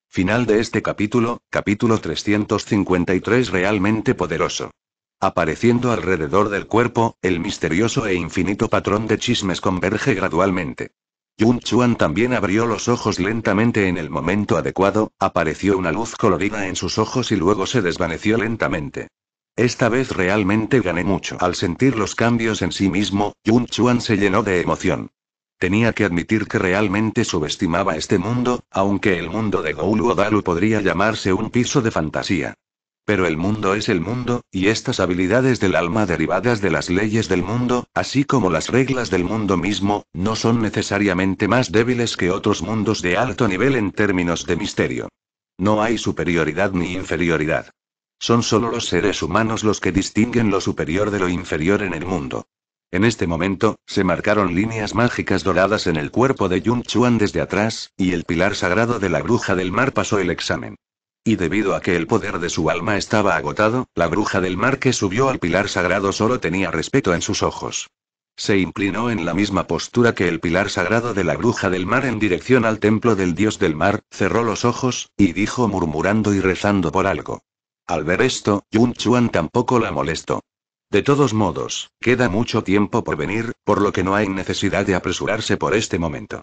[SPEAKER 1] Final de este capítulo, capítulo 353 realmente poderoso. Apareciendo alrededor del cuerpo, el misterioso e infinito patrón de chismes converge gradualmente. Yun Chuan también abrió los ojos lentamente en el momento adecuado, apareció una luz colorida en sus ojos y luego se desvaneció lentamente. Esta vez realmente gané mucho. Al sentir los cambios en sí mismo, Yun Chuan se llenó de emoción. Tenía que admitir que realmente subestimaba este mundo, aunque el mundo de O Dalu podría llamarse un piso de fantasía. Pero el mundo es el mundo, y estas habilidades del alma derivadas de las leyes del mundo, así como las reglas del mundo mismo, no son necesariamente más débiles que otros mundos de alto nivel en términos de misterio. No hay superioridad ni inferioridad. Son solo los seres humanos los que distinguen lo superior de lo inferior en el mundo. En este momento, se marcaron líneas mágicas doradas en el cuerpo de Yun Chuan desde atrás, y el pilar sagrado de la bruja del mar pasó el examen. Y debido a que el poder de su alma estaba agotado, la bruja del mar que subió al pilar sagrado solo tenía respeto en sus ojos. Se inclinó en la misma postura que el pilar sagrado de la bruja del mar en dirección al templo del dios del mar, cerró los ojos, y dijo murmurando y rezando por algo. Al ver esto, Yun Chuan tampoco la molestó. De todos modos, queda mucho tiempo por venir, por lo que no hay necesidad de apresurarse por este momento.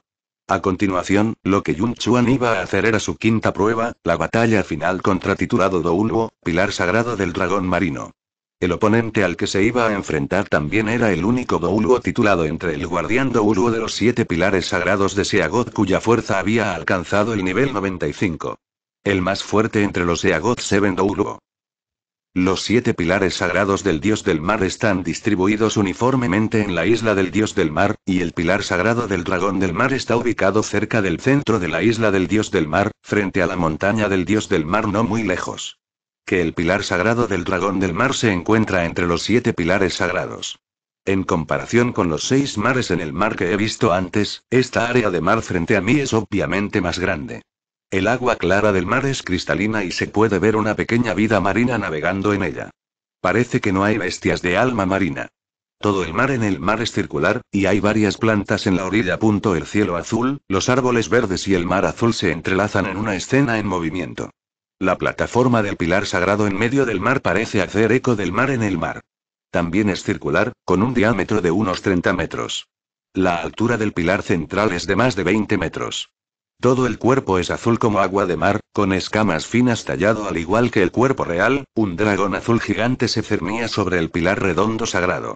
[SPEAKER 1] A continuación, lo que Yun Chuan iba a hacer era su quinta prueba, la batalla final contra titulado Douluo, pilar sagrado del dragón marino. El oponente al que se iba a enfrentar también era el único Douluo titulado entre el guardián Douluo de los siete pilares sagrados de Seagoth cuya fuerza había alcanzado el nivel 95. El más fuerte entre los Eagoth Seven Los siete pilares sagrados del dios del mar están distribuidos uniformemente en la isla del dios del mar, y el pilar sagrado del dragón del mar está ubicado cerca del centro de la isla del dios del mar, frente a la montaña del dios del mar no muy lejos. Que el pilar sagrado del dragón del mar se encuentra entre los siete pilares sagrados. En comparación con los seis mares en el mar que he visto antes, esta área de mar frente a mí es obviamente más grande. El agua clara del mar es cristalina y se puede ver una pequeña vida marina navegando en ella. Parece que no hay bestias de alma marina. Todo el mar en el mar es circular, y hay varias plantas en la orilla. El cielo azul, los árboles verdes y el mar azul se entrelazan en una escena en movimiento. La plataforma del pilar sagrado en medio del mar parece hacer eco del mar en el mar. También es circular, con un diámetro de unos 30 metros. La altura del pilar central es de más de 20 metros. Todo el cuerpo es azul como agua de mar, con escamas finas tallado al igual que el cuerpo real, un dragón azul gigante se cernía sobre el pilar redondo sagrado.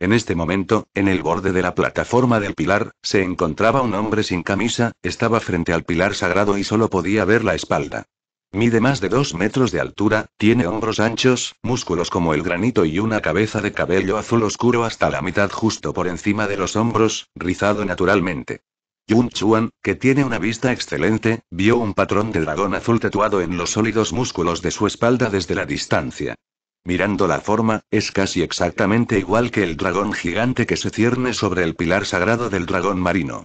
[SPEAKER 1] En este momento, en el borde de la plataforma del pilar, se encontraba un hombre sin camisa, estaba frente al pilar sagrado y solo podía ver la espalda. Mide más de dos metros de altura, tiene hombros anchos, músculos como el granito y una cabeza de cabello azul oscuro hasta la mitad justo por encima de los hombros, rizado naturalmente. Yun Chuan, que tiene una vista excelente, vio un patrón de dragón azul tatuado en los sólidos músculos de su espalda desde la distancia. Mirando la forma, es casi exactamente igual que el dragón gigante que se cierne sobre el pilar sagrado del dragón marino.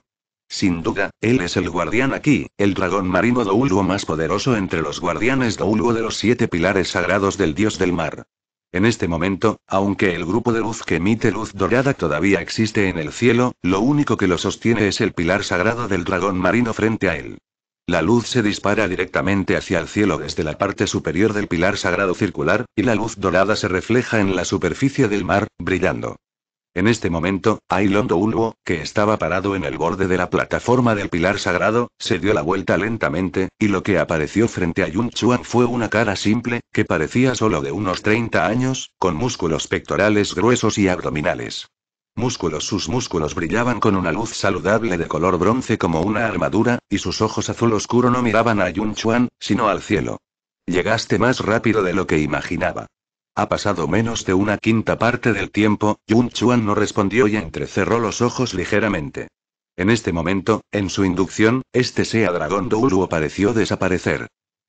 [SPEAKER 1] Sin duda, él es el guardián aquí, el dragón marino douluo más poderoso entre los guardianes douluo de los siete pilares sagrados del dios del mar. En este momento, aunque el grupo de luz que emite luz dorada todavía existe en el cielo, lo único que lo sostiene es el pilar sagrado del dragón marino frente a él. La luz se dispara directamente hacia el cielo desde la parte superior del pilar sagrado circular, y la luz dorada se refleja en la superficie del mar, brillando. En este momento, Ailondo Ulbo, que estaba parado en el borde de la plataforma del pilar sagrado, se dio la vuelta lentamente, y lo que apareció frente a Yun Chuan fue una cara simple, que parecía solo de unos 30 años, con músculos pectorales gruesos y abdominales. Músculos sus músculos brillaban con una luz saludable de color bronce como una armadura, y sus ojos azul oscuro no miraban a Yun Chuan, sino al cielo. Llegaste más rápido de lo que imaginaba. Ha pasado menos de una quinta parte del tiempo, Yun Chuan no respondió y entrecerró los ojos ligeramente. En este momento, en su inducción, este sea dragón Douluo pareció desaparecer.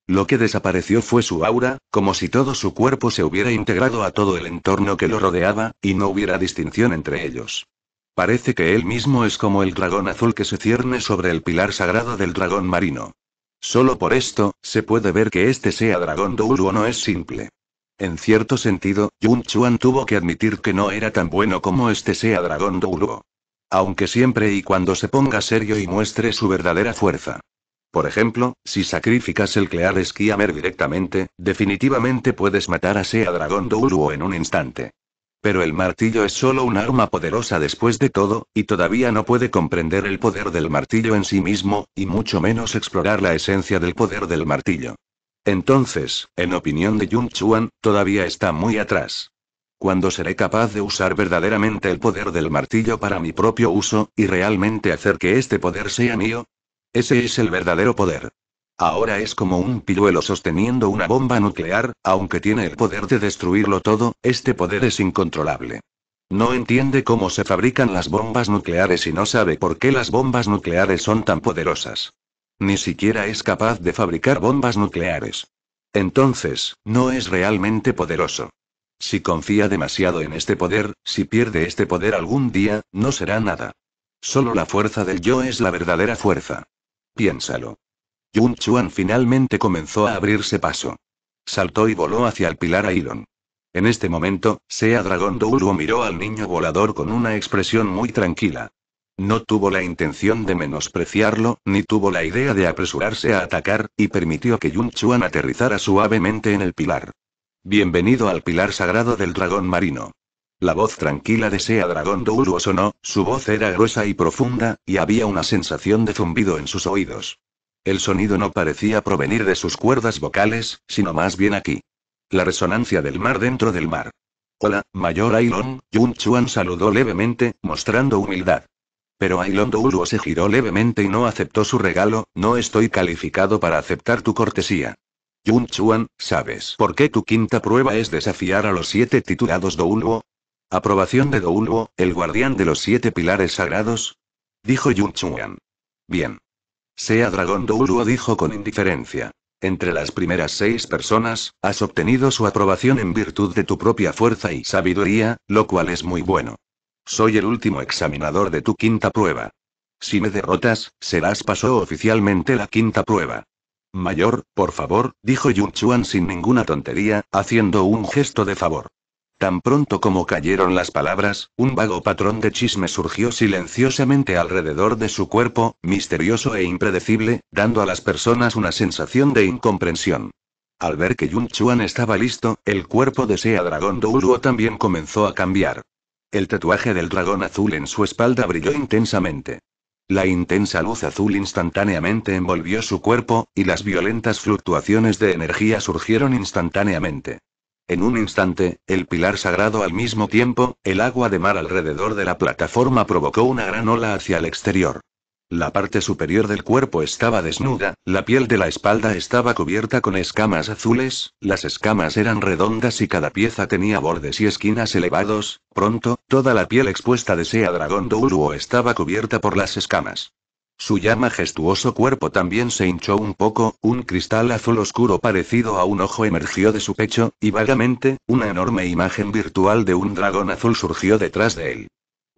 [SPEAKER 1] Lo que desapareció fue su aura, como si todo su cuerpo se hubiera integrado a todo el entorno que lo rodeaba, y no hubiera distinción entre ellos. Parece que él mismo es como el dragón azul que se cierne sobre el pilar sagrado del dragón marino. Solo por esto, se puede ver que este sea dragón Douluo no es simple. En cierto sentido, Yun Chuan tuvo que admitir que no era tan bueno como este sea Dragón Douluo. Aunque siempre y cuando se ponga serio y muestre su verdadera fuerza. Por ejemplo, si sacrificas el Clear Skiamer directamente, definitivamente puedes matar a Sea Dragón Douluo en un instante. Pero el martillo es solo un arma poderosa después de todo, y todavía no puede comprender el poder del martillo en sí mismo, y mucho menos explorar la esencia del poder del martillo. Entonces, en opinión de Yun Chuan, todavía está muy atrás. Cuando seré capaz de usar verdaderamente el poder del martillo para mi propio uso, y realmente hacer que este poder sea mío? Ese es el verdadero poder. Ahora es como un piruelo sosteniendo una bomba nuclear, aunque tiene el poder de destruirlo todo, este poder es incontrolable. No entiende cómo se fabrican las bombas nucleares y no sabe por qué las bombas nucleares son tan poderosas. Ni siquiera es capaz de fabricar bombas nucleares. Entonces, no es realmente poderoso. Si confía demasiado en este poder, si pierde este poder algún día, no será nada. Solo la fuerza del yo es la verdadera fuerza. Piénsalo. Yun Chuan finalmente comenzó a abrirse paso. Saltó y voló hacia el pilar Iron. En este momento, Sea Dragón Douluo miró al niño volador con una expresión muy tranquila. No tuvo la intención de menospreciarlo, ni tuvo la idea de apresurarse a atacar, y permitió que Yun Chuan aterrizara suavemente en el pilar. Bienvenido al pilar sagrado del dragón marino. La voz tranquila de Sea Dragón Doulu sonó, su voz era gruesa y profunda, y había una sensación de zumbido en sus oídos. El sonido no parecía provenir de sus cuerdas vocales, sino más bien aquí. La resonancia del mar dentro del mar. Hola, Mayor Ailon, Yun Chuan saludó levemente, mostrando humildad. Pero Ailon Douluo se giró levemente y no aceptó su regalo, no estoy calificado para aceptar tu cortesía. Yun Chuan, ¿sabes por qué tu quinta prueba es desafiar a los siete titulados Douluo? ¿Aprobación de Douluo, el guardián de los siete pilares sagrados? Dijo Yun Chuan. Bien. Sea dragón Douluo dijo con indiferencia. Entre las primeras seis personas, has obtenido su aprobación en virtud de tu propia fuerza y sabiduría, lo cual es muy bueno. Soy el último examinador de tu quinta prueba. Si me derrotas, serás pasó oficialmente la quinta prueba. Mayor, por favor, dijo Yun Chuan sin ninguna tontería, haciendo un gesto de favor. Tan pronto como cayeron las palabras, un vago patrón de chisme surgió silenciosamente alrededor de su cuerpo, misterioso e impredecible, dando a las personas una sensación de incomprensión. Al ver que Yun Chuan estaba listo, el cuerpo de Sea Dragón Douluo también comenzó a cambiar. El tatuaje del dragón azul en su espalda brilló intensamente. La intensa luz azul instantáneamente envolvió su cuerpo, y las violentas fluctuaciones de energía surgieron instantáneamente. En un instante, el pilar sagrado al mismo tiempo, el agua de mar alrededor de la plataforma provocó una gran ola hacia el exterior. La parte superior del cuerpo estaba desnuda, la piel de la espalda estaba cubierta con escamas azules, las escamas eran redondas y cada pieza tenía bordes y esquinas elevados, pronto, toda la piel expuesta de Sea Dragón Douluo estaba cubierta por las escamas. Su ya majestuoso cuerpo también se hinchó un poco, un cristal azul oscuro parecido a un ojo emergió de su pecho, y vagamente, una enorme imagen virtual de un dragón azul surgió detrás de él.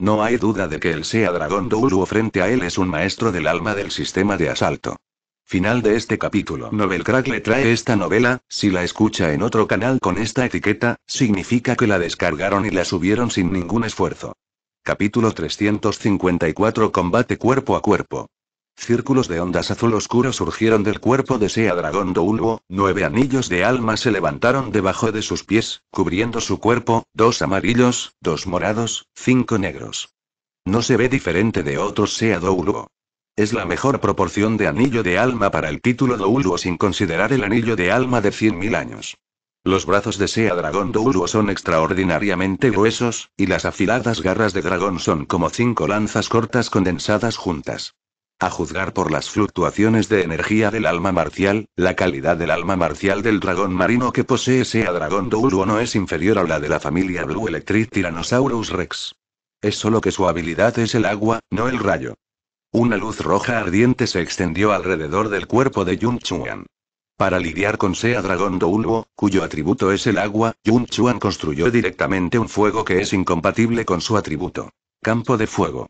[SPEAKER 1] No hay duda de que él Sea Dragón Douluo frente a él es un maestro del alma del sistema de asalto. Final de este capítulo. Novel Crack le trae esta novela, si la escucha en otro canal con esta etiqueta, significa que la descargaron y la subieron sin ningún esfuerzo. Capítulo 354 Combate cuerpo a cuerpo. Círculos de ondas azul oscuro surgieron del cuerpo de Sea Dragón Douluo, nueve anillos de alma se levantaron debajo de sus pies, cubriendo su cuerpo, dos amarillos, dos morados, cinco negros. No se ve diferente de otros Sea Douluo. Es la mejor proporción de anillo de alma para el título Douluo sin considerar el anillo de alma de 100.000 años. Los brazos de Sea Dragón Douluo son extraordinariamente gruesos, y las afiladas garras de dragón son como cinco lanzas cortas condensadas juntas. A juzgar por las fluctuaciones de energía del alma marcial, la calidad del alma marcial del dragón marino que posee sea dragón douluo no es inferior a la de la familia Blue Electric Tyrannosaurus Rex. Es solo que su habilidad es el agua, no el rayo. Una luz roja ardiente se extendió alrededor del cuerpo de Yun Chuan. Para lidiar con Sea Dragón douluo, cuyo atributo es el agua, Yun Chuan construyó directamente un fuego que es incompatible con su atributo. Campo de fuego.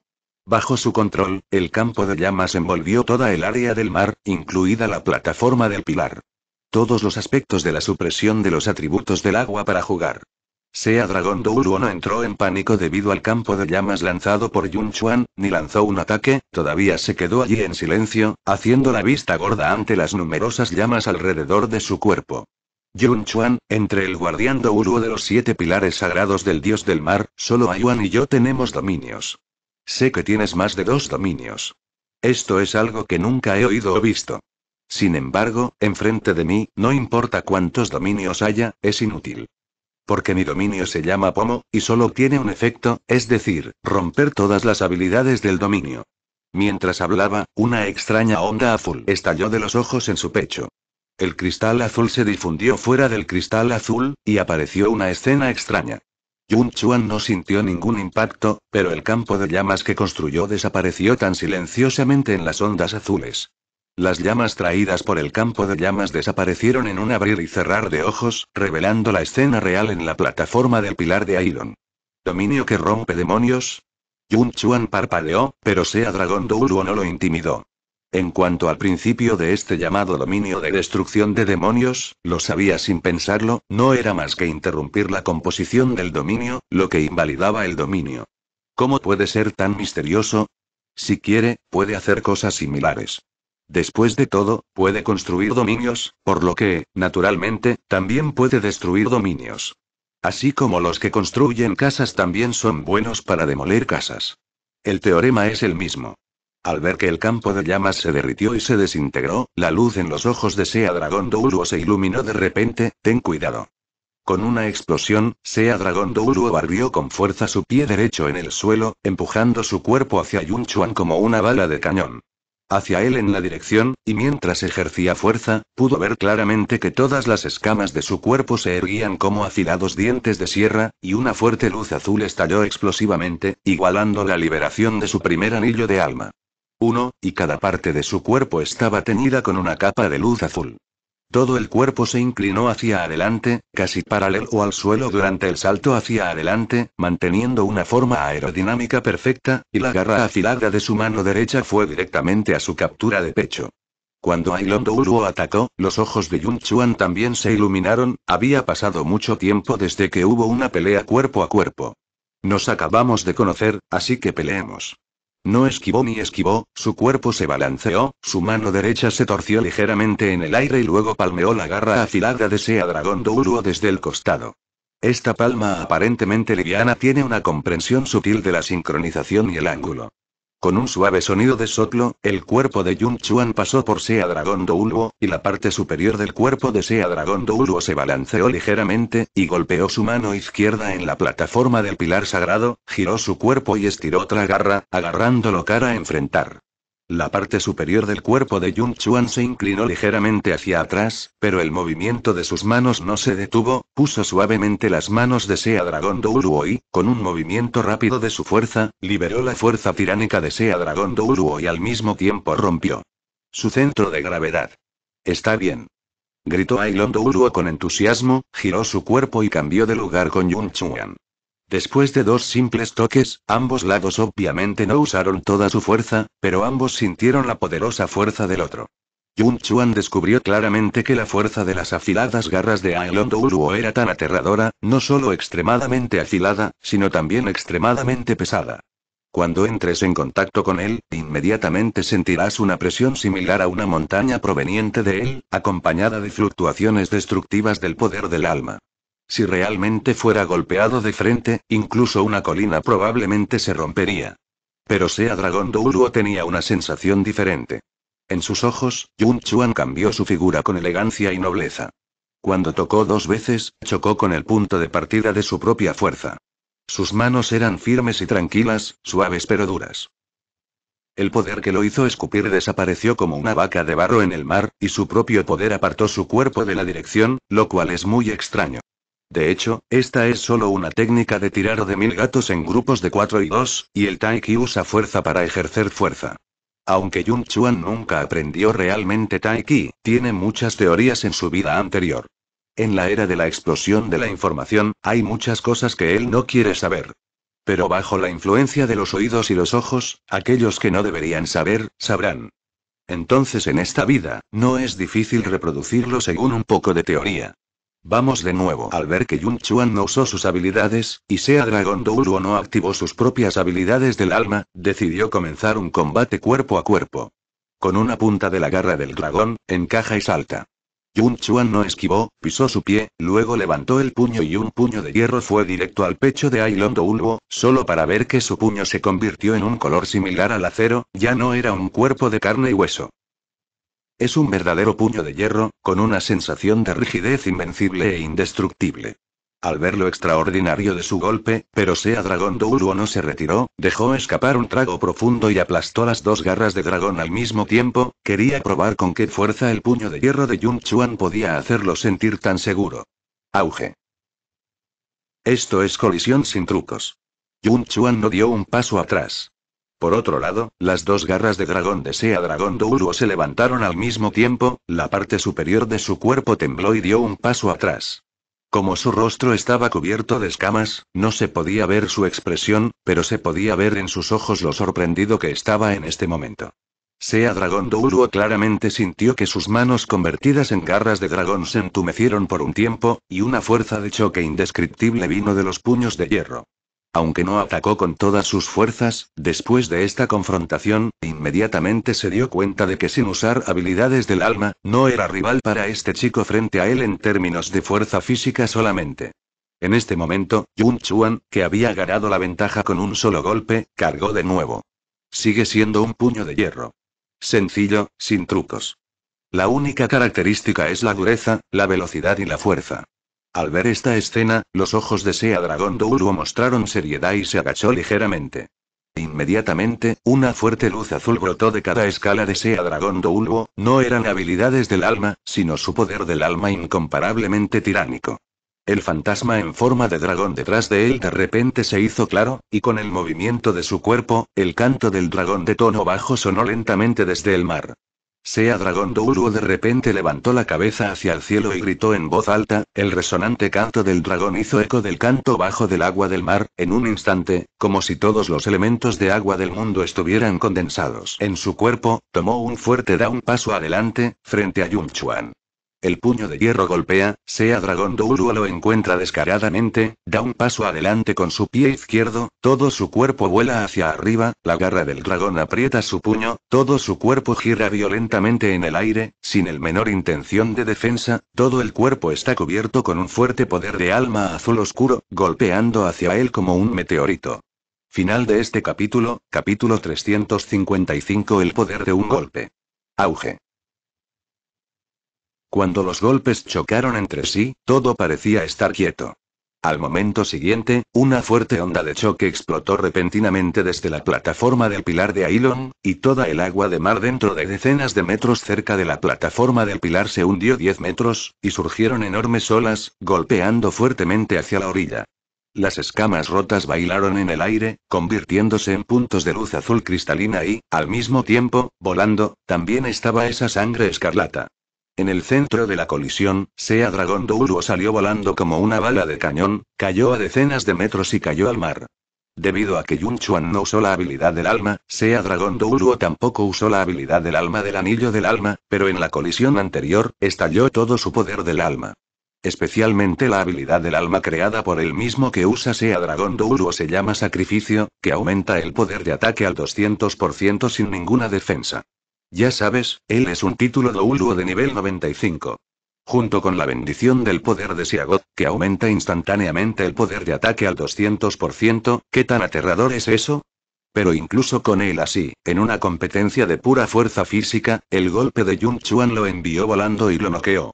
[SPEAKER 1] Bajo su control, el campo de llamas envolvió toda el área del mar, incluida la plataforma del pilar. Todos los aspectos de la supresión de los atributos del agua para jugar. Sea Dragón Douluo no entró en pánico debido al campo de llamas lanzado por Yun Chuan, ni lanzó un ataque, todavía se quedó allí en silencio, haciendo la vista gorda ante las numerosas llamas alrededor de su cuerpo. Yun Chuan, entre el guardián Douluo de los siete pilares sagrados del dios del mar, solo Ayuan y yo tenemos dominios. Sé que tienes más de dos dominios. Esto es algo que nunca he oído o visto. Sin embargo, enfrente de mí, no importa cuántos dominios haya, es inútil. Porque mi dominio se llama pomo, y solo tiene un efecto, es decir, romper todas las habilidades del dominio. Mientras hablaba, una extraña onda azul estalló de los ojos en su pecho. El cristal azul se difundió fuera del cristal azul, y apareció una escena extraña. Yun Chuan no sintió ningún impacto, pero el campo de llamas que construyó desapareció tan silenciosamente en las ondas azules. Las llamas traídas por el campo de llamas desaparecieron en un abrir y cerrar de ojos, revelando la escena real en la plataforma del pilar de Iron. ¿Dominio que rompe demonios? Yun Chuan parpadeó, pero sea Dragón Douluo no lo intimidó. En cuanto al principio de este llamado dominio de destrucción de demonios, lo sabía sin pensarlo, no era más que interrumpir la composición del dominio, lo que invalidaba el dominio. ¿Cómo puede ser tan misterioso? Si quiere, puede hacer cosas similares. Después de todo, puede construir dominios, por lo que, naturalmente, también puede destruir dominios. Así como los que construyen casas también son buenos para demoler casas. El teorema es el mismo. Al ver que el campo de llamas se derritió y se desintegró, la luz en los ojos de Sea Dragón Douluo se iluminó de repente, ten cuidado. Con una explosión, Sea Dragón Douluo barrió con fuerza su pie derecho en el suelo, empujando su cuerpo hacia Yun Chuan como una bala de cañón. Hacia él en la dirección, y mientras ejercía fuerza, pudo ver claramente que todas las escamas de su cuerpo se erguían como afilados dientes de sierra, y una fuerte luz azul estalló explosivamente, igualando la liberación de su primer anillo de alma uno, y cada parte de su cuerpo estaba teñida con una capa de luz azul. Todo el cuerpo se inclinó hacia adelante, casi paralelo al suelo durante el salto hacia adelante, manteniendo una forma aerodinámica perfecta, y la garra afilada de su mano derecha fue directamente a su captura de pecho. Cuando Ailondo Wu atacó, los ojos de Yun Chuan también se iluminaron, había pasado mucho tiempo desde que hubo una pelea cuerpo a cuerpo. Nos acabamos de conocer, así que peleemos. No esquivó ni esquivó, su cuerpo se balanceó, su mano derecha se torció ligeramente en el aire y luego palmeó la garra afilada de Sea Dragón Douruo desde el costado. Esta palma aparentemente liviana tiene una comprensión sutil de la sincronización y el ángulo. Con un suave sonido de sotlo, el cuerpo de Yun Chuan pasó por Sea Dragón Douluo, y la parte superior del cuerpo de Sea Dragón Douluo se balanceó ligeramente, y golpeó su mano izquierda en la plataforma del pilar sagrado, giró su cuerpo y estiró otra garra, agarrándolo cara a enfrentar. La parte superior del cuerpo de Yun Chuan se inclinó ligeramente hacia atrás, pero el movimiento de sus manos no se detuvo, puso suavemente las manos de Sea Dragón Douluo y, con un movimiento rápido de su fuerza, liberó la fuerza tiránica de Sea Dragón Douluo y al mismo tiempo rompió su centro de gravedad. Está bien. Gritó Ailon Douluo con entusiasmo, giró su cuerpo y cambió de lugar con Yun Chuan. Después de dos simples toques, ambos lados obviamente no usaron toda su fuerza, pero ambos sintieron la poderosa fuerza del otro. Yun Chuan descubrió claramente que la fuerza de las afiladas garras de Aelon Duluo era tan aterradora, no solo extremadamente afilada, sino también extremadamente pesada. Cuando entres en contacto con él, inmediatamente sentirás una presión similar a una montaña proveniente de él, acompañada de fluctuaciones destructivas del poder del alma. Si realmente fuera golpeado de frente, incluso una colina probablemente se rompería. Pero sea dragón Douluo tenía una sensación diferente. En sus ojos, Yun Chuan cambió su figura con elegancia y nobleza. Cuando tocó dos veces, chocó con el punto de partida de su propia fuerza. Sus manos eran firmes y tranquilas, suaves pero duras. El poder que lo hizo escupir desapareció como una vaca de barro en el mar, y su propio poder apartó su cuerpo de la dirección, lo cual es muy extraño. De hecho, esta es solo una técnica de tirar de mil gatos en grupos de 4 y 2, y el Taiki usa fuerza para ejercer fuerza. Aunque Yun Chuan nunca aprendió realmente chi, tiene muchas teorías en su vida anterior. En la era de la explosión de la información, hay muchas cosas que él no quiere saber. Pero bajo la influencia de los oídos y los ojos, aquellos que no deberían saber, sabrán. Entonces en esta vida, no es difícil reproducirlo según un poco de teoría. Vamos de nuevo. Al ver que Yun Chuan no usó sus habilidades, y sea Dragon Douluo no activó sus propias habilidades del alma, decidió comenzar un combate cuerpo a cuerpo. Con una punta de la garra del dragón, encaja y salta. Yun Chuan no esquivó, pisó su pie, luego levantó el puño y un puño de hierro fue directo al pecho de Ailon Douluo, solo para ver que su puño se convirtió en un color similar al acero, ya no era un cuerpo de carne y hueso. Es un verdadero puño de hierro, con una sensación de rigidez invencible e indestructible. Al ver lo extraordinario de su golpe, pero sea Dragón Douluo no se retiró, dejó escapar un trago profundo y aplastó las dos garras de dragón al mismo tiempo, quería probar con qué fuerza el puño de hierro de Yun Chuan podía hacerlo sentir tan seguro. Auge. Esto es colisión sin trucos. Yun Chuan no dio un paso atrás. Por otro lado, las dos garras de dragón de Sea Dragón Douluo se levantaron al mismo tiempo, la parte superior de su cuerpo tembló y dio un paso atrás. Como su rostro estaba cubierto de escamas, no se podía ver su expresión, pero se podía ver en sus ojos lo sorprendido que estaba en este momento. Sea Dragón Douluo claramente sintió que sus manos convertidas en garras de dragón se entumecieron por un tiempo, y una fuerza de choque indescriptible vino de los puños de hierro. Aunque no atacó con todas sus fuerzas, después de esta confrontación, inmediatamente se dio cuenta de que sin usar habilidades del alma, no era rival para este chico frente a él en términos de fuerza física solamente. En este momento, Yun Chuan, que había ganado la ventaja con un solo golpe, cargó de nuevo. Sigue siendo un puño de hierro. Sencillo, sin trucos. La única característica es la dureza, la velocidad y la fuerza. Al ver esta escena, los ojos de Sea Dragón Douluo mostraron seriedad y se agachó ligeramente. Inmediatamente, una fuerte luz azul brotó de cada escala de Sea Dragón Douluo, no eran habilidades del alma, sino su poder del alma incomparablemente tiránico. El fantasma en forma de dragón detrás de él de repente se hizo claro, y con el movimiento de su cuerpo, el canto del dragón de tono bajo sonó lentamente desde el mar. Sea Dragón Douru de repente levantó la cabeza hacia el cielo y gritó en voz alta, el resonante canto del dragón hizo eco del canto bajo del agua del mar, en un instante, como si todos los elementos de agua del mundo estuvieran condensados en su cuerpo, tomó un fuerte da un paso adelante, frente a chuan. El puño de hierro golpea, Sea Dragón Doulua lo encuentra descaradamente, da un paso adelante con su pie izquierdo, todo su cuerpo vuela hacia arriba, la garra del dragón aprieta su puño, todo su cuerpo gira violentamente en el aire, sin el menor intención de defensa, todo el cuerpo está cubierto con un fuerte poder de alma azul oscuro, golpeando hacia él como un meteorito. Final de este capítulo, capítulo 355 El poder de un golpe. Auge. Cuando los golpes chocaron entre sí, todo parecía estar quieto. Al momento siguiente, una fuerte onda de choque explotó repentinamente desde la plataforma del pilar de Ailon, y toda el agua de mar dentro de decenas de metros cerca de la plataforma del pilar se hundió 10 metros, y surgieron enormes olas, golpeando fuertemente hacia la orilla. Las escamas rotas bailaron en el aire, convirtiéndose en puntos de luz azul cristalina y, al mismo tiempo, volando, también estaba esa sangre escarlata. En el centro de la colisión, Sea Dragón Douluo salió volando como una bala de cañón, cayó a decenas de metros y cayó al mar. Debido a que Yun Chuan no usó la habilidad del alma, Sea Dragón Douluo tampoco usó la habilidad del alma del anillo del alma, pero en la colisión anterior, estalló todo su poder del alma. Especialmente la habilidad del alma creada por el mismo que usa Sea Dragón Douluo se llama Sacrificio, que aumenta el poder de ataque al 200% sin ninguna defensa. Ya sabes, él es un título Douluo de nivel 95. Junto con la bendición del poder de Siagot, que aumenta instantáneamente el poder de ataque al 200%, ¿qué tan aterrador es eso? Pero incluso con él así, en una competencia de pura fuerza física, el golpe de Yun Chuan lo envió volando y lo noqueó.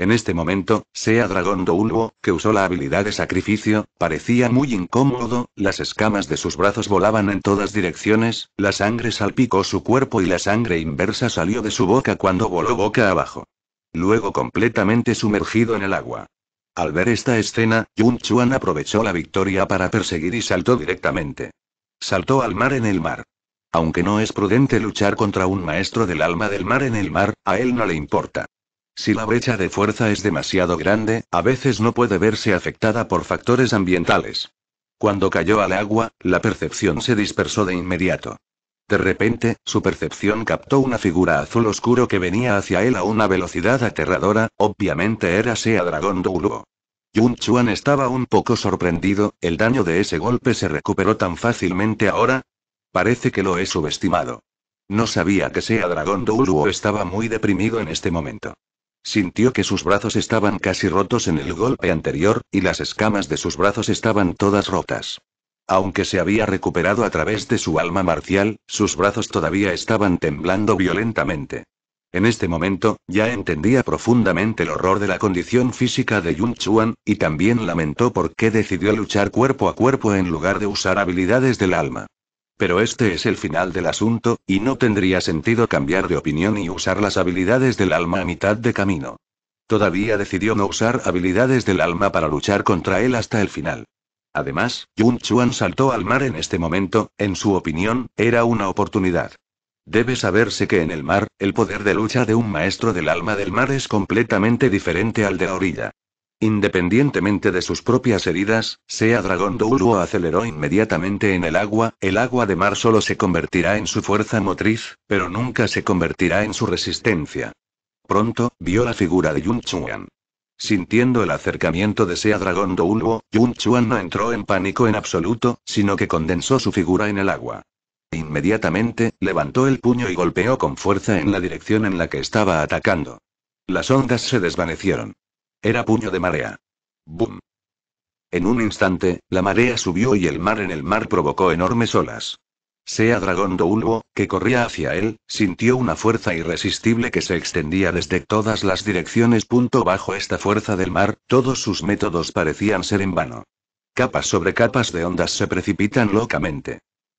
[SPEAKER 1] En este momento, Sea Dragón Doulbo, que usó la habilidad de sacrificio, parecía muy incómodo, las escamas de sus brazos volaban en todas direcciones, la sangre salpicó su cuerpo y la sangre inversa salió de su boca cuando voló boca abajo. Luego completamente sumergido en el agua. Al ver esta escena, Yun Chuan aprovechó la victoria para perseguir y saltó directamente. Saltó al mar en el mar. Aunque no es prudente luchar contra un maestro del alma del mar en el mar, a él no le importa. Si la brecha de fuerza es demasiado grande, a veces no puede verse afectada por factores ambientales. Cuando cayó al agua, la percepción se dispersó de inmediato. De repente, su percepción captó una figura azul oscuro que venía hacia él a una velocidad aterradora, obviamente era Sea Dragón Douluo. Yun Chuan estaba un poco sorprendido, el daño de ese golpe se recuperó tan fácilmente ahora. Parece que lo he subestimado. No sabía que Sea Dragón Douluo estaba muy deprimido en este momento. Sintió que sus brazos estaban casi rotos en el golpe anterior, y las escamas de sus brazos estaban todas rotas. Aunque se había recuperado a través de su alma marcial, sus brazos todavía estaban temblando violentamente. En este momento, ya entendía profundamente el horror de la condición física de Yun Chuan, y también lamentó por qué decidió luchar cuerpo a cuerpo en lugar de usar habilidades del alma. Pero este es el final del asunto, y no tendría sentido cambiar de opinión y usar las habilidades del alma a mitad de camino. Todavía decidió no usar habilidades del alma para luchar contra él hasta el final. Además, Yun Chuan saltó al mar en este momento, en su opinión, era una oportunidad. Debe saberse que en el mar, el poder de lucha de un maestro del alma del mar es completamente diferente al de la orilla. Independientemente de sus propias heridas, Sea Dragón Douluo aceleró inmediatamente en el agua, el agua de mar solo se convertirá en su fuerza motriz, pero nunca se convertirá en su resistencia. Pronto, vio la figura de Yun Chuan. Sintiendo el acercamiento de Sea Dragón Douluo, Yun Chuan no entró en pánico en absoluto, sino que condensó su figura en el agua. Inmediatamente, levantó el puño y golpeó con fuerza en la dirección en la que estaba atacando. Las ondas se desvanecieron. Era puño de marea. ¡Bum! En un instante, la marea subió y el mar en el mar provocó enormes olas. Sea dragón Doulbo, que corría hacia él, sintió una fuerza irresistible que se extendía desde todas las direcciones. bajo esta fuerza del mar, todos sus métodos parecían ser en vano. Capas sobre capas de ondas se precipitan locamente.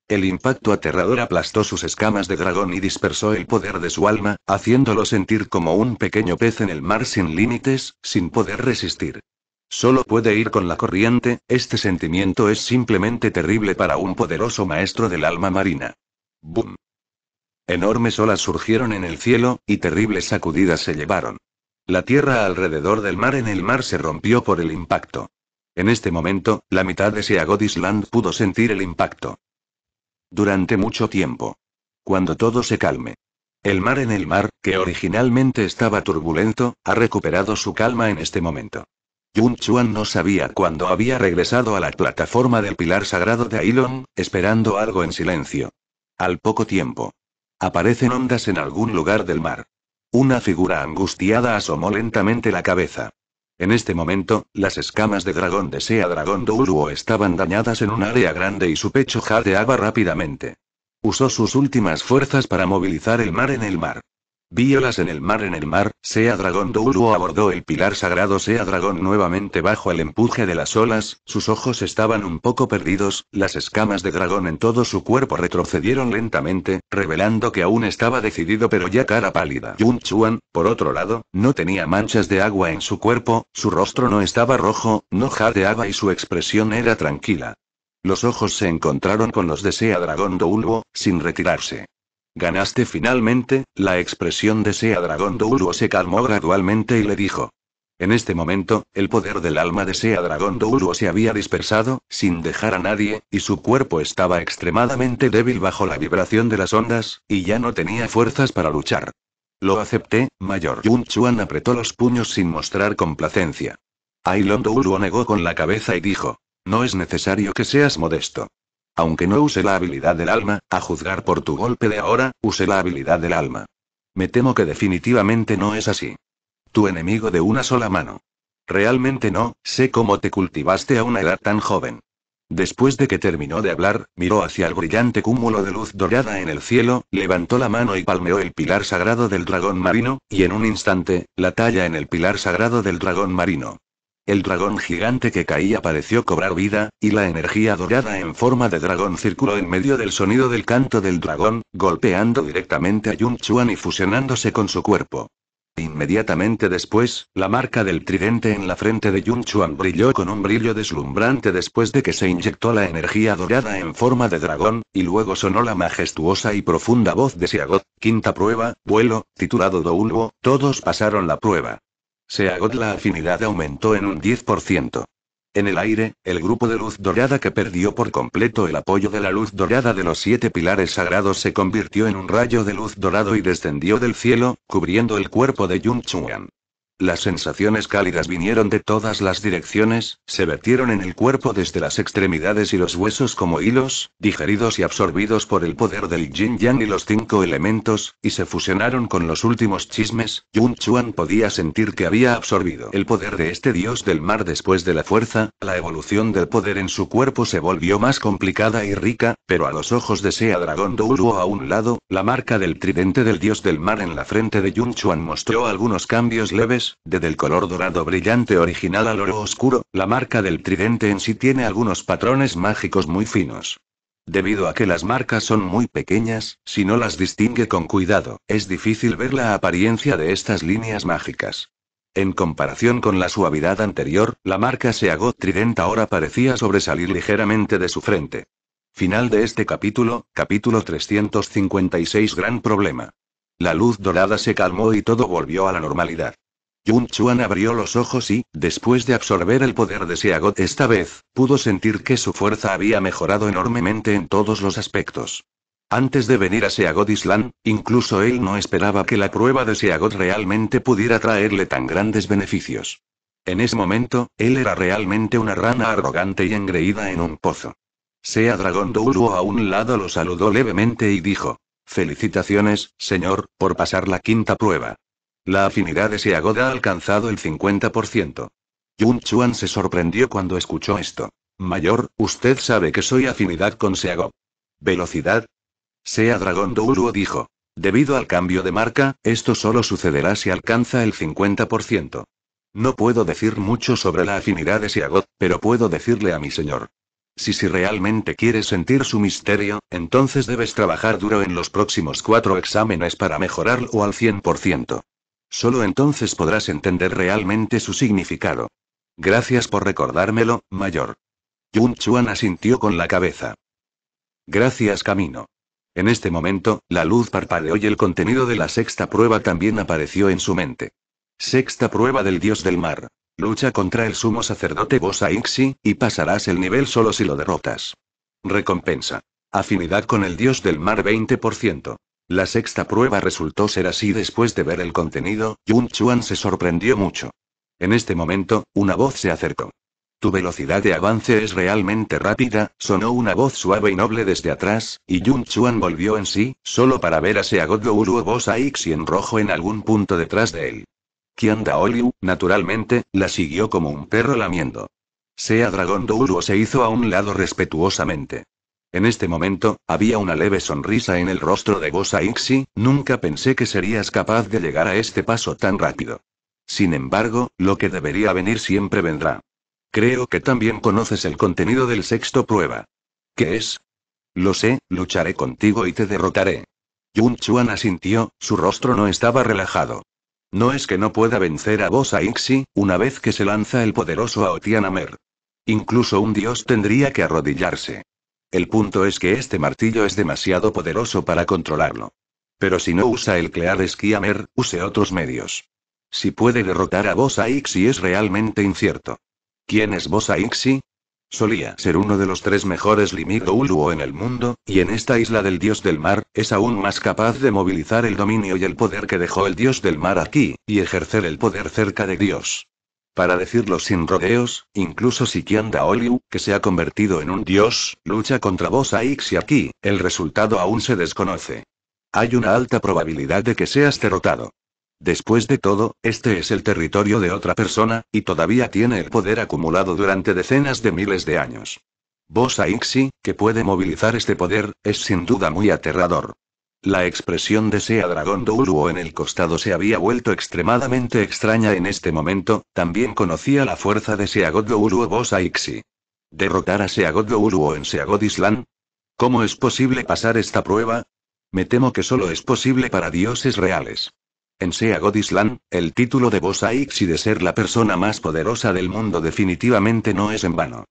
[SPEAKER 1] El impacto aterrador aplastó sus escamas de dragón y dispersó el poder de su alma, haciéndolo sentir como un pequeño pez en el mar sin límites, sin poder resistir. Solo puede ir con la corriente, este sentimiento es simplemente terrible para un poderoso maestro del alma marina. ¡Bum! Enormes olas surgieron en el cielo, y terribles sacudidas se llevaron. La tierra alrededor del mar en el mar se rompió por el impacto. En este momento, la mitad de Seagodisland pudo sentir el impacto. Durante mucho tiempo. Cuando todo se calme. El mar en el mar, que originalmente estaba turbulento, ha recuperado su calma en este momento. Yun Chuan no sabía cuándo había regresado a la plataforma del pilar sagrado de Ailon, esperando algo en silencio. Al poco tiempo. Aparecen ondas en algún lugar del mar. Una figura angustiada asomó lentamente la cabeza. En este momento, las escamas de dragón de Sea Dragón Douruo estaban dañadas en un área grande y su pecho jadeaba rápidamente. Usó sus últimas fuerzas para movilizar el mar en el mar. Violas en el mar en el mar, sea dragón Douluo abordó el pilar sagrado sea dragón nuevamente bajo el empuje de las olas, sus ojos estaban un poco perdidos, las escamas de dragón en todo su cuerpo retrocedieron lentamente, revelando que aún estaba decidido pero ya cara pálida. Yun Chuan, por otro lado, no tenía manchas de agua en su cuerpo, su rostro no estaba rojo, no jadeaba y su expresión era tranquila. Los ojos se encontraron con los de Sea Dragón Douluo, sin retirarse. Ganaste finalmente, la expresión de Sea Dragón Douluo se calmó gradualmente y le dijo. En este momento, el poder del alma de Sea Dragón Douluo se había dispersado, sin dejar a nadie, y su cuerpo estaba extremadamente débil bajo la vibración de las ondas, y ya no tenía fuerzas para luchar. Lo acepté, Mayor Yun Chuan apretó los puños sin mostrar complacencia. Ailon Douluo negó con la cabeza y dijo. No es necesario que seas modesto. Aunque no use la habilidad del alma, a juzgar por tu golpe de ahora, use la habilidad del alma. Me temo que definitivamente no es así. Tu enemigo de una sola mano. Realmente no, sé cómo te cultivaste a una edad tan joven. Después de que terminó de hablar, miró hacia el brillante cúmulo de luz dorada en el cielo, levantó la mano y palmeó el pilar sagrado del dragón marino, y en un instante, la talla en el pilar sagrado del dragón marino el dragón gigante que caía pareció cobrar vida, y la energía dorada en forma de dragón circuló en medio del sonido del canto del dragón, golpeando directamente a Yun Chuan y fusionándose con su cuerpo. Inmediatamente después, la marca del tridente en la frente de Yun Chuan brilló con un brillo deslumbrante después de que se inyectó la energía dorada en forma de dragón, y luego sonó la majestuosa y profunda voz de Siagot, quinta prueba, vuelo, titulado Douluo, todos pasaron la prueba. Seagot la afinidad aumentó en un 10%. En el aire, el grupo de luz dorada que perdió por completo el apoyo de la luz dorada de los siete pilares sagrados se convirtió en un rayo de luz dorado y descendió del cielo, cubriendo el cuerpo de Yun Chuan. Las sensaciones cálidas vinieron de todas las direcciones, se vertieron en el cuerpo desde las extremidades y los huesos como hilos, digeridos y absorbidos por el poder del yin yang y los cinco elementos, y se fusionaron con los últimos chismes. Yun Chuan podía sentir que había absorbido el poder de este dios del mar después de la fuerza, la evolución del poder en su cuerpo se volvió más complicada y rica, pero a los ojos de Sea Dragón Douluo a un lado, la marca del tridente del dios del mar en la frente de Yun Chuan mostró algunos cambios leves desde el del color dorado brillante original al oro oscuro, la marca del tridente en sí tiene algunos patrones mágicos muy finos. Debido a que las marcas son muy pequeñas, si no las distingue con cuidado, es difícil ver la apariencia de estas líneas mágicas. En comparación con la suavidad anterior, la marca Seagot Trident ahora parecía sobresalir ligeramente de su frente. Final de este capítulo, capítulo 356 Gran problema. La luz dorada se calmó y todo volvió a la normalidad. Yun Chuan abrió los ojos y, después de absorber el poder de Seagot esta vez, pudo sentir que su fuerza había mejorado enormemente en todos los aspectos. Antes de venir a Seagot Island, incluso él no esperaba que la prueba de Seagot realmente pudiera traerle tan grandes beneficios. En ese momento, él era realmente una rana arrogante y engreída en un pozo. Sea Dragón Douro a un lado lo saludó levemente y dijo: Felicitaciones, señor, por pasar la quinta prueba. La afinidad de Seagod ha alcanzado el 50%. Yun Chuan se sorprendió cuando escuchó esto. Mayor, usted sabe que soy afinidad con Seagod. ¿Velocidad? Sea Dragón Douluo dijo. Debido al cambio de marca, esto solo sucederá si alcanza el 50%. No puedo decir mucho sobre la afinidad de Seagod, pero puedo decirle a mi señor. Si si realmente quieres sentir su misterio, entonces debes trabajar duro en los próximos cuatro exámenes para mejorarlo al 100%. Solo entonces podrás entender realmente su significado. Gracias por recordármelo, mayor. Yun Chuan asintió con la cabeza. Gracias, camino. En este momento, la luz parpadeó y el contenido de la sexta prueba también apareció en su mente. Sexta prueba del dios del mar. Lucha contra el sumo sacerdote Bosa Ixi, y pasarás el nivel solo si lo derrotas. Recompensa. Afinidad con el dios del mar 20%. La sexta prueba resultó ser así después de ver el contenido, Yun Chuan se sorprendió mucho. En este momento, una voz se acercó. Tu velocidad de avance es realmente rápida, sonó una voz suave y noble desde atrás, y Yun Chuan volvió en sí, solo para ver a Seagod o Bosa Ixi en rojo en algún punto detrás de él. Qian Daoliu, naturalmente, la siguió como un perro lamiendo. Sea Dragón Douro se hizo a un lado respetuosamente. En este momento, había una leve sonrisa en el rostro de Bosa Ixi, nunca pensé que serías capaz de llegar a este paso tan rápido. Sin embargo, lo que debería venir siempre vendrá. Creo que también conoces el contenido del sexto prueba. ¿Qué es? Lo sé, lucharé contigo y te derrotaré. Yun Chuan asintió, su rostro no estaba relajado. No es que no pueda vencer a Bosa Ixi, una vez que se lanza el poderoso Aotianamer. Incluso un dios tendría que arrodillarse. El punto es que este martillo es demasiado poderoso para controlarlo. Pero si no usa el Clear Skiamer, use otros medios. Si puede derrotar a Bosa Ixi es realmente incierto. ¿Quién es Bosa Ixi? Solía ser uno de los tres mejores Limigo Uluo en el mundo, y en esta isla del dios del mar, es aún más capaz de movilizar el dominio y el poder que dejó el dios del mar aquí, y ejercer el poder cerca de Dios. Para decirlo sin rodeos, incluso si Kianda Oliu, que se ha convertido en un dios, lucha contra Bosaixi aquí, el resultado aún se desconoce. Hay una alta probabilidad de que seas derrotado. Después de todo, este es el territorio de otra persona, y todavía tiene el poder acumulado durante decenas de miles de años. Bosaixi, Ixi, que puede movilizar este poder, es sin duda muy aterrador. La expresión de Sea Dragón en el costado se había vuelto extremadamente extraña en este momento, también conocía la fuerza de God Douluo Bosa Ixi. ¿Derrotar a God en God Island? ¿Cómo es posible pasar esta prueba? Me temo que solo es posible para dioses reales. En Sea God Island, el título de Bosa de ser la persona más poderosa del mundo definitivamente no es en vano.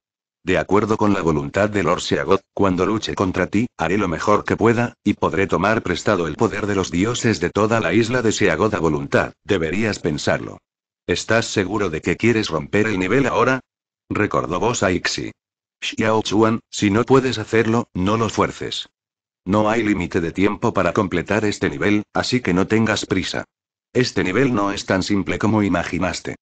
[SPEAKER 1] De acuerdo con la voluntad de Lord Seagoth, cuando luche contra ti, haré lo mejor que pueda, y podré tomar prestado el poder de los dioses de toda la isla de Seagoth a voluntad, deberías pensarlo. ¿Estás seguro de que quieres romper el nivel ahora? Recordó vos a Ixi. Xiao Chuan, si no puedes hacerlo, no lo fuerces. No hay límite de tiempo para completar este nivel, así que no tengas prisa. Este nivel no es tan simple como imaginaste.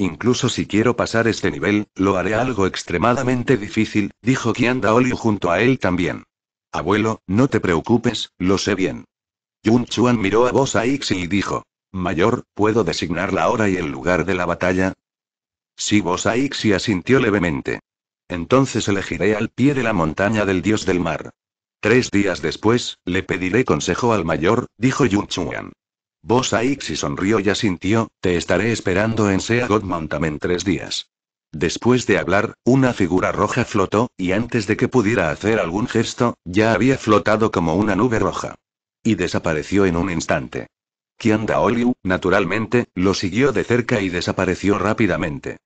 [SPEAKER 1] Incluso si quiero pasar este nivel, lo haré algo extremadamente difícil, dijo Kianda junto a él también. Abuelo, no te preocupes, lo sé bien. Yun Chuan miró a Bosa Ixi y dijo: Mayor, ¿puedo designar la hora y el lugar de la batalla? Si Bosa Ixi asintió levemente. Entonces elegiré al pie de la montaña del dios del mar. Tres días después, le pediré consejo al mayor, dijo Yun Chuan. Vos Aixi sonrió y asintió, te estaré esperando en Sea God Mountain tres días. Después de hablar, una figura roja flotó, y antes de que pudiera hacer algún gesto, ya había flotado como una nube roja. Y desapareció en un instante. Kianda Oliu, naturalmente, lo siguió de cerca y desapareció rápidamente.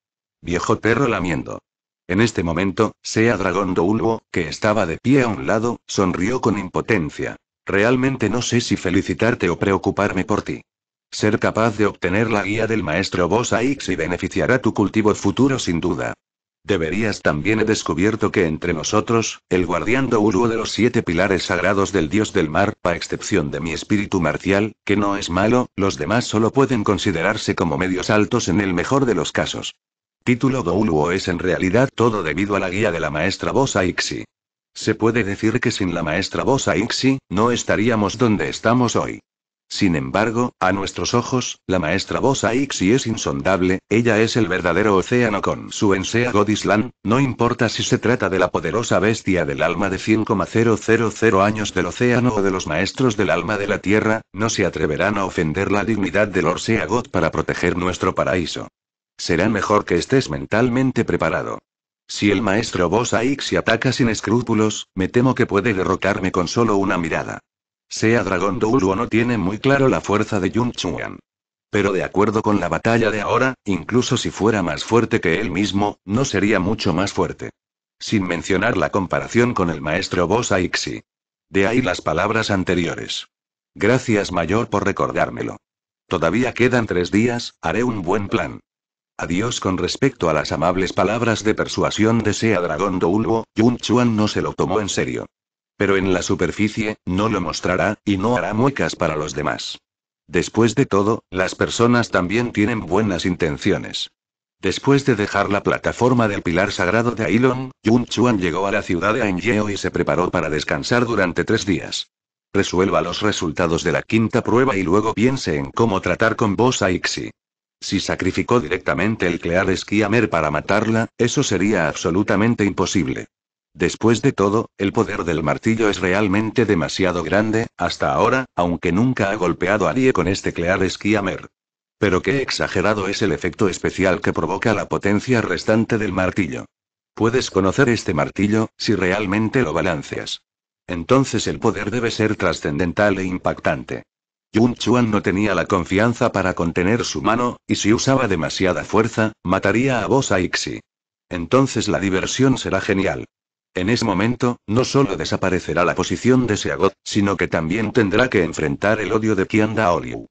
[SPEAKER 1] Viejo perro lamiendo. En este momento, Sea Dragón Doulbo, que estaba de pie a un lado, sonrió con impotencia. Realmente no sé si felicitarte o preocuparme por ti. Ser capaz de obtener la guía del maestro Bosa Aix y beneficiará tu cultivo futuro sin duda. Deberías también he descubierto que entre nosotros, el guardián Douluo de los siete pilares sagrados del dios del mar, a excepción de mi espíritu marcial, que no es malo, los demás solo pueden considerarse como medios altos en el mejor de los casos. Título Douluo es en realidad todo debido a la guía de la maestra Bosa Ixi. Se puede decir que sin la maestra Bosa Ixi, no estaríamos donde estamos hoy. Sin embargo, a nuestros ojos, la maestra Bosa Ixi es insondable, ella es el verdadero océano con su ensea Islam. no importa si se trata de la poderosa bestia del alma de 100,000 años del océano o de los maestros del alma de la tierra, no se atreverán a ofender la dignidad del Orsea God para proteger nuestro paraíso. Será mejor que estés mentalmente preparado. Si el maestro Bosa se ataca sin escrúpulos, me temo que puede derrocarme con solo una mirada. Sea Dragón o no tiene muy claro la fuerza de Yun Chuan. Pero de acuerdo con la batalla de ahora, incluso si fuera más fuerte que él mismo, no sería mucho más fuerte. Sin mencionar la comparación con el maestro Bosa Aixi. De ahí las palabras anteriores. Gracias mayor por recordármelo. Todavía quedan tres días, haré un buen plan. Adiós con respecto a las amables palabras de persuasión de Sea Dragón Doulbo, Yun Chuan no se lo tomó en serio. Pero en la superficie, no lo mostrará, y no hará muecas para los demás. Después de todo, las personas también tienen buenas intenciones. Después de dejar la plataforma del pilar sagrado de Ailon, Yun Chuan llegó a la ciudad de Yeo y se preparó para descansar durante tres días. Resuelva los resultados de la quinta prueba y luego piense en cómo tratar con vos a Ixi. Si sacrificó directamente el Clear Skiamer para matarla, eso sería absolutamente imposible. Después de todo, el poder del martillo es realmente demasiado grande, hasta ahora, aunque nunca ha golpeado a nadie con este Clear Skiamer. Pero qué exagerado es el efecto especial que provoca la potencia restante del martillo. Puedes conocer este martillo, si realmente lo balanceas. Entonces el poder debe ser trascendental e impactante. Yun Chuan no tenía la confianza para contener su mano, y si usaba demasiada fuerza, mataría a Bosa Ixi. Entonces la diversión será genial. En ese momento, no solo desaparecerá la posición de Seagot, sino que también tendrá que enfrentar el odio de Qian Daoliu.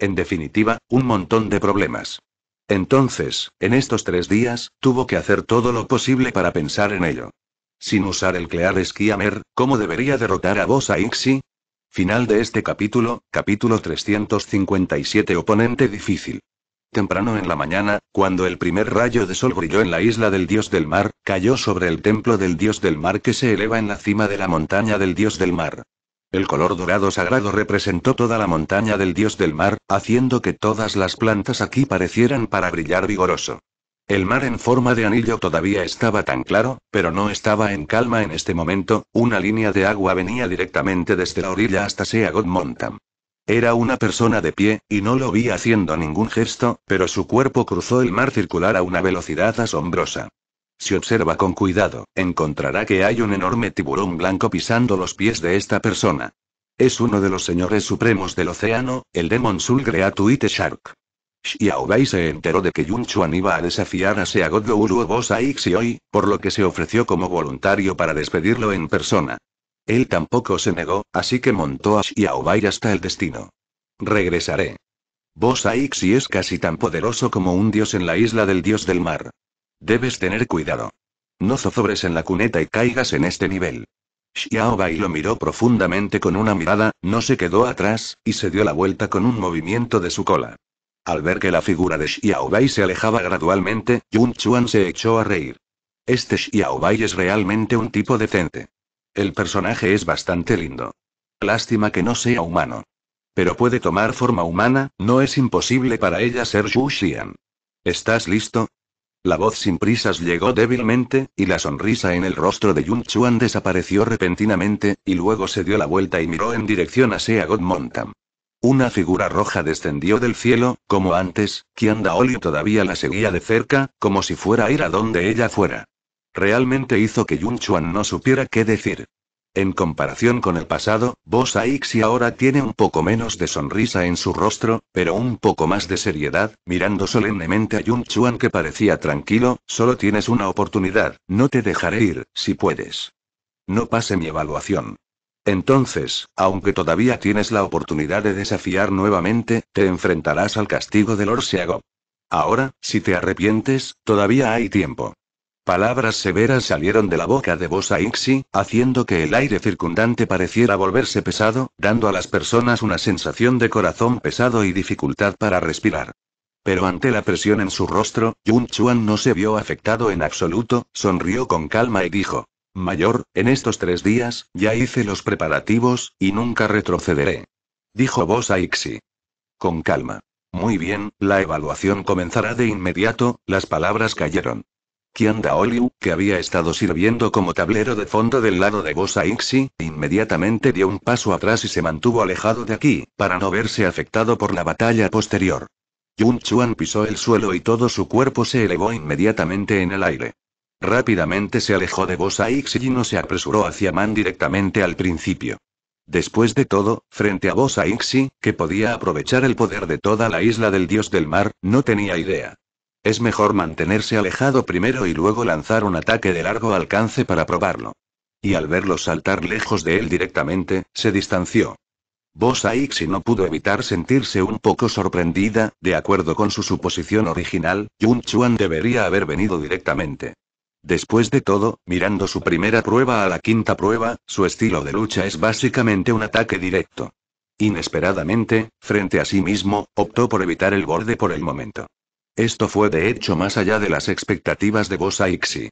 [SPEAKER 1] En definitiva, un montón de problemas. Entonces, en estos tres días, tuvo que hacer todo lo posible para pensar en ello. Sin usar el Clear Skiamer, ¿cómo debería derrotar a Bosa Ixi? Final de este capítulo, capítulo 357 Oponente difícil. Temprano en la mañana, cuando el primer rayo de sol brilló en la isla del dios del mar, cayó sobre el templo del dios del mar que se eleva en la cima de la montaña del dios del mar. El color dorado sagrado representó toda la montaña del dios del mar, haciendo que todas las plantas aquí parecieran para brillar vigoroso. El mar en forma de anillo todavía estaba tan claro, pero no estaba en calma en este momento, una línea de agua venía directamente desde la orilla hasta Sea Mountain. Era una persona de pie, y no lo vi haciendo ningún gesto, pero su cuerpo cruzó el mar circular a una velocidad asombrosa. Si observa con cuidado, encontrará que hay un enorme tiburón blanco pisando los pies de esta persona. Es uno de los señores supremos del océano, el Demon Sul Shark. Xiaobai se enteró de que Yun Chuan iba a desafiar a Seagot o Bosa hoy, por lo que se ofreció como voluntario para despedirlo en persona. Él tampoco se negó, así que montó a Xiaobai hasta el destino. Regresaré. Bosa Ixi es casi tan poderoso como un dios en la isla del dios del mar. Debes tener cuidado. No zozobres en la cuneta y caigas en este nivel. Xiaobai lo miró profundamente con una mirada, no se quedó atrás, y se dio la vuelta con un movimiento de su cola. Al ver que la figura de Xiaobai se alejaba gradualmente, Yun Chuan se echó a reír. Este Xiaobai es realmente un tipo decente. El personaje es bastante lindo. Lástima que no sea humano. Pero puede tomar forma humana, no es imposible para ella ser Xu Xian. ¿Estás listo? La voz sin prisas llegó débilmente, y la sonrisa en el rostro de Yun Chuan desapareció repentinamente, y luego se dio la vuelta y miró en dirección a Sea God Mountain. Una figura roja descendió del cielo, como antes, Kianda Oli todavía la seguía de cerca, como si fuera a ir a donde ella fuera. Realmente hizo que Yun Chuan no supiera qué decir. En comparación con el pasado, Boss Ixi ahora tiene un poco menos de sonrisa en su rostro, pero un poco más de seriedad, mirando solemnemente a Yun Chuan que parecía tranquilo, solo tienes una oportunidad, no te dejaré ir, si puedes. No pase mi evaluación. Entonces, aunque todavía tienes la oportunidad de desafiar nuevamente, te enfrentarás al castigo del orsiago. Ahora, si te arrepientes, todavía hay tiempo. Palabras severas salieron de la boca de Bosa Ixi, haciendo que el aire circundante pareciera volverse pesado, dando a las personas una sensación de corazón pesado y dificultad para respirar. Pero ante la presión en su rostro, Yun Chuan no se vio afectado en absoluto, sonrió con calma y dijo: Mayor, en estos tres días, ya hice los preparativos, y nunca retrocederé. Dijo Bosa a Con calma. Muy bien, la evaluación comenzará de inmediato, las palabras cayeron. Kianda Daoliu, que había estado sirviendo como tablero de fondo del lado de Bosa Ixi, inmediatamente dio un paso atrás y se mantuvo alejado de aquí, para no verse afectado por la batalla posterior. Yun Chuan pisó el suelo y todo su cuerpo se elevó inmediatamente en el aire. Rápidamente se alejó de Bosaixi y no se apresuró hacia Man directamente al principio. Después de todo, frente a Xi, que podía aprovechar el poder de toda la isla del dios del mar, no tenía idea. Es mejor mantenerse alejado primero y luego lanzar un ataque de largo alcance para probarlo. Y al verlo saltar lejos de él directamente, se distanció. Bosa Ixi no pudo evitar sentirse un poco sorprendida, de acuerdo con su suposición original, Yun Chuan debería haber venido directamente. Después de todo, mirando su primera prueba a la quinta prueba, su estilo de lucha es básicamente un ataque directo. Inesperadamente, frente a sí mismo, optó por evitar el borde por el momento. Esto fue de hecho más allá de las expectativas de Bosa Ixi.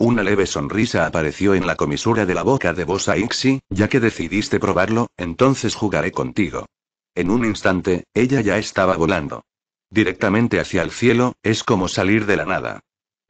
[SPEAKER 1] Una leve sonrisa apareció en la comisura de la boca de Bosa Ixi, ya que decidiste probarlo, entonces jugaré contigo. En un instante, ella ya estaba volando. Directamente hacia el cielo, es como salir de la nada.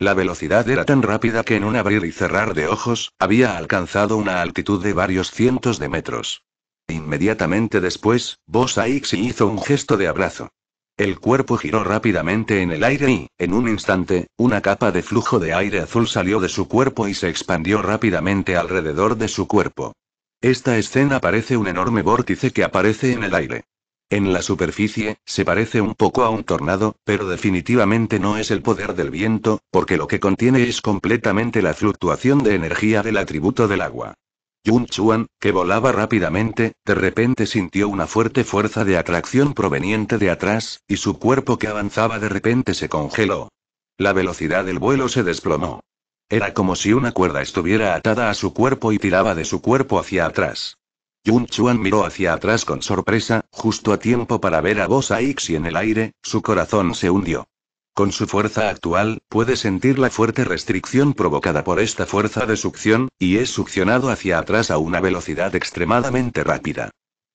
[SPEAKER 1] La velocidad era tan rápida que en un abrir y cerrar de ojos, había alcanzado una altitud de varios cientos de metros. Inmediatamente después, Boss Aixi hizo un gesto de abrazo. El cuerpo giró rápidamente en el aire y, en un instante, una capa de flujo de aire azul salió de su cuerpo y se expandió rápidamente alrededor de su cuerpo. Esta escena parece un enorme vórtice que aparece en el aire. En la superficie, se parece un poco a un tornado, pero definitivamente no es el poder del viento, porque lo que contiene es completamente la fluctuación de energía del atributo del agua. Yun Chuan, que volaba rápidamente, de repente sintió una fuerte fuerza de atracción proveniente de atrás, y su cuerpo que avanzaba de repente se congeló. La velocidad del vuelo se desplomó. Era como si una cuerda estuviera atada a su cuerpo y tiraba de su cuerpo hacia atrás. Yun Chuan miró hacia atrás con sorpresa, justo a tiempo para ver a Bosaixi en el aire, su corazón se hundió. Con su fuerza actual, puede sentir la fuerte restricción provocada por esta fuerza de succión, y es succionado hacia atrás a una velocidad extremadamente rápida.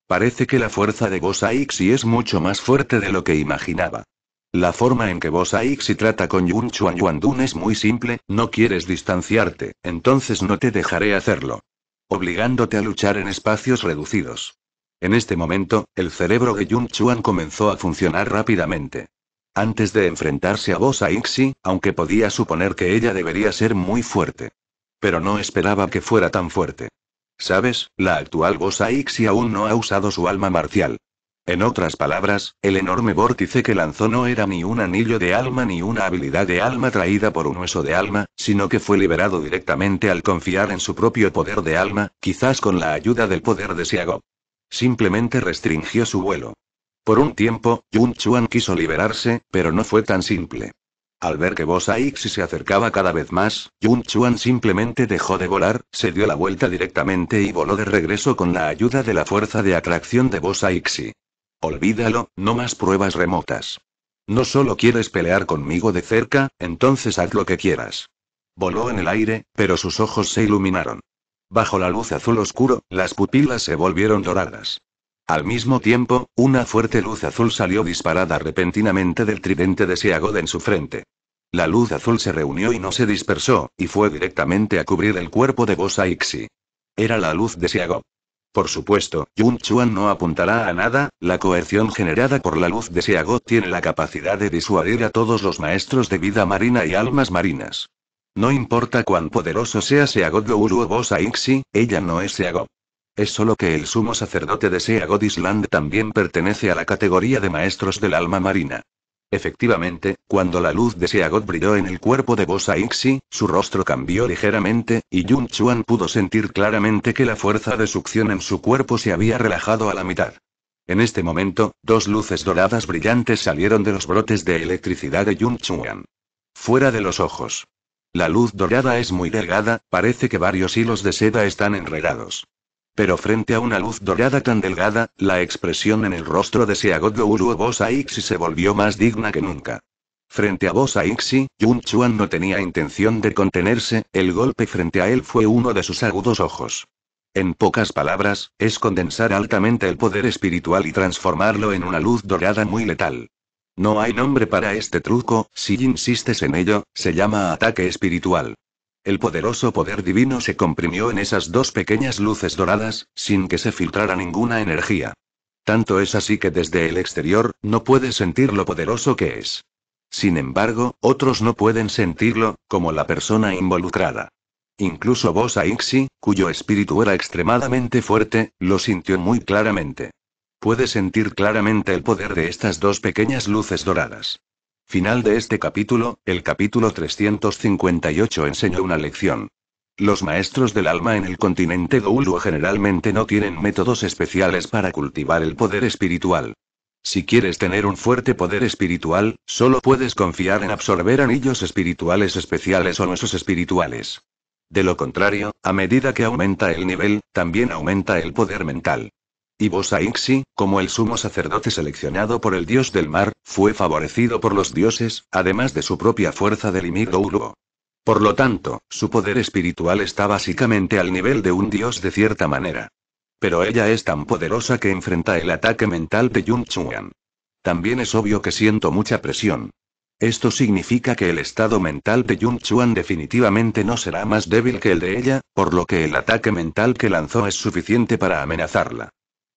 [SPEAKER 1] Parece que la fuerza de Bosaixi si es mucho más fuerte de lo que imaginaba. La forma en que Bosaixi Xi trata con Yun Chuan Wan-Dun es muy simple, no quieres distanciarte, entonces no te dejaré hacerlo obligándote a luchar en espacios reducidos. En este momento, el cerebro de Yun Chuan comenzó a funcionar rápidamente. Antes de enfrentarse a Bosa Ixi, aunque podía suponer que ella debería ser muy fuerte. Pero no esperaba que fuera tan fuerte. Sabes, la actual Bosa Ixi aún no ha usado su alma marcial. En otras palabras, el enorme vórtice que lanzó no era ni un anillo de alma ni una habilidad de alma traída por un hueso de alma, sino que fue liberado directamente al confiar en su propio poder de alma, quizás con la ayuda del poder de Siago. Simplemente restringió su vuelo. Por un tiempo, Yun Chuan quiso liberarse, pero no fue tan simple. Al ver que Bosa Ixi se acercaba cada vez más, Yun Chuan simplemente dejó de volar, se dio la vuelta directamente y voló de regreso con la ayuda de la fuerza de atracción de Bosa Ixi. Olvídalo, no más pruebas remotas. No solo quieres pelear conmigo de cerca, entonces haz lo que quieras. Voló en el aire, pero sus ojos se iluminaron. Bajo la luz azul oscuro, las pupilas se volvieron doradas. Al mismo tiempo, una fuerte luz azul salió disparada repentinamente del tridente de Siagod en su frente. La luz azul se reunió y no se dispersó, y fue directamente a cubrir el cuerpo de Bosa Ixi. Era la luz de Siago. Por supuesto, Yun Chuan no apuntará a nada, la coerción generada por la luz de Seago tiene la capacidad de disuadir a todos los maestros de vida marina y almas marinas. No importa cuán poderoso sea Seagod Douru o Bosa ella no es Seagot. Es solo que el sumo sacerdote de Seagod Island también pertenece a la categoría de maestros del alma marina. Efectivamente, cuando la luz de Seagot brilló en el cuerpo de Bosa Ixi, su rostro cambió ligeramente, y Yun Chuan pudo sentir claramente que la fuerza de succión en su cuerpo se había relajado a la mitad. En este momento, dos luces doradas brillantes salieron de los brotes de electricidad de Yun Chuan. Fuera de los ojos. La luz dorada es muy delgada, parece que varios hilos de seda están enredados. Pero frente a una luz dorada tan delgada, la expresión en el rostro de Seagot o Bosa Ixi se volvió más digna que nunca. Frente a Bosa Ixi, Yun Chuan no tenía intención de contenerse, el golpe frente a él fue uno de sus agudos ojos. En pocas palabras, es condensar altamente el poder espiritual y transformarlo en una luz dorada muy letal. No hay nombre para este truco, si insistes en ello, se llama ataque espiritual. El poderoso poder divino se comprimió en esas dos pequeñas luces doradas, sin que se filtrara ninguna energía. Tanto es así que desde el exterior, no puedes sentir lo poderoso que es. Sin embargo, otros no pueden sentirlo, como la persona involucrada. Incluso Vos Aixi, cuyo espíritu era extremadamente fuerte, lo sintió muy claramente. Puede sentir claramente el poder de estas dos pequeñas luces doradas. Final de este capítulo, el capítulo 358 enseña una lección. Los maestros del alma en el continente Goulu generalmente no tienen métodos especiales para cultivar el poder espiritual. Si quieres tener un fuerte poder espiritual, solo puedes confiar en absorber anillos espirituales especiales o nuestros espirituales. De lo contrario, a medida que aumenta el nivel, también aumenta el poder mental. Y Bosa como el sumo sacerdote seleccionado por el dios del mar, fue favorecido por los dioses, además de su propia fuerza del douluo. Por lo tanto, su poder espiritual está básicamente al nivel de un dios de cierta manera. Pero ella es tan poderosa que enfrenta el ataque mental de Yun Chuan. También es obvio que siento mucha presión. Esto significa que el estado mental de Yun Chuan definitivamente no será más débil que el de ella, por lo que el ataque mental que lanzó es suficiente para amenazarla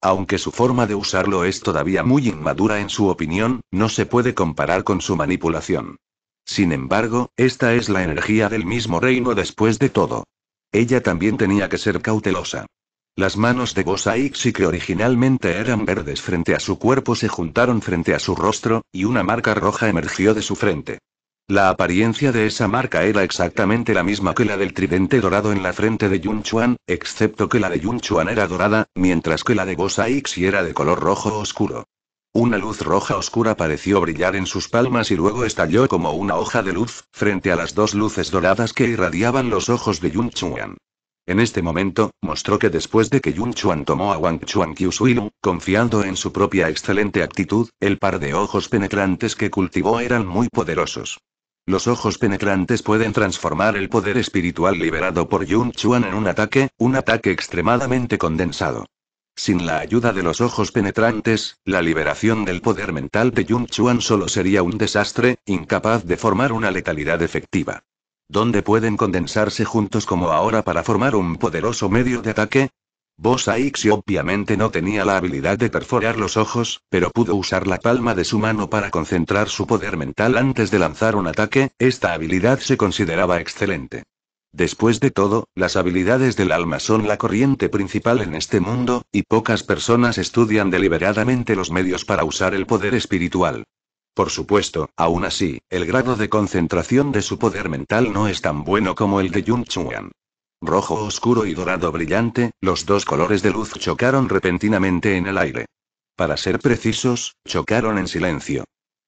[SPEAKER 1] aunque su forma de usarlo es todavía muy inmadura en su opinión, no se puede comparar con su manipulación. Sin embargo, esta es la energía del mismo reino después de todo. Ella también tenía que ser cautelosa. Las manos de Ixi, que originalmente eran verdes frente a su cuerpo se juntaron frente a su rostro, y una marca roja emergió de su frente. La apariencia de esa marca era exactamente la misma que la del tridente dorado en la frente de Yun Chuan, excepto que la de Yun Chuan era dorada, mientras que la de Gosa Ixi era de color rojo oscuro. Una luz roja oscura pareció brillar en sus palmas y luego estalló como una hoja de luz, frente a las dos luces doradas que irradiaban los ojos de Yun Chuan. En este momento, mostró que después de que Yun Chuan tomó a Wang Chuan Kyushuilu, confiando en su propia excelente actitud, el par de ojos penetrantes que cultivó eran muy poderosos. Los ojos penetrantes pueden transformar el poder espiritual liberado por Yun Chuan en un ataque, un ataque extremadamente condensado. Sin la ayuda de los ojos penetrantes, la liberación del poder mental de Yun Chuan solo sería un desastre, incapaz de formar una letalidad efectiva. ¿Dónde pueden condensarse juntos como ahora para formar un poderoso medio de ataque? Bosa Aixi obviamente no tenía la habilidad de perforar los ojos, pero pudo usar la palma de su mano para concentrar su poder mental antes de lanzar un ataque, esta habilidad se consideraba excelente. Después de todo, las habilidades del alma son la corriente principal en este mundo, y pocas personas estudian deliberadamente los medios para usar el poder espiritual. Por supuesto, aún así, el grado de concentración de su poder mental no es tan bueno como el de Yun Chuan rojo oscuro y dorado brillante, los dos colores de luz chocaron repentinamente en el aire. Para ser precisos, chocaron en silencio.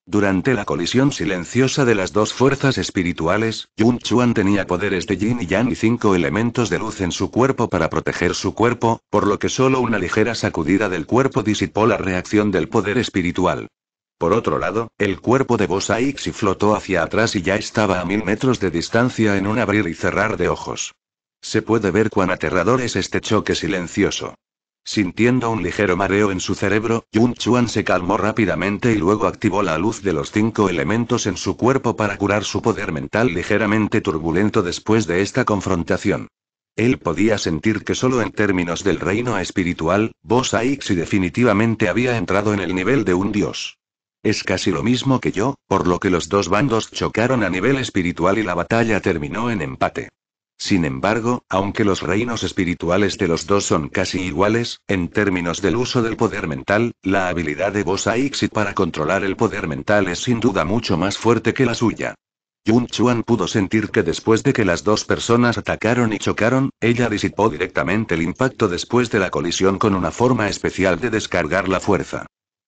[SPEAKER 1] Durante la colisión silenciosa de las dos fuerzas espirituales, Yun Chuan tenía poderes de yin y yang y cinco elementos de luz en su cuerpo para proteger su cuerpo, por lo que solo una ligera sacudida del cuerpo disipó la reacción del poder espiritual. Por otro lado, el cuerpo de Bosa Ixi flotó hacia atrás y ya estaba a mil metros de distancia en un abrir y cerrar de ojos. Se puede ver cuán aterrador es este choque silencioso. Sintiendo un ligero mareo en su cerebro, Yun Chuan se calmó rápidamente y luego activó la luz de los cinco elementos en su cuerpo para curar su poder mental ligeramente turbulento después de esta confrontación. Él podía sentir que solo en términos del reino espiritual, Bosa Aixi definitivamente había entrado en el nivel de un dios. Es casi lo mismo que yo, por lo que los dos bandos chocaron a nivel espiritual y la batalla terminó en empate. Sin embargo, aunque los reinos espirituales de los dos son casi iguales, en términos del uso del poder mental, la habilidad de Bosa Ixi para controlar el poder mental es sin duda mucho más fuerte que la suya. Yun Chuan pudo sentir que después de que las dos personas atacaron y chocaron, ella disipó directamente el impacto después de la colisión con una forma especial de descargar la fuerza.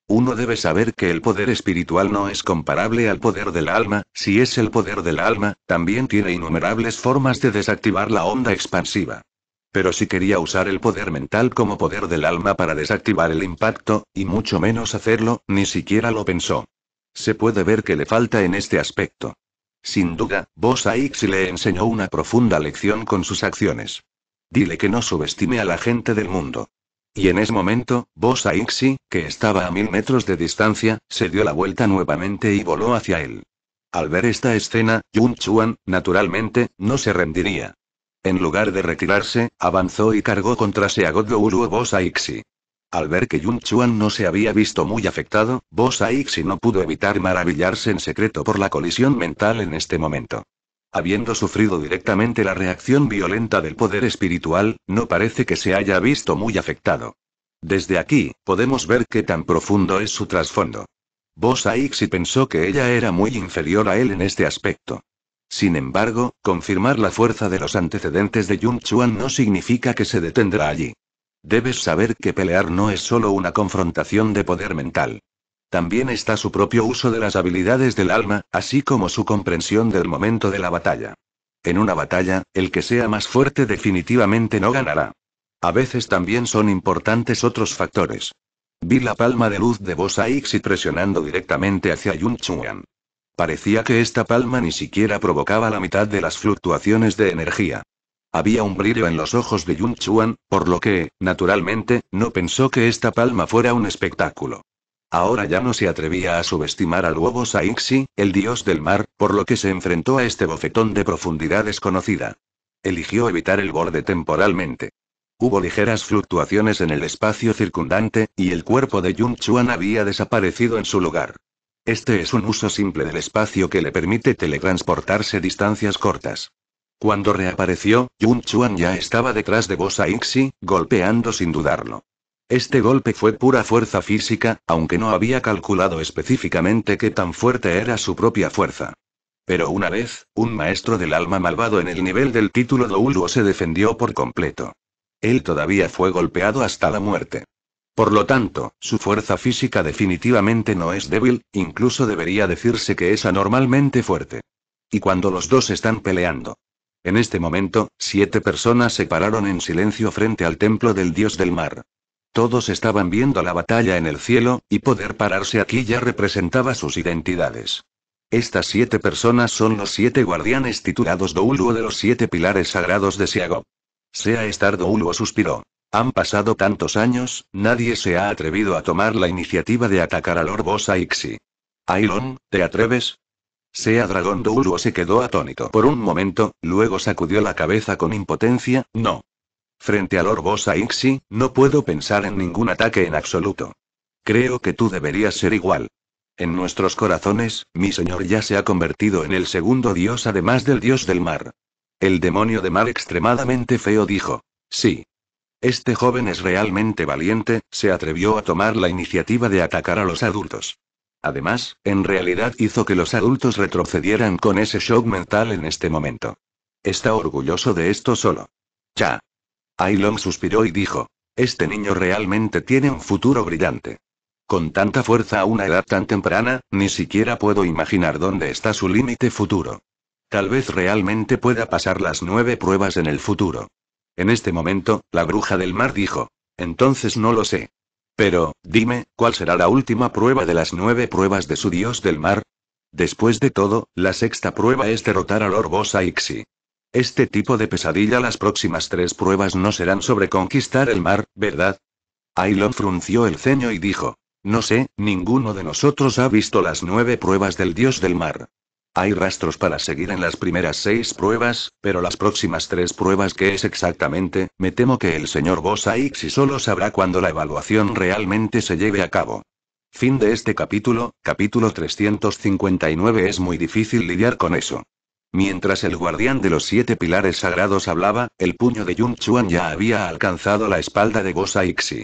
[SPEAKER 1] Uno debe saber que el poder espiritual no es comparable al poder del alma, si es el poder del alma, también tiene innumerables formas de desactivar la onda expansiva. Pero si quería usar el poder mental como poder del alma para desactivar el impacto, y mucho menos hacerlo, ni siquiera lo pensó. Se puede ver que le falta en este aspecto. Sin duda, Vos Aix le enseñó una profunda lección con sus acciones. Dile que no subestime a la gente del mundo. Y en ese momento, Boss Aixi, que estaba a mil metros de distancia, se dio la vuelta nuevamente y voló hacia él. Al ver esta escena, Yun Chuan, naturalmente, no se rendiría. En lugar de retirarse, avanzó y cargó contra Seagot Gouru Boss Aixi. Al ver que Yun Chuan no se había visto muy afectado, Boss Aixi no pudo evitar maravillarse en secreto por la colisión mental en este momento. Habiendo sufrido directamente la reacción violenta del poder espiritual, no parece que se haya visto muy afectado. Desde aquí, podemos ver qué tan profundo es su trasfondo. Vos Ixi pensó que ella era muy inferior a él en este aspecto. Sin embargo, confirmar la fuerza de los antecedentes de Yun Chuan no significa que se detendrá allí. Debes saber que pelear no es solo una confrontación de poder mental. También está su propio uso de las habilidades del alma, así como su comprensión del momento de la batalla. En una batalla, el que sea más fuerte definitivamente no ganará. A veces también son importantes otros factores. Vi la palma de luz de Bosa y presionando directamente hacia Yun Chuan. Parecía que esta palma ni siquiera provocaba la mitad de las fluctuaciones de energía. Había un brillo en los ojos de Yun Chuan, por lo que, naturalmente, no pensó que esta palma fuera un espectáculo. Ahora ya no se atrevía a subestimar al huevo Saixi, el dios del mar, por lo que se enfrentó a este bofetón de profundidad desconocida. Eligió evitar el borde temporalmente. Hubo ligeras fluctuaciones en el espacio circundante, y el cuerpo de Yun Chuan había desaparecido en su lugar. Este es un uso simple del espacio que le permite teletransportarse distancias cortas. Cuando reapareció, Yun Chuan ya estaba detrás de Bosa Ixi, golpeando sin dudarlo. Este golpe fue pura fuerza física, aunque no había calculado específicamente qué tan fuerte era su propia fuerza. Pero una vez, un maestro del alma malvado en el nivel del título de Douluo se defendió por completo. Él todavía fue golpeado hasta la muerte. Por lo tanto, su fuerza física definitivamente no es débil, incluso debería decirse que es anormalmente fuerte. Y cuando los dos están peleando, en este momento, siete personas se pararon en silencio frente al templo del dios del mar. Todos estaban viendo la batalla en el cielo, y poder pararse aquí ya representaba sus identidades. Estas siete personas son los siete guardianes titulados Douluo de los siete pilares sagrados de Siago. Sea estar Douluo suspiró. Han pasado tantos años, nadie se ha atrevido a tomar la iniciativa de atacar al Orbosa Ixi. ¿te atreves? Sea Dragón Douluo se quedó atónito por un momento, luego sacudió la cabeza con impotencia, no. Frente al Orbosa Ixi, no puedo pensar en ningún ataque en absoluto. Creo que tú deberías ser igual. En nuestros corazones, mi señor ya se ha convertido en el segundo dios además del dios del mar. El demonio de mar extremadamente feo dijo. Sí. Este joven es realmente valiente, se atrevió a tomar la iniciativa de atacar a los adultos. Además, en realidad hizo que los adultos retrocedieran con ese shock mental en este momento. Está orgulloso de esto solo. Ya. Ailon suspiró y dijo. Este niño realmente tiene un futuro brillante. Con tanta fuerza a una edad tan temprana, ni siquiera puedo imaginar dónde está su límite futuro. Tal vez realmente pueda pasar las nueve pruebas en el futuro. En este momento, la bruja del mar dijo. Entonces no lo sé. Pero, dime, ¿cuál será la última prueba de las nueve pruebas de su dios del mar? Después de todo, la sexta prueba es derrotar al Orbosa Ixi. Este tipo de pesadilla las próximas tres pruebas no serán sobre conquistar el mar, ¿verdad? Ailon frunció el ceño y dijo. No sé, ninguno de nosotros ha visto las nueve pruebas del dios del mar. Hay rastros para seguir en las primeras seis pruebas, pero las próximas tres pruebas que es exactamente, me temo que el señor Bosa solo sabrá cuando la evaluación realmente se lleve a cabo. Fin de este capítulo, capítulo 359 es muy difícil lidiar con eso. Mientras el guardián de los siete pilares sagrados hablaba, el puño de Yun Chuan ya había alcanzado la espalda de Gosa Ixi.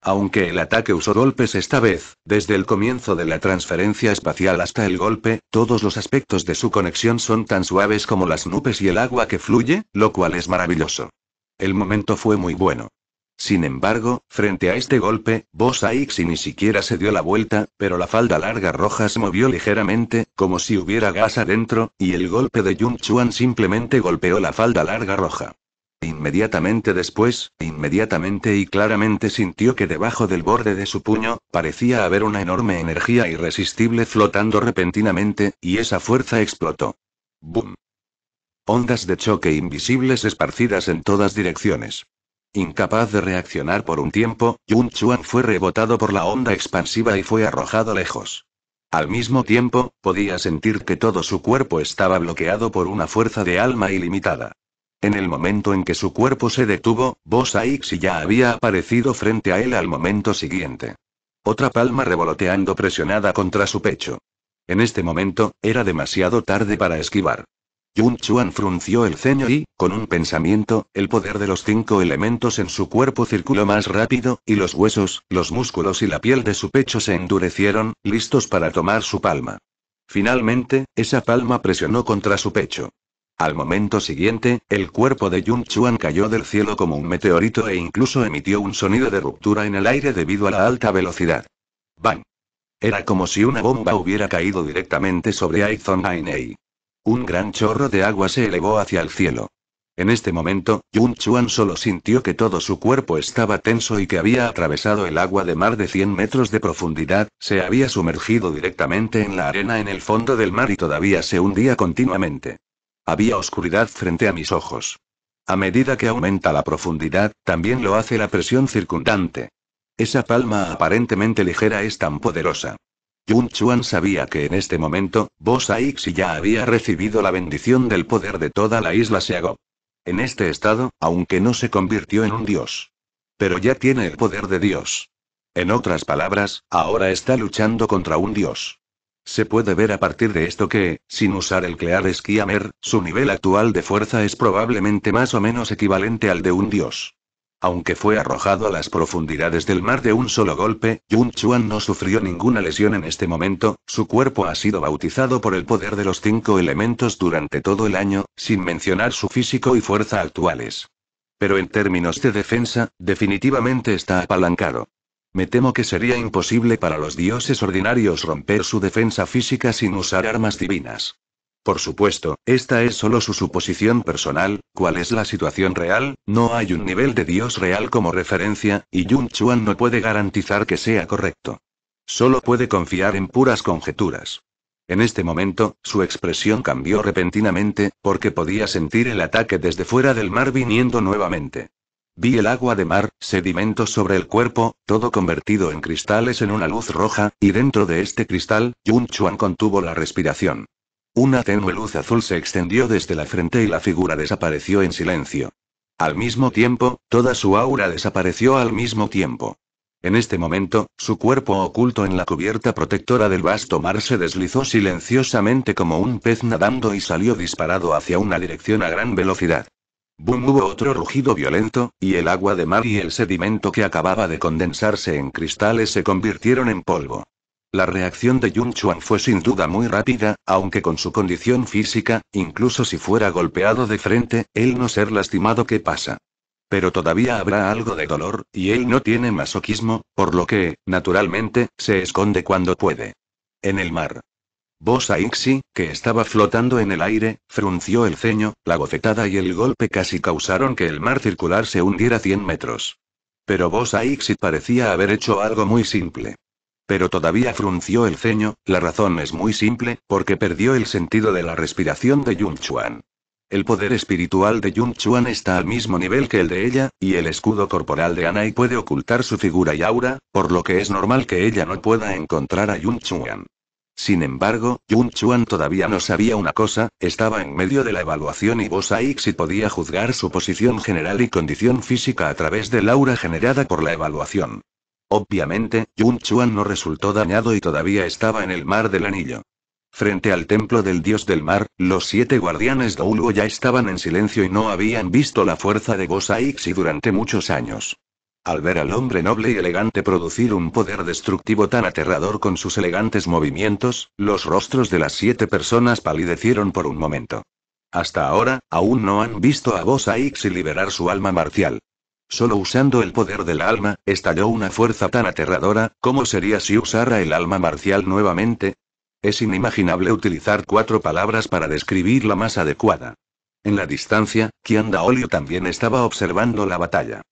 [SPEAKER 1] Aunque el ataque usó golpes esta vez, desde el comienzo de la transferencia espacial hasta el golpe, todos los aspectos de su conexión son tan suaves como las nubes y el agua que fluye, lo cual es maravilloso. El momento fue muy bueno. Sin embargo, frente a este golpe, Bosa Aixi ni siquiera se dio la vuelta, pero la falda larga roja se movió ligeramente, como si hubiera gas adentro, y el golpe de Yun Chuan simplemente golpeó la falda larga roja. Inmediatamente después, inmediatamente y claramente sintió que debajo del borde de su puño, parecía haber una enorme energía irresistible flotando repentinamente, y esa fuerza explotó. ¡Bum! Ondas de choque invisibles esparcidas en todas direcciones. Incapaz de reaccionar por un tiempo, Yun Chuan fue rebotado por la onda expansiva y fue arrojado lejos. Al mismo tiempo, podía sentir que todo su cuerpo estaba bloqueado por una fuerza de alma ilimitada. En el momento en que su cuerpo se detuvo, Bosa Aixi ya había aparecido frente a él al momento siguiente. Otra palma revoloteando presionada contra su pecho. En este momento, era demasiado tarde para esquivar. Yun Chuan frunció el ceño y, con un pensamiento, el poder de los cinco elementos en su cuerpo circuló más rápido, y los huesos, los músculos y la piel de su pecho se endurecieron, listos para tomar su palma. Finalmente, esa palma presionó contra su pecho. Al momento siguiente, el cuerpo de Yun Chuan cayó del cielo como un meteorito e incluso emitió un sonido de ruptura en el aire debido a la alta velocidad. ¡Bang! Era como si una bomba hubiera caído directamente sobre Aizong Ainei. Un gran chorro de agua se elevó hacia el cielo. En este momento, Yun Chuan solo sintió que todo su cuerpo estaba tenso y que había atravesado el agua de mar de 100 metros de profundidad, se había sumergido directamente en la arena en el fondo del mar y todavía se hundía continuamente. Había oscuridad frente a mis ojos. A medida que aumenta la profundidad, también lo hace la presión circundante. Esa palma aparentemente ligera es tan poderosa. Yun Chuan sabía que en este momento, Bosa Ixi ya había recibido la bendición del poder de toda la isla Seago. En este estado, aunque no se convirtió en un dios. Pero ya tiene el poder de dios. En otras palabras, ahora está luchando contra un dios. Se puede ver a partir de esto que, sin usar el Clear skiamer, su nivel actual de fuerza es probablemente más o menos equivalente al de un dios. Aunque fue arrojado a las profundidades del mar de un solo golpe, Yun Chuan no sufrió ninguna lesión en este momento, su cuerpo ha sido bautizado por el poder de los cinco elementos durante todo el año, sin mencionar su físico y fuerza actuales. Pero en términos de defensa, definitivamente está apalancado. Me temo que sería imposible para los dioses ordinarios romper su defensa física sin usar armas divinas. Por supuesto, esta es solo su suposición personal, cuál es la situación real, no hay un nivel de Dios real como referencia, y Yun Chuan no puede garantizar que sea correcto. Solo puede confiar en puras conjeturas. En este momento, su expresión cambió repentinamente, porque podía sentir el ataque desde fuera del mar viniendo nuevamente. Vi el agua de mar, sedimentos sobre el cuerpo, todo convertido en cristales en una luz roja, y dentro de este cristal, Yun Chuan contuvo la respiración. Una tenue luz azul se extendió desde la frente y la figura desapareció en silencio. Al mismo tiempo, toda su aura desapareció al mismo tiempo. En este momento, su cuerpo oculto en la cubierta protectora del vasto mar se deslizó silenciosamente como un pez nadando y salió disparado hacia una dirección a gran velocidad. Boom hubo otro rugido violento, y el agua de mar y el sedimento que acababa de condensarse en cristales se convirtieron en polvo. La reacción de Yun Chuan fue sin duda muy rápida, aunque con su condición física, incluso si fuera golpeado de frente, él no ser lastimado que pasa. Pero todavía habrá algo de dolor, y él no tiene masoquismo, por lo que, naturalmente, se esconde cuando puede. En el mar. Bosa Ixi, que estaba flotando en el aire, frunció el ceño, la bofetada y el golpe casi causaron que el mar circular se hundiera 100 metros. Pero Bosa Ixi parecía haber hecho algo muy simple pero todavía frunció el ceño, la razón es muy simple, porque perdió el sentido de la respiración de Yun Chuan. El poder espiritual de Yun Chuan está al mismo nivel que el de ella, y el escudo corporal de Anai puede ocultar su figura y aura, por lo que es normal que ella no pueda encontrar a Yun Chuan. Sin embargo, Yun Chuan todavía no sabía una cosa, estaba en medio de la evaluación y Bosa Ixi podía juzgar su posición general y condición física a través del aura generada por la evaluación. Obviamente, Yun Chuan no resultó dañado y todavía estaba en el mar del anillo. Frente al templo del dios del mar, los siete guardianes de Uluo ya estaban en silencio y no habían visto la fuerza de Ixi durante muchos años. Al ver al hombre noble y elegante producir un poder destructivo tan aterrador con sus elegantes movimientos, los rostros de las siete personas palidecieron por un momento. Hasta ahora, aún no han visto a Ixi liberar su alma marcial. Solo usando el poder del alma, estalló una fuerza tan aterradora, ¿cómo sería si usara el alma marcial nuevamente? Es inimaginable utilizar cuatro palabras para describir la más adecuada. En la distancia, Kian Daolio también estaba observando la batalla.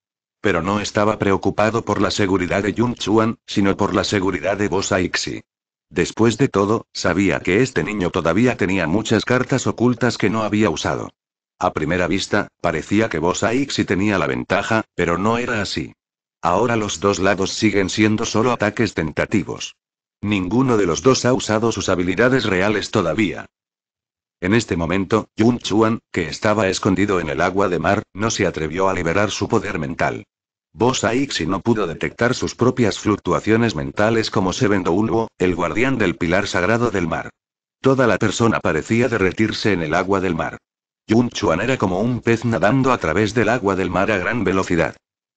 [SPEAKER 1] Pero no estaba preocupado por la seguridad de Yun Chuan, sino por la seguridad de Bosa Ixi. Después de todo, sabía que este niño todavía tenía muchas cartas ocultas que no había usado. A primera vista, parecía que Bosa Ixi tenía la ventaja, pero no era así. Ahora los dos lados siguen siendo solo ataques tentativos. Ninguno de los dos ha usado sus habilidades reales todavía. En este momento, Yun Chuan, que estaba escondido en el agua de mar, no se atrevió a liberar su poder mental. Bosa Ixi no pudo detectar sus propias fluctuaciones mentales como Seven Douluo, el guardián del pilar sagrado del mar. Toda la persona parecía derretirse en el agua del mar. Yun Chuan era como un pez nadando a través del agua del mar a gran velocidad.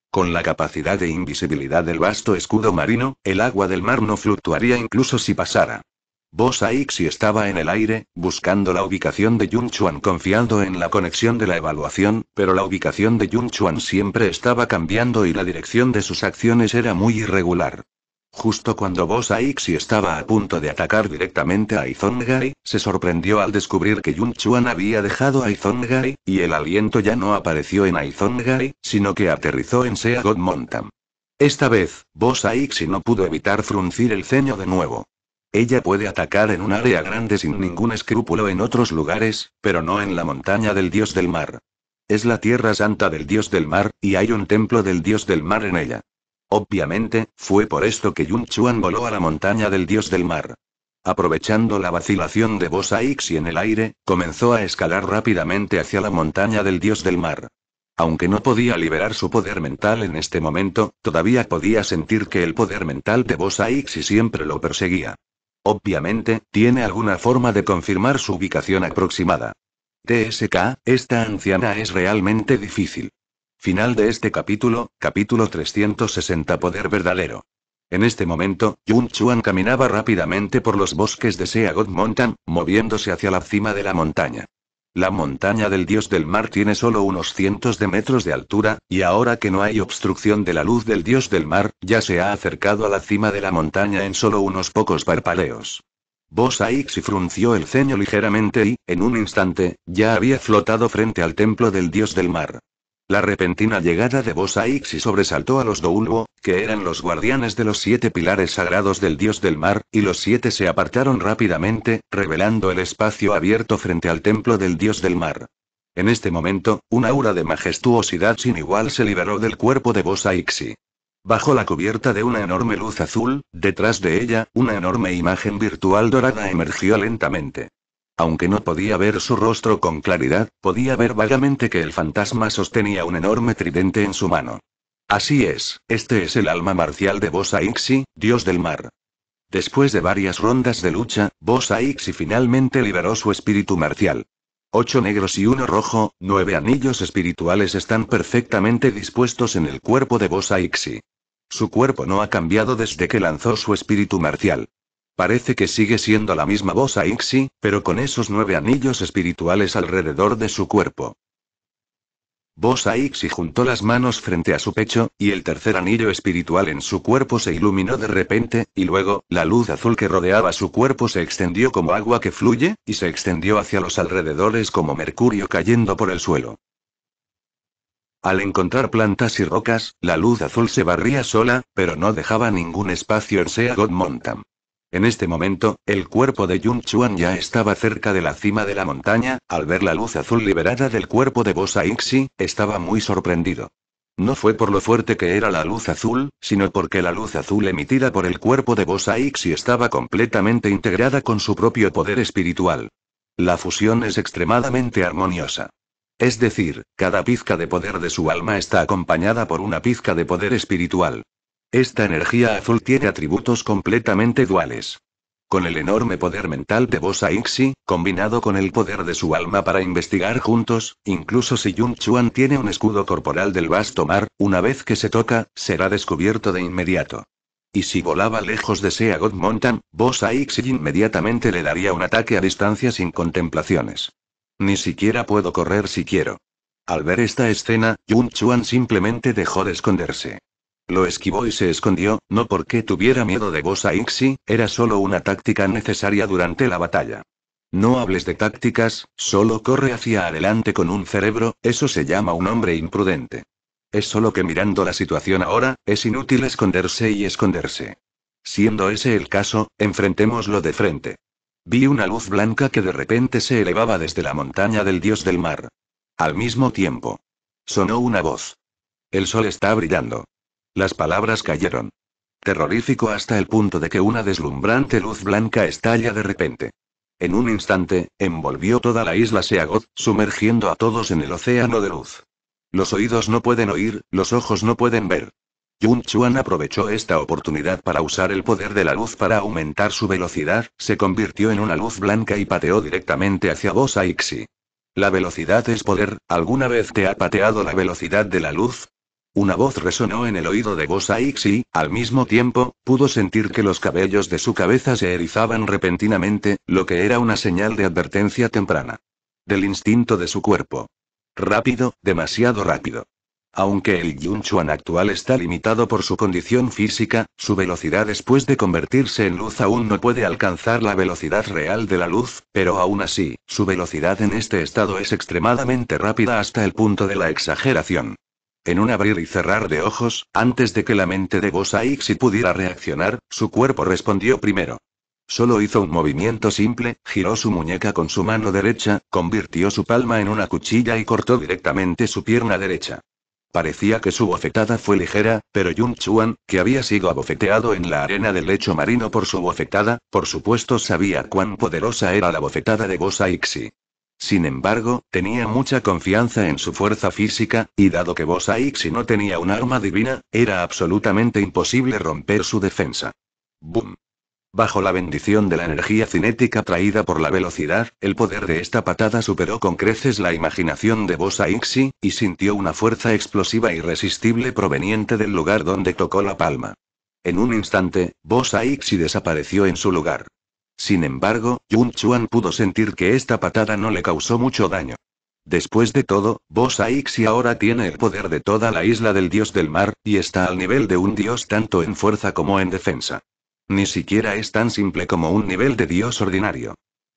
[SPEAKER 1] Con la capacidad de invisibilidad del vasto escudo marino, el agua del mar no fluctuaría incluso si pasara. Bosa Saixi estaba en el aire, buscando la ubicación de Yun Chuan confiando en la conexión de la evaluación, pero la ubicación de Yun Chuan siempre estaba cambiando y la dirección de sus acciones era muy irregular. Justo cuando Boss Aixi estaba a punto de atacar directamente a Izongai, se sorprendió al descubrir que Yun Chuan había dejado a Izongai, y el aliento ya no apareció en Izongai, sino que aterrizó en Sea God Esta vez, Boss Aixi no pudo evitar fruncir el ceño de nuevo. Ella puede atacar en un área grande sin ningún escrúpulo en otros lugares, pero no en la montaña del dios del mar. Es la tierra santa del dios del mar, y hay un templo del dios del mar en ella. Obviamente, fue por esto que Yun Chuan voló a la montaña del dios del mar. Aprovechando la vacilación de Bosa Ixi en el aire, comenzó a escalar rápidamente hacia la montaña del dios del mar. Aunque no podía liberar su poder mental en este momento, todavía podía sentir que el poder mental de Bosa Ixi siempre lo perseguía. Obviamente, tiene alguna forma de confirmar su ubicación aproximada. TSK, esta anciana es realmente difícil. Final de este capítulo, capítulo 360 Poder verdadero. En este momento, Yun Chuan caminaba rápidamente por los bosques de Seagod Mountain, moviéndose hacia la cima de la montaña. La montaña del dios del mar tiene solo unos cientos de metros de altura, y ahora que no hay obstrucción de la luz del dios del mar, ya se ha acercado a la cima de la montaña en solo unos pocos parpadeos. Bosa Aixi frunció el ceño ligeramente y, en un instante, ya había flotado frente al templo del dios del mar. La repentina llegada de Bosa sobresaltó a los Doulbo, que eran los guardianes de los siete pilares sagrados del dios del mar, y los siete se apartaron rápidamente, revelando el espacio abierto frente al templo del dios del mar. En este momento, un aura de majestuosidad sin igual se liberó del cuerpo de Bosa Bajo la cubierta de una enorme luz azul, detrás de ella, una enorme imagen virtual dorada emergió lentamente. Aunque no podía ver su rostro con claridad, podía ver vagamente que el fantasma sostenía un enorme tridente en su mano. Así es, este es el alma marcial de Bosa Ixi, dios del mar. Después de varias rondas de lucha, Bosa Ixi finalmente liberó su espíritu marcial. Ocho negros y uno rojo, nueve anillos espirituales están perfectamente dispuestos en el cuerpo de Bosa Ixi. Su cuerpo no ha cambiado desde que lanzó su espíritu marcial. Parece que sigue siendo la misma voz Ixi, pero con esos nueve anillos espirituales alrededor de su cuerpo. Bosa Ixi juntó las manos frente a su pecho, y el tercer anillo espiritual en su cuerpo se iluminó de repente, y luego, la luz azul que rodeaba su cuerpo se extendió como agua que fluye, y se extendió hacia los alrededores como mercurio cayendo por el suelo. Al encontrar plantas y rocas, la luz azul se barría sola, pero no dejaba ningún espacio en Sea God en este momento, el cuerpo de Yun Chuan ya estaba cerca de la cima de la montaña, al ver la luz azul liberada del cuerpo de Bosa Ixi, estaba muy sorprendido. No fue por lo fuerte que era la luz azul, sino porque la luz azul emitida por el cuerpo de Bosa Ixi estaba completamente integrada con su propio poder espiritual. La fusión es extremadamente armoniosa. Es decir, cada pizca de poder de su alma está acompañada por una pizca de poder espiritual. Esta energía azul tiene atributos completamente duales. Con el enorme poder mental de Bosa Ixi, combinado con el poder de su alma para investigar juntos, incluso si Yun Chuan tiene un escudo corporal del vasto mar, una vez que se toca, será descubierto de inmediato. Y si volaba lejos de Sea God Mountain, Bosa Ixi inmediatamente le daría un ataque a distancia sin contemplaciones. Ni siquiera puedo correr si quiero. Al ver esta escena, Yun Chuan simplemente dejó de esconderse. Lo esquivó y se escondió, no porque tuviera miedo de a Inxi, era solo una táctica necesaria durante la batalla. No hables de tácticas, solo corre hacia adelante con un cerebro, eso se llama un hombre imprudente. Es solo que mirando la situación ahora, es inútil esconderse y esconderse. Siendo ese el caso, enfrentémoslo de frente. Vi una luz blanca que de repente se elevaba desde la montaña del dios del mar. Al mismo tiempo. Sonó una voz. El sol está brillando. Las palabras cayeron. Terrorífico hasta el punto de que una deslumbrante luz blanca estalla de repente. En un instante, envolvió toda la isla Seagoth, sumergiendo a todos en el océano de luz. Los oídos no pueden oír, los ojos no pueden ver. Yun Chuan aprovechó esta oportunidad para usar el poder de la luz para aumentar su velocidad, se convirtió en una luz blanca y pateó directamente hacia Bosa Ixi. La velocidad es poder, ¿alguna vez te ha pateado la velocidad de la luz? Una voz resonó en el oído de X, y, al mismo tiempo, pudo sentir que los cabellos de su cabeza se erizaban repentinamente, lo que era una señal de advertencia temprana. Del instinto de su cuerpo. Rápido, demasiado rápido. Aunque el Yunchuan actual está limitado por su condición física, su velocidad después de convertirse en luz aún no puede alcanzar la velocidad real de la luz, pero aún así, su velocidad en este estado es extremadamente rápida hasta el punto de la exageración. En un abrir y cerrar de ojos, antes de que la mente de Bosaixi pudiera reaccionar, su cuerpo respondió primero. Solo hizo un movimiento simple, giró su muñeca con su mano derecha, convirtió su palma en una cuchilla y cortó directamente su pierna derecha. Parecía que su bofetada fue ligera, pero Yun Chuan, que había sido abofeteado en la arena del lecho marino por su bofetada, por supuesto sabía cuán poderosa era la bofetada de Bosa Ixi. Sin embargo, tenía mucha confianza en su fuerza física, y dado que Bosa Ixi no tenía un arma divina, era absolutamente imposible romper su defensa. ¡Bum! Bajo la bendición de la energía cinética traída por la velocidad, el poder de esta patada superó con creces la imaginación de Bosa Ixi, y sintió una fuerza explosiva irresistible proveniente del lugar donde tocó la palma. En un instante, Bosa Ixi desapareció en su lugar. Sin embargo, Yun Chuan pudo sentir que esta patada no le causó mucho daño. Después de todo, Bosa Saixi ahora tiene el poder de toda la isla del dios del mar, y está al nivel de un dios tanto en fuerza como en defensa. Ni siquiera es tan simple como un nivel de dios ordinario.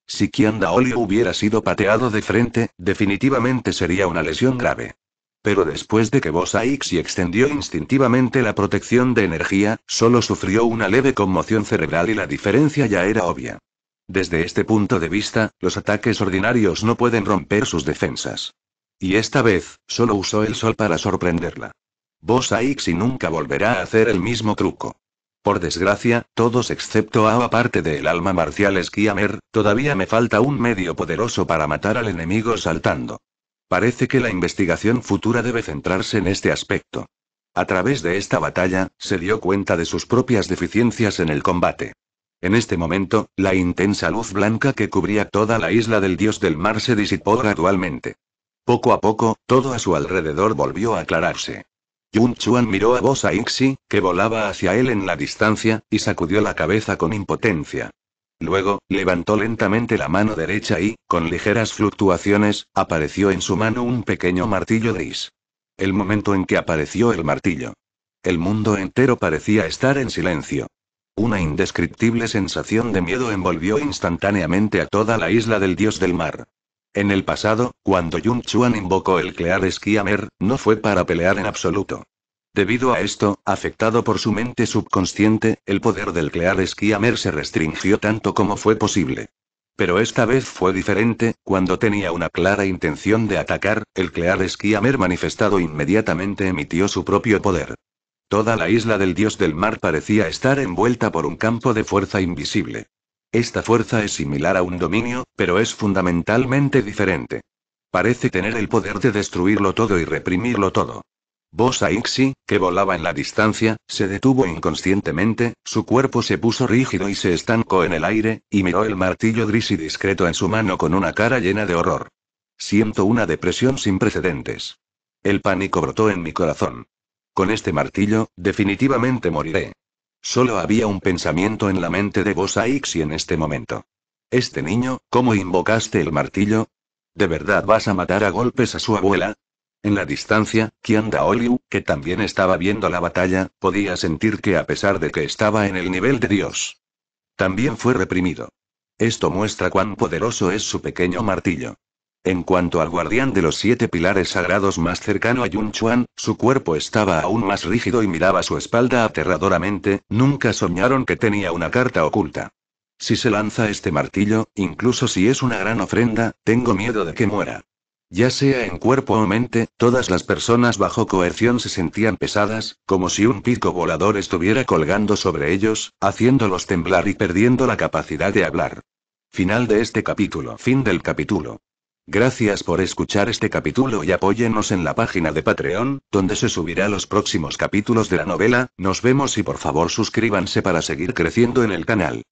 [SPEAKER 1] Si Kian Daolio hubiera sido pateado de frente, definitivamente sería una lesión grave. Pero después de que Bosa Ixi extendió instintivamente la protección de energía, solo sufrió una leve conmoción cerebral y la diferencia ya era obvia. Desde este punto de vista, los ataques ordinarios no pueden romper sus defensas. Y esta vez, solo usó el sol para sorprenderla. Bosa Ixi nunca volverá a hacer el mismo truco. Por desgracia, todos excepto a aparte del alma marcial Skiamer, todavía me falta un medio poderoso para matar al enemigo saltando. Parece que la investigación futura debe centrarse en este aspecto. A través de esta batalla, se dio cuenta de sus propias deficiencias en el combate. En este momento, la intensa luz blanca que cubría toda la isla del dios del mar se disipó gradualmente. Poco a poco, todo a su alrededor volvió a aclararse. Yun Chuan miró a Bosa Ixi, que volaba hacia él en la distancia, y sacudió la cabeza con impotencia. Luego, levantó lentamente la mano derecha y, con ligeras fluctuaciones, apareció en su mano un pequeño martillo gris. El momento en que apareció el martillo. El mundo entero parecía estar en silencio. Una indescriptible sensación de miedo envolvió instantáneamente a toda la isla del dios del mar. En el pasado, cuando Yun Chuan invocó el Clear no fue para pelear en absoluto. Debido a esto, afectado por su mente subconsciente, el poder del Clear Skiamer se restringió tanto como fue posible. Pero esta vez fue diferente, cuando tenía una clara intención de atacar, el Clear Esquiamer manifestado inmediatamente emitió su propio poder. Toda la isla del dios del mar parecía estar envuelta por un campo de fuerza invisible. Esta fuerza es similar a un dominio, pero es fundamentalmente diferente. Parece tener el poder de destruirlo todo y reprimirlo todo. Bosa Ixi, que volaba en la distancia, se detuvo inconscientemente, su cuerpo se puso rígido y se estancó en el aire, y miró el martillo gris y discreto en su mano con una cara llena de horror. Siento una depresión sin precedentes. El pánico brotó en mi corazón. Con este martillo, definitivamente moriré. Solo había un pensamiento en la mente de Bosa Ixi en este momento. Este niño, ¿cómo invocaste el martillo? ¿De verdad vas a matar a golpes a su abuela? En la distancia, Qian Daoliu, que también estaba viendo la batalla, podía sentir que a pesar de que estaba en el nivel de Dios, también fue reprimido. Esto muestra cuán poderoso es su pequeño martillo. En cuanto al guardián de los siete pilares sagrados más cercano a Yun Chuan, su cuerpo estaba aún más rígido y miraba su espalda aterradoramente, nunca soñaron que tenía una carta oculta. Si se lanza este martillo, incluso si es una gran ofrenda, tengo miedo de que muera. Ya sea en cuerpo o mente, todas las personas bajo coerción se sentían pesadas, como si un pico volador estuviera colgando sobre ellos, haciéndolos temblar y perdiendo la capacidad de hablar. Final de este capítulo. Fin del capítulo. Gracias por escuchar este capítulo y apóyenos en la página de Patreon, donde se subirá los próximos capítulos de la novela, nos vemos y por favor suscríbanse para seguir creciendo en el canal.